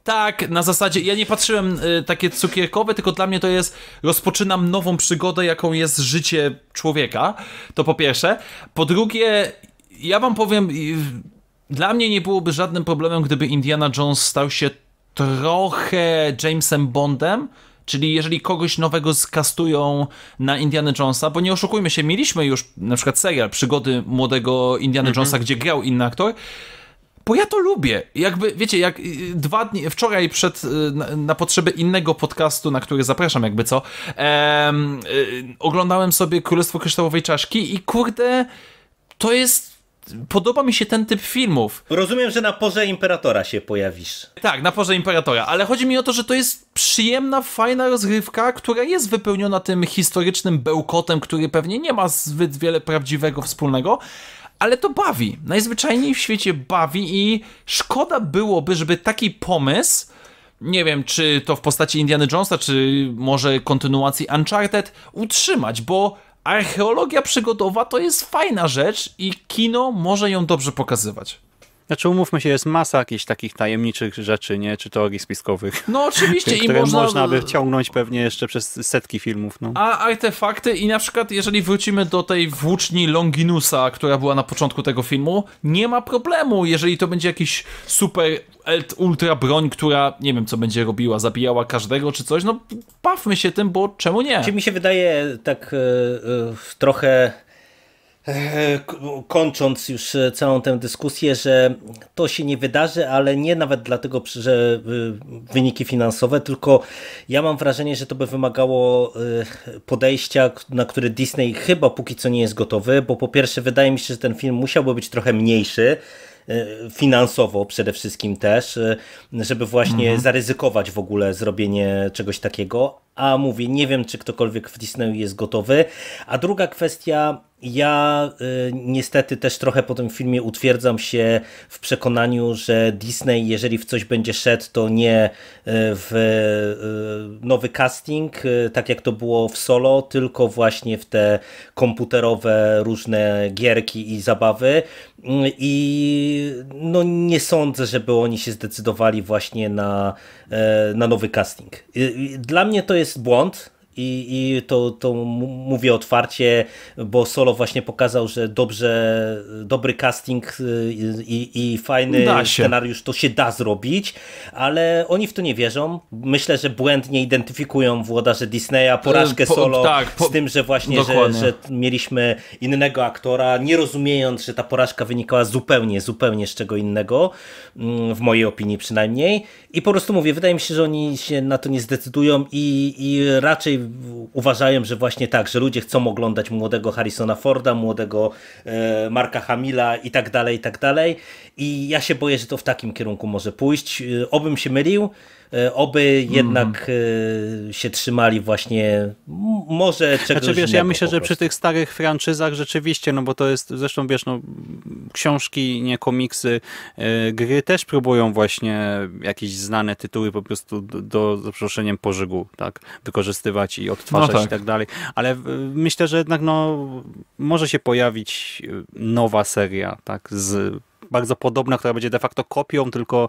Tak, na zasadzie, ja nie patrzyłem y, takie cukierkowe, tylko dla mnie to jest, rozpoczynam nową przygodę, jaką jest życie człowieka, to po pierwsze. Po drugie, ja wam powiem, dla mnie nie byłoby żadnym problemem, gdyby Indiana Jones stał się trochę Jamesem Bondem, Czyli jeżeli kogoś nowego skastują na Indiana Jonesa, bo nie oszukujmy się, mieliśmy już na przykład serial Przygody młodego Indiana mm -hmm. Jonesa, gdzie grał inny aktor. Bo ja to lubię. Jakby, wiecie, jak y, dwa dni, wczoraj przed, y, na, na potrzeby innego podcastu, na który zapraszam jakby co, em, em, y, oglądałem sobie Królestwo Kryształowej Czaszki i kurde, to jest podoba mi się ten typ filmów. Rozumiem, że na porze Imperatora się pojawisz. Tak, na porze Imperatora, ale chodzi mi o to, że to jest przyjemna, fajna rozgrywka, która jest wypełniona tym historycznym bełkotem, który pewnie nie ma zbyt wiele prawdziwego wspólnego, ale to bawi. Najzwyczajniej w świecie bawi i szkoda byłoby, żeby taki pomysł nie wiem, czy to w postaci Indiana Jonesa, czy może kontynuacji Uncharted, utrzymać, bo archeologia przygodowa to jest fajna rzecz i kino może ją dobrze pokazywać. Znaczy umówmy się, jest masa jakichś takich tajemniczych rzeczy, nie? Czy teorii spiskowych. No oczywiście. które I można... można by wciągnąć pewnie jeszcze przez setki filmów. No. A artefakty i na przykład jeżeli wrócimy do tej włóczni Longinusa, która była na początku tego filmu, nie ma problemu, jeżeli to będzie jakiś super ultra broń, która nie wiem co będzie robiła, zabijała każdego czy coś, no bawmy się tym, bo czemu nie? Czy mi się wydaje tak yy, yy, trochę kończąc już e, całą tę dyskusję, że to się nie wydarzy, ale nie nawet dlatego, że y, wyniki finansowe, tylko ja mam wrażenie, że to by wymagało e, podejścia, na które Disney chyba póki co nie jest gotowy, bo po pierwsze wydaje mi się, że ten film musiałby być trochę mniejszy, e, finansowo przede wszystkim też, żeby właśnie mhm. zaryzykować w ogóle zrobienie czegoś takiego, a mówię, nie wiem, czy ktokolwiek w Disneyu jest gotowy. A druga kwestia, ja y, niestety też trochę po tym filmie utwierdzam się w przekonaniu, że Disney, jeżeli w coś będzie szedł, to nie y, w y, nowy casting, y, tak jak to było w Solo, tylko właśnie w te komputerowe różne gierki i zabawy. Mm, I no nie sądzę, żeby oni się zdecydowali właśnie na, y, na nowy casting. Y, dla mnie to jest jest błąd, I, i to, to mówię otwarcie, bo Solo właśnie pokazał, że dobrze, dobry casting y, i, i fajny scenariusz to się da zrobić, ale oni w to nie wierzą. Myślę, że błędnie identyfikują włodarzy Disneya, y, porażkę po, Solo tak, po, z tym, że właśnie, że, że, mieliśmy innego aktora, nie rozumiejąc, że ta porażka wynikała zupełnie, zupełnie z czego innego, mm, w mojej opinii przynajmniej. I po prostu mówię, wydaje mi się, że oni się na to nie zdecydują i, i raczej uważają, że właśnie tak, że ludzie chcą oglądać młodego Harrisona Forda, młodego e, Marka Hamila i tak dalej, i tak dalej. I ja się boję, że to w takim kierunku może pójść. E, obym się mylił, E, oby jednak mm. się trzymali właśnie może czegoś znaczy, wiesz, Ja myślę, że przy tych starych franczyzach rzeczywiście, no bo to jest, zresztą wiesz, no, książki, nie komiksy, e, gry też próbują właśnie jakieś znane tytuły po prostu do, do pożygu, tak, wykorzystywać i odtwarzać no tak. i tak dalej, ale myślę, że jednak no, może się pojawić nowa seria, tak, z bardzo podobna, która będzie de facto kopią, tylko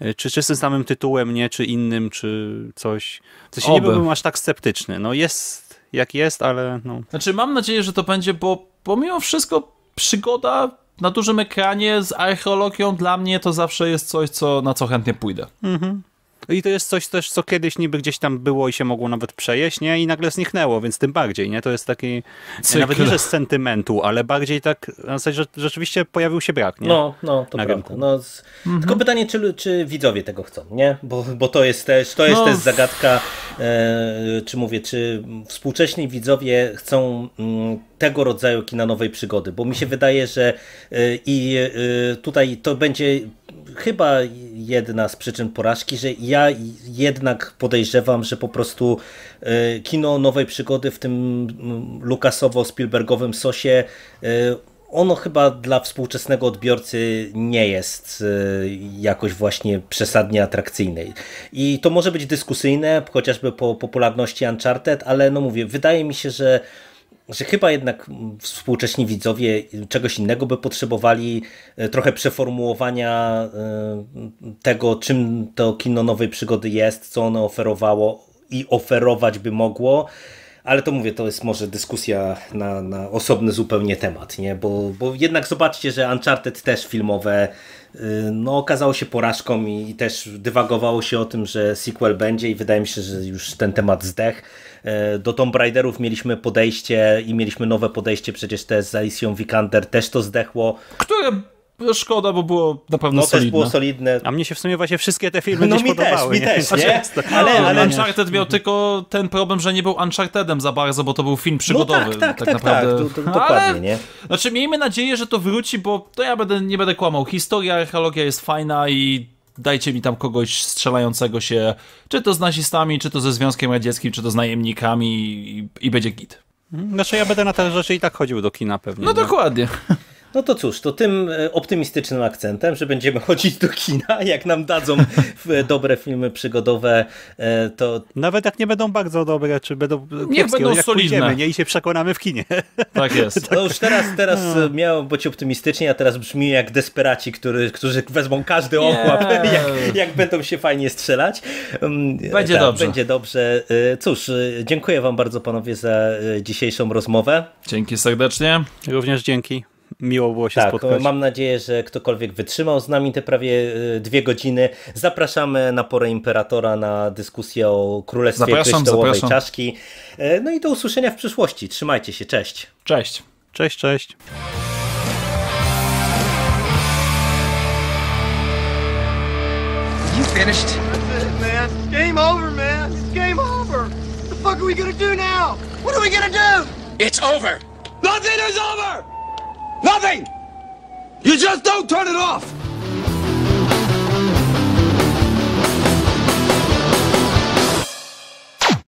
E, czy, czy z tym samym tytułem, nie, czy innym, czy coś. W się nie byłbym aż tak sceptyczny. No jest jak jest, ale no. Znaczy mam nadzieję, że to będzie, bo pomimo wszystko przygoda na dużym ekranie z archeologią dla mnie to zawsze jest coś, co, na co chętnie pójdę. Mhm. No I to jest coś też, co kiedyś niby gdzieś tam było i się mogło nawet przejeść, nie? I nagle zniknęło, więc tym bardziej, nie? To jest taki, Cykl. nawet nie, że z sentymentu, ale bardziej tak, na zasadzie, że rzeczywiście pojawił się brak, nie? No, no, to na prawda. No, z... mhm. Tylko pytanie, czy, czy widzowie tego chcą, nie? Bo, bo to jest też, to jest no. też zagadka, e, czy mówię, czy współcześni widzowie chcą m, mm, tego rodzaju kina nowej przygody, bo mi się wydaje, że e, i y, y, tutaj to będzie chyba jedna z przyczyn porażki, że ja jednak podejrzewam, że po prostu e, kino nowej przygody w tym mm, Lukasowo-Spielbergowym sosie e, ono chyba dla współczesnego odbiorcy nie jest e, jakoś właśnie przesadnie atrakcyjne. I to może być dyskusyjne, chociażby po popularności Uncharted, ale no mówię, wydaje mi się, że że znaczy, chyba jednak współcześni widzowie czegoś innego by potrzebowali, e, trochę przeformułowania e, tego, czym to kino nowej przygody jest, co ono oferowało i oferować by mogło. Ale to mówię, to jest może dyskusja na, na osobny zupełnie temat, nie? Bo, bo jednak zobaczcie, że Uncharted też filmowe Y, no, okazało się porażką i, i też dywagowało się o tym, że sequel będzie i wydaje mi się, że już ten temat zdech. Y, do Tomb Raiderów mieliśmy podejście i mieliśmy nowe podejście, przecież te z Alicją Vikander też to zdechło. Które no, szkoda, bo było na pewno no, solidne. było solidne. A mnie się w sumie właśnie wszystkie te filmy no, mi podobały. Też, mi nie? też, nie? Ale, ale Uncharted miał tylko ten problem, że nie był Unchartedem za bardzo, bo to był film no przygodowy. No tak, tak, tak, tak, naprawdę. tak dokładnie, ale, nie? Znaczy miejmy nadzieję, że to wróci, bo to ja będę, nie będę kłamał. Historia, archeologia jest fajna i dajcie mi tam kogoś strzelającego się, czy to z nazistami, czy to ze Związkiem Radzieckim, czy to z najemnikami i, i będzie git. Znaczy ja będę na te rzeczy i tak chodził do kina pewnie. No, no. dokładnie. No to cóż, to tym e, optymistycznym akcentem, że będziemy chodzić do kina, jak nam dadzą e, dobre filmy przygodowe, e, to... Nawet jak nie będą bardzo dobre, czy będą Niech no będą jak solidne. Pójdziemy, nie? I się przekonamy w kinie. Tak jest. No już teraz, teraz no. miało być optymistycznie, a teraz brzmi jak desperaci, który, którzy wezmą każdy ochłap, yeah. jak, jak, będą się fajnie strzelać. Mm, będzie tak, dobrze. Będzie dobrze. Cóż, dziękuję wam bardzo panowie za dzisiejszą rozmowę. Dzięki serdecznie. Również dzięki. Miło było się tak, spotkać. Mam nadzieję, że ktokolwiek wytrzymał z nami te prawie e, dwie godziny. Zapraszamy na porę Imperatora na dyskusję o Królestwie zapraszam, zapraszam. Czaszki. E, no i do usłyszenia w przyszłości. Trzymajcie się. Cześć. Cześć. Cześć, cześć. You finished? That's it, man. Game over, man. It's game over. What the fuck are we gonna do now? What are we gonna do? It's over. Nothing is over! Nothing! You just don't turn it off!